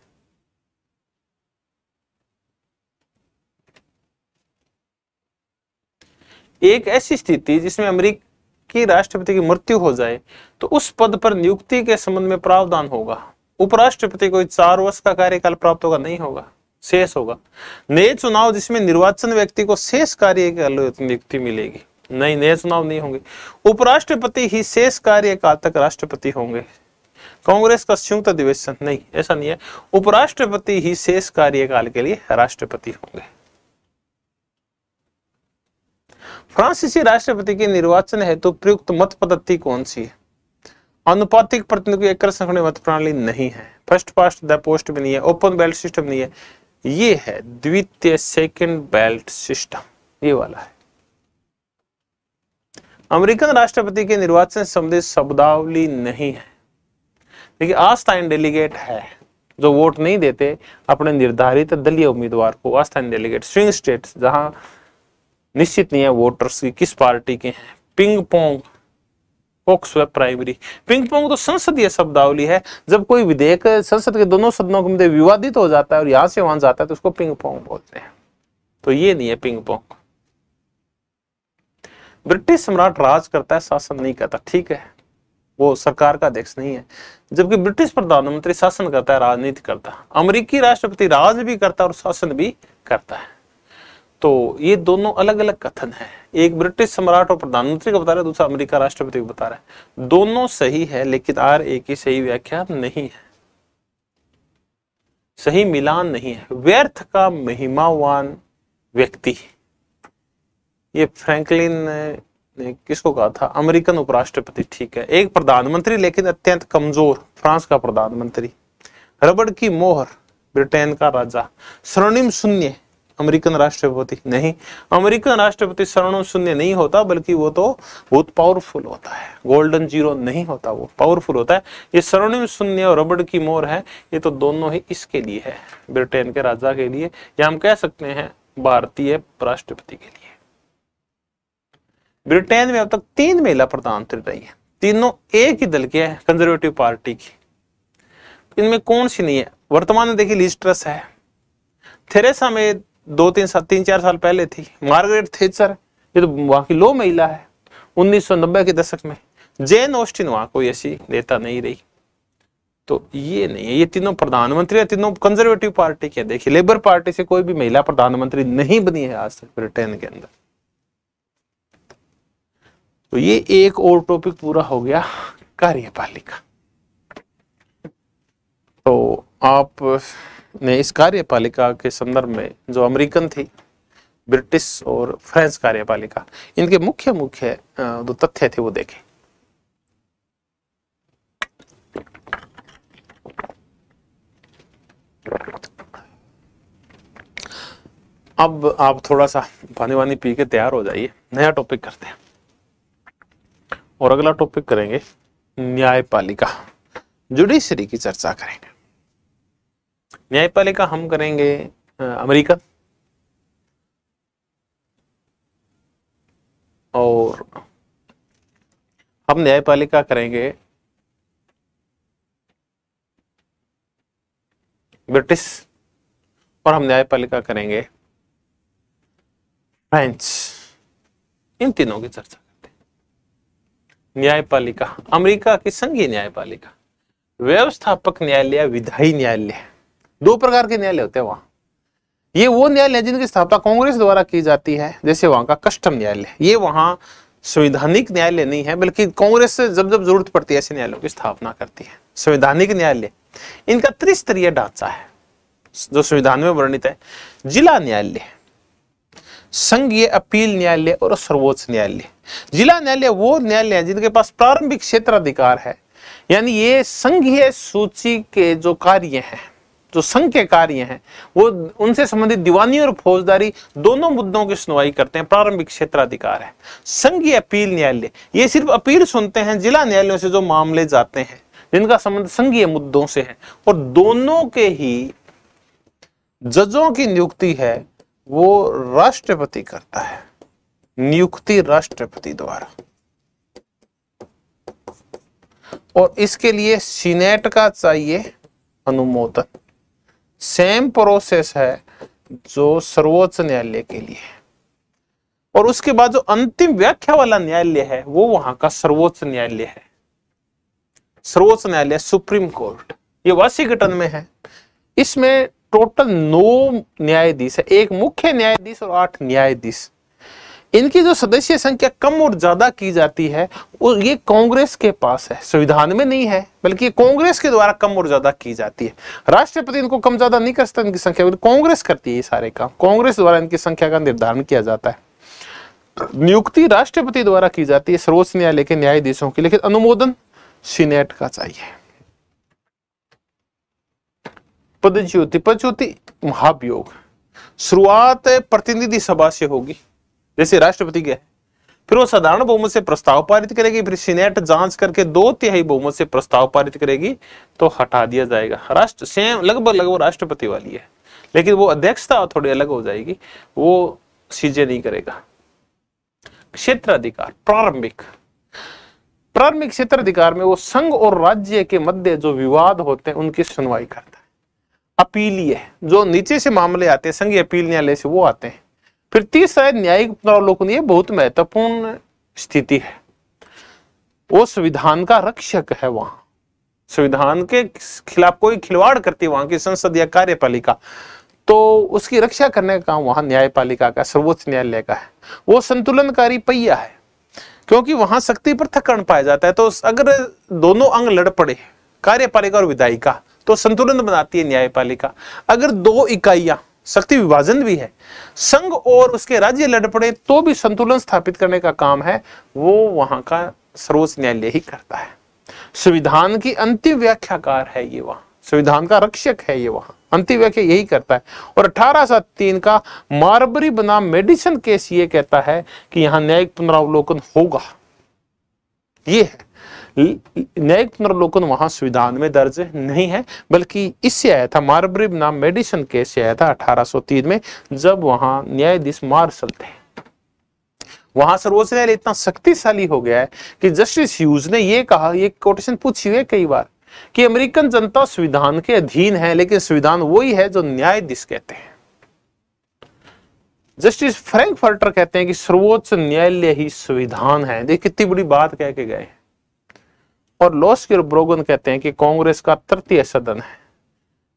एक ऐसी स्थिति जिसमें अमेरिका कि राष्ट्रपति की मृत्यु हो जाए तो उस पद पर नियुक्ति के संबंध में प्रावधान होगा उपराष्ट्रपति को चार वर्ष का कार्यकाल प्राप्त होगा नहीं होगा शेष होगा नए चुनाव जिसमें निर्वाचन व्यक्ति को शेष कार्यकाल नियुक्ति मिलेगी नहीं नए चुनाव नहीं होंगे उपराष्ट्रपति ही शेष कार्यकाल तक राष्ट्रपति होंगे कांग्रेस का संयुक्त अधिवेशन नहीं ऐसा नहीं है उपराष्ट्रपति ही शेष कार्यकाल के लिए राष्ट्रपति होंगे फ्रांसीसी राष्ट्रपति के निर्वाचन हेतु प्रयुक्त मत पद्धति कौन सी है अनुपातिक प्रतिनिधि एक एकल मत प्रणाली नहीं है फर्स्ट पास्ट द पोस्ट भी नहीं है ओपन बेल्ट सिस्टम नहीं है ये है द्वितीय सेकंड बेल्ट सिस्टम ये वाला है अमेरिकन राष्ट्रपति के निर्वाचन संबंधित शब्दावली नहीं है देखिए आस्थाइन डेलीगेट है जो वोट नहीं देते अपने निर्धारित दलीय उम्मीदवार को आस्थाइन डेलीगेट स्विंग स्टेट जहां निश्चित नहीं है वोटर्स की किस पार्टी के हैं पिंग पोंग पोक्स व प्राइमरी पिंग पोंग तो संसदीय शब्दावली है जब कोई विधेयक संसद के दोनों सदनों के मध्य विवादित हो जाता है और यहां से वहां जाता है तो उसको पिंग पोंग बोलते हैं तो ये नहीं है पिंग पोंग ब्रिटिश सम्राट राज करता है शासन नहीं करता ठीक है वो सरकार का अध्यक्ष नहीं है जबकि ब्रिटिश प्रधानमंत्री शासन करता है राजनीति करता है अमरीकी राष्ट्रपति राज भी करता है और शासन भी करता है तो ये दोनों अलग अलग कथन है एक ब्रिटिश सम्राट और प्रधानमंत्री को बता रहा है दूसरा अमेरिका राष्ट्रपति को बता रहा है दोनों सही है लेकिन आर ए की सही व्याख्या नहीं है सही मिलान नहीं है व्यर्थ का महिमावान व्यक्ति ये फ्रैंकलिन ने किसको कहा था अमेरिकन उपराष्ट्रपति ठीक है एक प्रधानमंत्री लेकिन अत्यंत कमजोर फ्रांस का प्रधानमंत्री रबड़ की मोहर ब्रिटेन का राजा स्वर्णिम शून्य अमेरिकन राष्ट्रपति नहीं अमेरिकन राष्ट्रपति शरणों शून्य नहीं होता बल्कि वो तो बहुत पावरफुल होता है गोल्डन जीरो नहीं होता वो पावरफुल होता है ये शरणिम शून्य और रबड़ की मोर है ये तो दोनों ही इसके लिए है ब्रिटेन के राजा के लिए या हम कह सकते हैं भारतीय राष्ट्रपति के लिए ब्रिटेन में अब तक तीन महिला प्रधानमंत्री रही है तीनों एक ही दल के हैं कंजर्वेटिव पार्टी की इनमें कौन सी नहीं है वर्तमान में देखिए लिस्ट्रस है थेरेसा में दो तीन सात तीन चार साल पहले थी मार्गरेट थे ये तो वहां की लो महिला है 1990 के दशक में जेन ऑस्टिन वहां कोई ऐसी नेता नहीं रही तो ये नहीं है ये तीनों प्रधानमंत्री है तीनों कंजर्वेटिव पार्टी के देखिए लेबर पार्टी से कोई भी महिला प्रधानमंत्री नहीं बनी है आज तक ब्रिटेन के अंदर तो ये एक और टॉपिक पूरा हो गया कार्यपालिका तो आप ने इस कार्यपालिका के संदर्भ में जो अमेरिकन थी ब्रिटिश और फ्रेंच कार्यपालिका इनके मुख्य मुख्य जो तथ्य थे वो देखें अब आप थोड़ा सा पानी वानी पी के तैयार हो जाइए नया टॉपिक करते हैं और अगला टॉपिक करेंगे न्यायपालिका जुडिशरी की चर्चा करेंगे न्यायपालिका हम करेंगे अमेरिका और हम न्यायपालिका करेंगे ब्रिटिश और हम न्यायपालिका करेंगे फ्रेंच इन तीनों की चर्चा करते हैं न्यायपालिका अमेरिका की संघीय न्यायपालिका व्यवस्थापक न्यायालय विधायी न्यायालय दो प्रकार के न्यायालय होते हैं वहां ये वो न्यायालय जिनकी स्थापना कांग्रेस द्वारा की जाती है जैसे वहां का कस्टम न्यायालय ये वहां संवैधानिक न्यायालय नहीं है बल्कि कांग्रेस से जब जब जरूरत पड़ती है ऐसे न्यायालयों की स्थापना करती है संवैधानिक न्यायालय इनका त्रिस्तरीय ढांचा है जो संविधान में वर्णित है जिला न्यायालय संघीय अपील न्यायालय और सर्वोच्च न्यायालय जिला न्यायालय वो न्यायालय है जिनके पास प्रारंभिक क्षेत्र अधिकार है यानी ये संघीय सूची के जो कार्य हैं जो संघ के कार्य हैं वो उनसे संबंधित दीवानी और फौजदारी दोनों मुद्दों की सुनवाई करते हैं प्रारंभिक क्षेत्राधिकार है संघीय अपील न्यायालय ये सिर्फ अपील सुनते हैं जिला न्यायालयों से जो मामले जाते हैं जिनका संबंध संघीय मुद्दों से है और दोनों के ही जजों की नियुक्ति है वो राष्ट्रपति करता है नियुक्ति राष्ट्रपति द्वारा और इसके लिए सीनेट का चाहिए अनुमोदन सेम प्रोसेस है जो सर्वोच्च न्यायालय के लिए और उसके बाद जो अंतिम व्याख्या वाला न्यायालय है वो वहां का सर्वोच्च न्यायालय है सर्वोच्च न्यायालय सुप्रीम कोर्ट ये वाशिंगटन में है इसमें टोटल नौ न्यायाधीश है एक मुख्य न्यायाधीश और आठ न्यायाधीश इनकी जो सदस्य संख्या कम और ज्यादा की जाती है वो ये कांग्रेस के पास है संविधान में नहीं है बल्कि कांग्रेस के द्वारा कम और ज्यादा की जाती है राष्ट्रपति इनको कम ज्यादा नहीं कर सकता इनकी संख्या कांग्रेस करती है ये सारे काम कांग्रेस द्वारा इनकी संख्या का निर्धारण किया जाता है नियुक्ति राष्ट्रपति द्वारा की जाती है सर्वोच्च न्यायालय के न्यायाधीशों की लेकिन अनुमोदन सीनेट का चाहिए पदच्युति पदच्युति महाभियोग शुरुआत प्रतिनिधि सभा से होगी जैसे राष्ट्रपति के फिर वो साधारण बहुमत से प्रस्ताव पारित करेगी फिर सीनेट जांच करके दो तिहाई बहुमत से प्रस्ताव पारित करेगी तो हटा दिया जाएगा राष्ट्र सेम लगभग लगभग राष्ट्रपति वाली है लेकिन वो अध्यक्षता थोड़ी अलग हो जाएगी वो सीजे नहीं करेगा क्षेत्र अधिकार प्रारंभिक प्रारंभिक क्षेत्र अधिकार में वो संघ और राज्य के मध्य जो विवाद होते हैं उनकी सुनवाई करता है अपीलीय जो नीचे से मामले आते हैं संघीय अपील न्यायालय से वो आते हैं फिर तीसरा न्यायिक पुनरावलोकन ये बहुत महत्वपूर्ण स्थिति है वो संविधान का रक्षक है वहां संविधान के खिलाफ कोई खिलवाड़ करती वहां की संसद या कार्यपालिका तो उसकी रक्षा करने का काम वहां न्यायपालिका का सर्वोच्च न्यायालय का है वो संतुलनकारी पहिया है क्योंकि वहां शक्ति पृथककरण पाया जाता है तो अगर दोनों अंग लड़ पड़े कार्यपालिका और विधायिका तो संतुलन बनाती है न्यायपालिका अगर दो इकाइयां शक्ति विभाजन भी है संघ और उसके राज्य लड़ पड़े तो भी संतुलन स्थापित करने का काम है वो वहां का सर्वोच्च न्यायालय ही करता है संविधान की अंतिम व्याख्याकार है ये वहां संविधान का रक्षक है ये वहां अंतिम व्याख्या यही करता है और अठारह सात तीन का मारबरी बना मेडिसन केस ये कहता है कि यहां न्यायिक पुनरावलोकन होगा ये है न्यायिक पुनर्वलोकन वहां संविधान में दर्ज नहीं है बल्कि इससे आया था मारब्रिब नाम मेडिसन केस से आया था 1803 में जब वहां न्यायाधीश मार्शल थे वहां सर्वोच्च न्यायालय इतना शक्तिशाली हो गया है कि जस्टिस ह्यूज ने यह कहा ये कोटेशन पूछी हुई कई बार कि अमेरिकन जनता संविधान के अधीन है लेकिन संविधान वही है जो न्यायाधीश कहते हैं जस्टिस फ्रैंक फर्टर कहते हैं कि सर्वोच्च न्यायालय ही संविधान है देखिए कितनी बड़ी बात कह के गए हैं और लोस्किर ब्रोगन कहते हैं कि कांग्रेस का तृतीय सदन है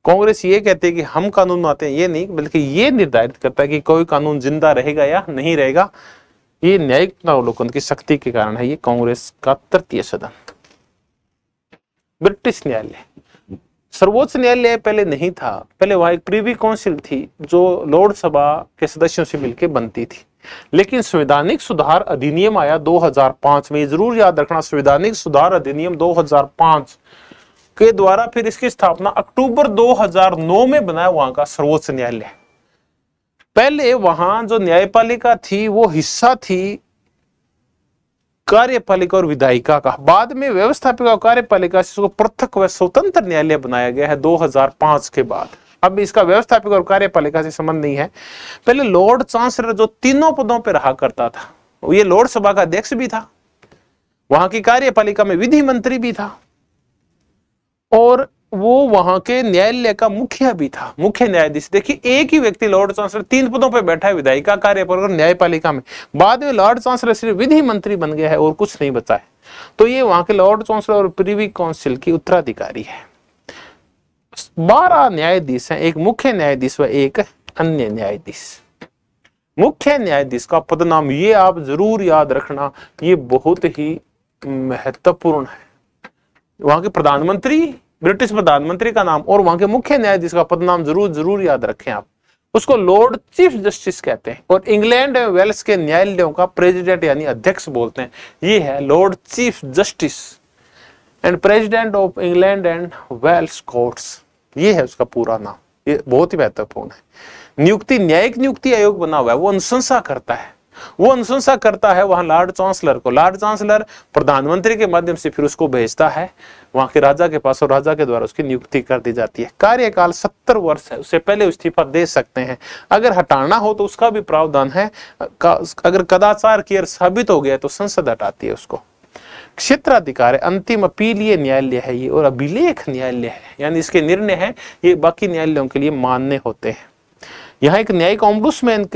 कांग्रेस ये कहती है कि हम कानून बनाते हैं ये नहीं बल्कि ये निर्धारित करता है कि कोई कानून जिंदा रहेगा या नहीं रहेगा ये न्यायिक अवलोकन की शक्ति के कारण है ये कांग्रेस का तृतीय सदन ब्रिटिश न्यायालय सर्वोच्च न्यायालय पहले नहीं था पहले वहां एक प्रीवी काउंसिल थी जो लोकसभा के सदस्यों से मिलकर बनती थी लेकिन संवैधानिक सुधार अधिनियम आया 2005 में जरूर याद रखना संवैधानिक सुधार अधिनियम 2005 के द्वारा फिर इसकी स्थापना अक्टूबर 2009 में बनाया वहां का सर्वोच्च न्यायालय पहले वहां जो न्यायपालिका थी वो हिस्सा थी कार्यपालिका और विधायिका का बाद में व्यवस्थापिका और कार्यपालिका से पृथक व स्वतंत्र न्यायालय बनाया गया है दो के बाद अब इसका व्यवस्थापिक और कार्यपालिका से संबंध नहीं है पहले लॉर्ड चांसलर जो तीनों पदों पर रहा करता था ये लॉर्ड सभा का अध्यक्ष भी था वहां की कार्यपालिका में विधि मंत्री भी था और वो वहां के न्यायालय का मुखिया भी था मुख्य न्यायाधीश देखिए एक ही व्यक्ति लॉर्ड चांसलर तीन पदों पर बैठा है विधायिका कार्यपालिका और न्यायपालिका में बाद में लॉर्ड चांसलर सिर्फ विधि मंत्री बन गया है और कुछ नहीं बचा है तो ये वहां के लॉर्ड चांसलर और प्रीवी काउंसिल की उत्तराधिकारी है बारह न्यायाधीश हैं एक मुख्य न्यायाधीश व एक अन्य न्यायाधीश मुख्य न्यायाधीश का पदनाम ये आप जरूर याद रखना ये बहुत ही महत्वपूर्ण है वहां के प्रधानमंत्री ब्रिटिश प्रधानमंत्री का नाम और वहां के मुख्य न्यायाधीश का पदनाम जरूर जरूर याद रखें आप उसको लॉर्ड चीफ जस्टिस कहते हैं और इंग्लैंड एवं वेल्स के न्यायालयों का प्रेसिडेंट यानी अध्यक्ष बोलते हैं ये है lord chief justice and president of England and Wales courts ये है उसका पूरा नाम ये बहुत ही महत्वपूर्ण है नियुक्ति न्यायिक नियुक्ति आयोग बना हुआ है वो अनुशंसा करता है वो अनुशंसा करता है वहां लॉर्ड चांसलर को लॉर्ड चांसलर प्रधानमंत्री के माध्यम से फिर उसको भेजता है वहां के राजा के पास और राजा के द्वारा उसकी नियुक्ति कर दी जाती है कार्यकाल सत्तर वर्ष है उससे पहले इस्तीफा दे सकते हैं अगर हटाना हो तो उसका भी प्रावधान है अगर कदाचार केयर साबित हो गया तो संसद हटाती है उसको क्षेत्राधिकार है अंतिम अपीलीय न्यायालय है ये और अभिलेख न्यायालय है यानी इसके निर्णय है ये बाकी न्यायालयों के लिए मान्य होते हैं यहाँ एक न्यायिक ऑम्बुसमैन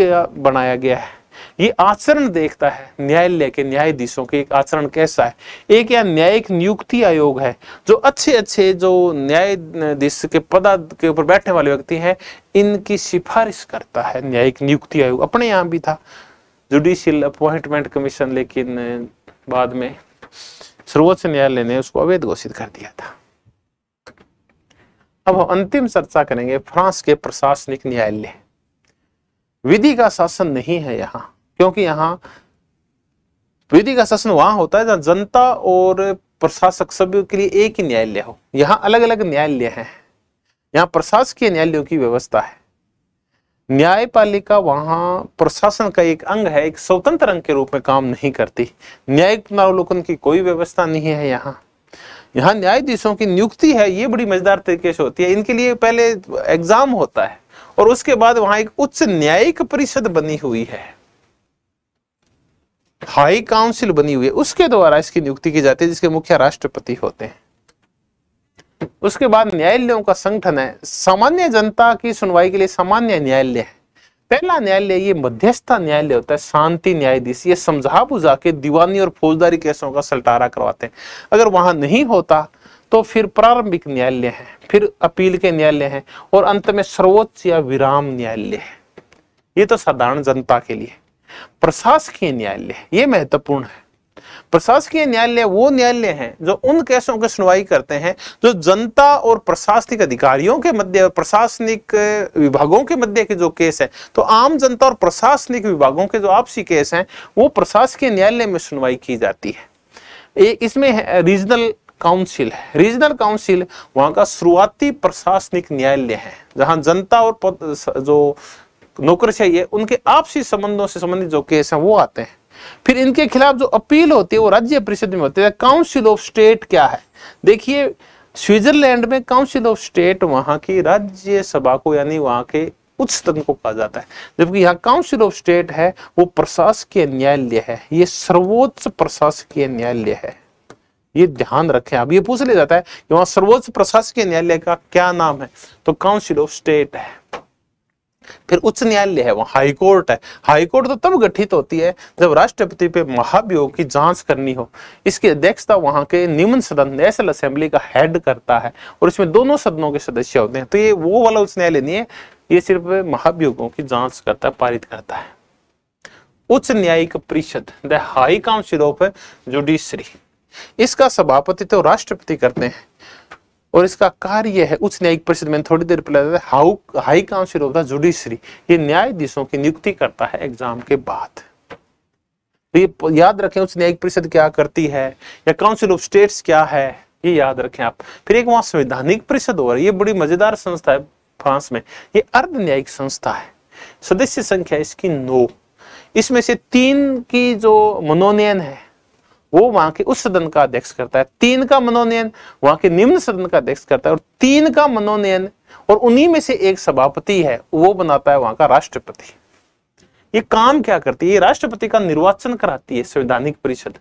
बनाया गया है ये आचरण देखता है न्यायालय के न्यायाधीशों के एक आचरण कैसा है एक या न्यायिक नियुक्ति आयोग है जो अच्छे अच्छे जो न्यायाधीश के पद के ऊपर बैठने वाले व्यक्ति हैं इनकी सिफारिश करता है न्यायिक नियुक्ति आयोग अपने यहाँ भी था जुडिशियल अपॉइंटमेंट कमीशन लेकिन बाद में सर्वोच्च न्यायालय ने उसको अवैध घोषित कर दिया था अब हम अंतिम चर्चा करेंगे फ्रांस के प्रशासनिक न्यायालय विधि का शासन नहीं है यहाँ क्योंकि यहाँ विधि का शासन वहां होता है जहां जनता और प्रशासक सभ्य के लिए एक ही न्यायालय हो यहाँ अलग अलग न्यायालय हैं यहाँ प्रशासकीय न्यायालयों की व्यवस्था है न्यायपालिका वहां प्रशासन का एक अंग है एक स्वतंत्र अंग के रूप में काम नहीं करती न्यायिक पुनरावलोकन की कोई व्यवस्था नहीं है यहाँ यहाँ न्यायाधीशों की नियुक्ति है ये बड़ी मजेदार तरीके से होती है इनके लिए पहले एग्जाम होता है और उसके बाद वहां एक उच्च न्यायिक परिषद बनी हुई है हाई काउंसिल बनी हुई है उसके द्वारा इसकी नियुक्ति की जाती है जिसके मुख्य राष्ट्रपति होते हैं उसके बाद न्यायालयों का संगठन है सामान्य जनता की सुनवाई के लिए सामान्य न्यायालय है पहला न्यायालय ये मध्यस्थता न्यायालय होता है शांति न्यायाधीश ये समझा बुझा के दीवानी और फौजदारी केसों का सलटारा करवाते हैं अगर वहां नहीं होता तो फिर प्रारंभिक न्यायालय है फिर अपील के न्यायालय है और अंत में सर्वोच्च या विराम न्यायालय है ये तो साधारण जनता के लिए प्रशासकीय न्यायालय ये महत्वपूर्ण है प्रशासकीय न्यायालय वो न्यायालय हैं जो उन केसों की सुनवाई करते हैं जो जनता और प्रशासनिक अधिकारियों के मध्य प्रशासनिक विभागों के मध्य के जो केस है तो आम जनता और प्रशासनिक विभागों के जो आपसी केस हैं वो प्रशासकीय न्यायालय में सुनवाई की जाती है इसमें रीजनल काउंसिल है रीजनल काउंसिल वहां का शुरुआती प्रशासनिक न्यायालय है जहां जनता और जो नौकरशाही है उनके आपसी संबंधों से संबंधित जो केस हैं वो आते हैं फिर इनके खिलाफ जो अपील होती है वो राज्य परिषद में होती है काउंसिल ऑफ स्टेट क्या है देखिए स्विट्जरलैंड में काउंसिल ऑफ स्टेट वहां की सभा को यानी वहां के उच्च को कहा जाता है जबकि यहाँ काउंसिल ऑफ स्टेट है वो प्रशासकीय न्यायालय है ये सर्वोच्च प्रशासकीय न्यायालय है ये ध्यान रखें अब ये पूछ लिया जाता है कि वहां सर्वोच्च प्रशासकीय न्यायालय का क्या नाम है तो काउंसिल ऑफ स्टेट है फिर उच्च न्यायालय है वहां हाईकोर्ट है हाईकोर्ट तो तब गठित होती है जब राष्ट्रपति पे महाभियोग की जांच करनी हो इसकी अध्यक्षता वहां के निम्न सदन नेशनल असेंबली का हेड करता है और इसमें दोनों सदनों के सदस्य होते हैं तो ये वो वाला उच्च न्यायालय नहीं है ये सिर्फ महाभियोगों की जांच करता है पारित करता है उच्च न्यायिक परिषद the high council of judiciary इसका सभापति तो राष्ट्रपति करते हैं और इसका कार्य है उच्च न्यायिक परिषद में थोड़ी देर पहले how high council of the judiciary ये न्यायाधीशों की नियुक्ति करता है एग्जाम के बाद तो ये याद रखें उच्च न्यायिक परिषद क्या करती है या काउंसिल ऑफ स्टेट्स क्या है ये याद रखें आप फिर एक वहां संवैधानिक परिषद और ये बड़ी मजेदार संस्था है फ्रांस में ये अर्ध न्यायिक संस्था है सदस्य संख्या इसकी नौ इसमें से तीन की जो मनोनयन है वो वहां के उस सदन का अध्यक्ष करता है तीन का मनोनयन वहां के निम्न सदन का अध्यक्ष करता है और तीन का मनोनयन और उन्हीं में से एक सभापति है वो बनाता है वहां का राष्ट्रपति ये काम क्या करती है ये राष्ट्रपति का निर्वाचन कराती है संवैधानिक परिषद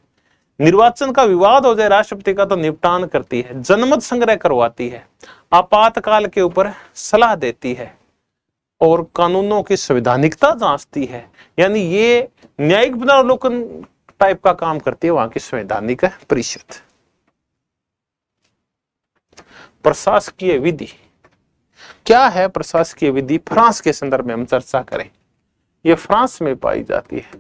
निर्वाचन का विवाद हो जाए राष्ट्रपति का तो निपटान करती है जनमत संग्रह करवाती है आपातकाल के ऊपर सलाह देती है और कानूनों की संवैधानिकता जांचती है यानी ये न्यायिक पुनरावलोकन टाइप का काम करती है वहां की संवैधानिक परिषद प्रशासकीय विधि क्या है प्रशासकीय विधि फ्रांस के संदर्भ में हम चर्चा करें यह फ्रांस में पाई जाती है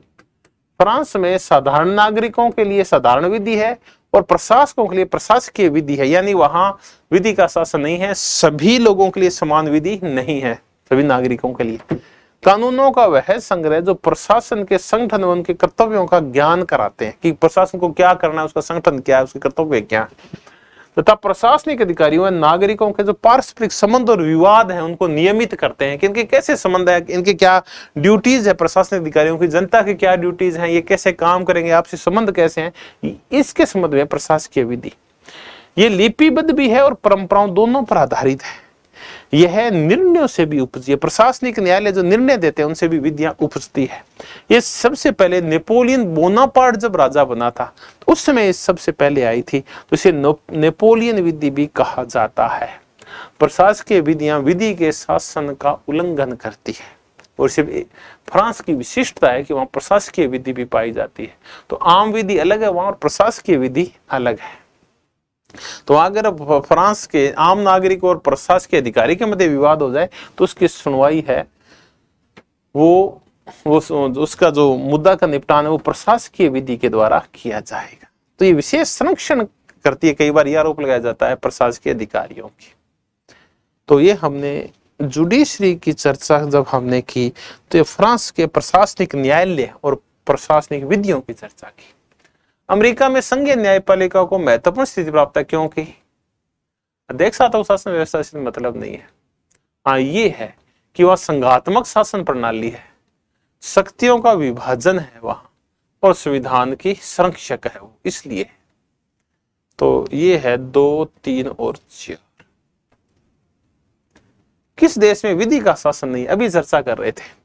फ्रांस में साधारण नागरिकों के लिए साधारण विधि है और प्रशासकों के लिए प्रशासकीय विधि है यानी वहां विधि का शासन नहीं है सभी लोगों के लिए समान विधि नहीं है सभी नागरिकों के लिए कानूनों का वह संग्रह जो प्रशासन के संगठन एवं उनके कर्तव्यों का ज्ञान कराते हैं कि प्रशासन को क्या करना है उसका संगठन क्या है उसके कर्तव्य क्या है तथा प्रशासनिक अधिकारियों व नागरिकों के जो पारस्परिक संबंध और विवाद हैं उनको नियमित करते हैं कि इनके कैसे संबंध है इनके क्या ड्यूटीज है प्रशासनिक अधिकारियों की जनता के क्या ड्यूटीज हैं ये कैसे काम करेंगे आपसे संबंध कैसे हैं इसके संबंध में प्रशासकीय विधि ये लिपिबद्ध भी है और परंपराओं दोनों पर आधारित है यह निर्णयों से भी उपजी है प्रशासनिक न्यायालय जो निर्णय देते हैं उनसे भी विधियां उपजती है ये सबसे पहले नेपोलियन बोनापार्ट जब राजा बना था तो उस समय सबसे पहले आई थी तो इसे नेपोलियन विधि भी कहा जाता है प्रशासकीय विधियां विधि के शासन का उल्लंघन करती है और सिर्फ फ्रांस की विशिष्टता है कि वहाँ प्रशासकीय विधि भी पाई जाती है तो आम विधि अलग है वहां और प्रशासकीय विधि अलग है तो अगर फ्रांस के आम नागरिक और प्रशासकीय के अधिकारी के मध्य विवाद हो जाए तो उसकी सुनवाई है वो वो उसका जो मुद्दा का निपटान है वो प्रशासकीय विधि के द्वारा किया जाएगा तो ये विशेष संरक्षण करती है कई बार ये आरोप लगाया जाता है प्रशासकीय अधिकारियों की तो ये हमने जुडिशरी की चर्चा जब हमने की तो ये फ्रांस के प्रशासनिक न्यायालय और प्रशासनिक विधियों की चर्चा की अमेरिका में संघीय न्यायपालिका को महत्वपूर्ण स्थिति प्राप्त क्यों की देख सातों शासन व्यवस्था से मतलब नहीं है हाँ ये है कि वह संघात्मक शासन प्रणाली है शक्तियों का विभाजन है वह और संविधान की संरक्षक है वो इसलिए तो ये है दो तीन और चार किस देश में विधि का शासन नहीं अभी चर्चा कर रहे थे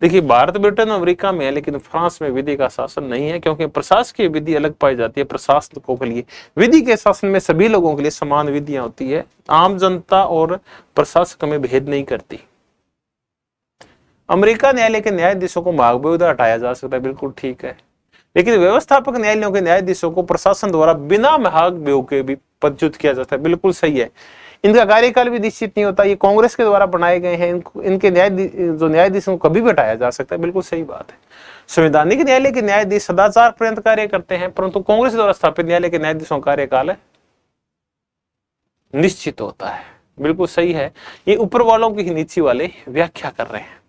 देखिए भारत ब्रिटेन अमेरिका में है लेकिन फ्रांस में विधि का शासन नहीं है क्योंकि प्रशासकीय विधि अलग पाई जाती है प्रशासकों के लिए विधि के शासन में सभी लोगों के लिए समान विधियां होती है आम जनता और प्रशासक में भेद नहीं करती अमेरिका न्यायालय के न्यायाधीशों को भागबेदा हटाया जा सकता है बिल्कुल ठीक है लेकिन व्यवस्थापक न्यायालयों के न्यायाधीशों को प्रशासन द्वारा बिना महाग बेहू के भी पदच्युत किया जाता है बिल्कुल सही है इनका कार्यकाल भी निश्चित नहीं होता ये कांग्रेस के द्वारा बनाए गए हैं इनके न्याय जो न्यायाधीश को कभी भी हटाया जा सकता है बिल्कुल सही बात है संवैधानिक न्यायालय के न्यायाधीश सदाचार पर्यत कार्य करते हैं परंतु कांग्रेस द्वारा स्थापित न्यायालय के न्यायाधीशों का कार्यकाल निश्चित होता है बिल्कुल सही है ये ऊपर वालों की नीचे वाले व्याख्या कर रहे हैं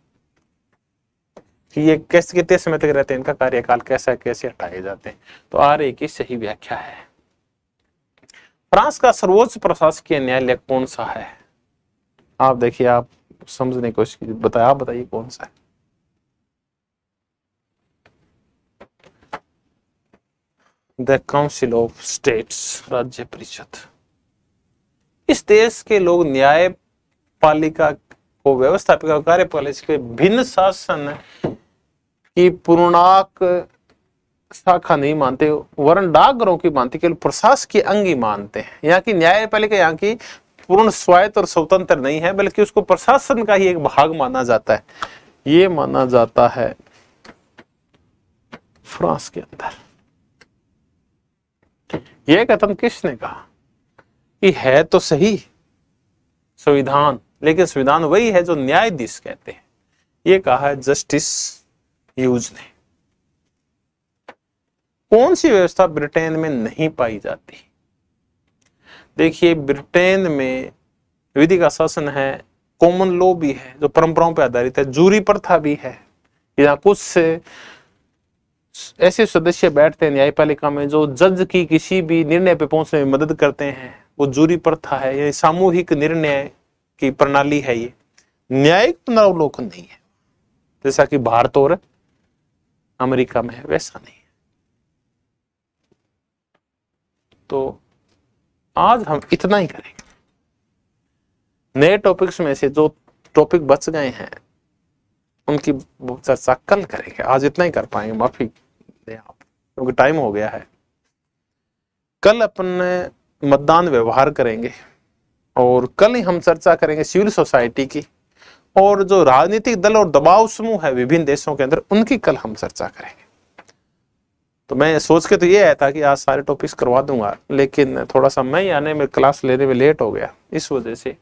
कि ये कैसे कितने समय तक रहते हैं इनका कार्यकाल कैसा कैसे हटाए जाते हैं तो आर ए की सही व्याख्या है फ्रांस का सर्वोच्च प्रशासकीय न्यायालय कौन सा है आप देखिए आप समझने की कोशिश कीजिए बताया आप बताइए कौन सा है द काउंसिल ऑफ स्टेट्स राज्य परिषद इस देश के लोग न्यायपालिका को व्यवस्थापिका कार्यपालिका के भिन्न शासन की पूर्णाक शाखा नहीं मानते वरण डाकघरों की मानते केवल प्रशासकीय की अंगी मानते हैं यहाँ की न्यायपालिका यहाँ की पूर्ण स्वायत्त और स्वतंत्र नहीं है बल्कि उसको प्रशासन का ही एक भाग माना जाता है ये माना जाता है फ्रांस के अंदर यह कथन किसने कहा कि है तो सही संविधान लेकिन संविधान वही है जो न्यायाधीश कहते हैं ये कहा है जस्टिस यूज ने कौन सी व्यवस्था ब्रिटेन में नहीं पाई जाती देखिए ब्रिटेन में विधि का शासन है कॉमन लॉ भी है जो परंपराओं पर आधारित है जूरी प्रथा भी है यहाँ कुछ ऐसे सदस्य बैठते हैं न्यायपालिका में जो जज की किसी भी निर्णय पे पहुंचने में मदद करते हैं वो जूरी प्रथा है यानी सामूहिक निर्णय की प्रणाली है ये न्यायिक पुनरावलोकन नहीं है जैसा कि भारत और अमेरिका में है वैसा नहीं तो आज हम इतना ही करेंगे नए टॉपिक्स में से जो टॉपिक बच गए हैं उनकी चर्चा कल करेंगे आज इतना ही कर पाएंगे माफी दें आप क्योंकि टाइम हो गया है कल अपन मतदान व्यवहार करेंगे और कल ही हम चर्चा करेंगे सिविल सोसाइटी की और जो राजनीतिक दल और दबाव समूह है विभिन्न देशों के अंदर उनकी कल हम चर्चा करेंगे तो मैं सोच के तो ये आया था कि आज सारे टॉपिक्स करवा दूंगा लेकिन थोड़ा सा मैं आने में क्लास लेने में लेट हो गया इस वजह से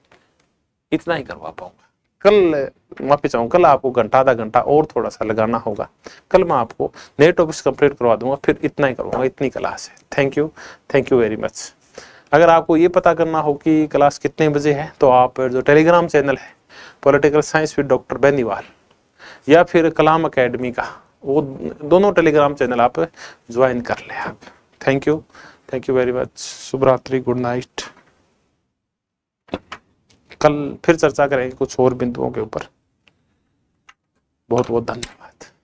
इतना ही करवा पाऊंगा कल माफी चाहूँ कल आपको घंटा आधा घंटा और थोड़ा सा लगाना होगा कल मैं आपको नए टॉपिक्स कंप्लीट करवा दूंगा फिर इतना ही करवाऊंगा इतनी क्लास है thank you thank you very much अगर आपको ये पता करना हो कि क्लास कितने बजे है तो आप जो टेलीग्राम चैनल है political science with doctor Beniwal या फिर कलाम अकेडमी का वो दोनों टेलीग्राम चैनल आप ज्वाइन कर ले आप thank you thank you very much शुभरात्रि गुड नाइट कल फिर चर्चा करेंगे कुछ और बिंदुओं के ऊपर बहुत बहुत धन्यवाद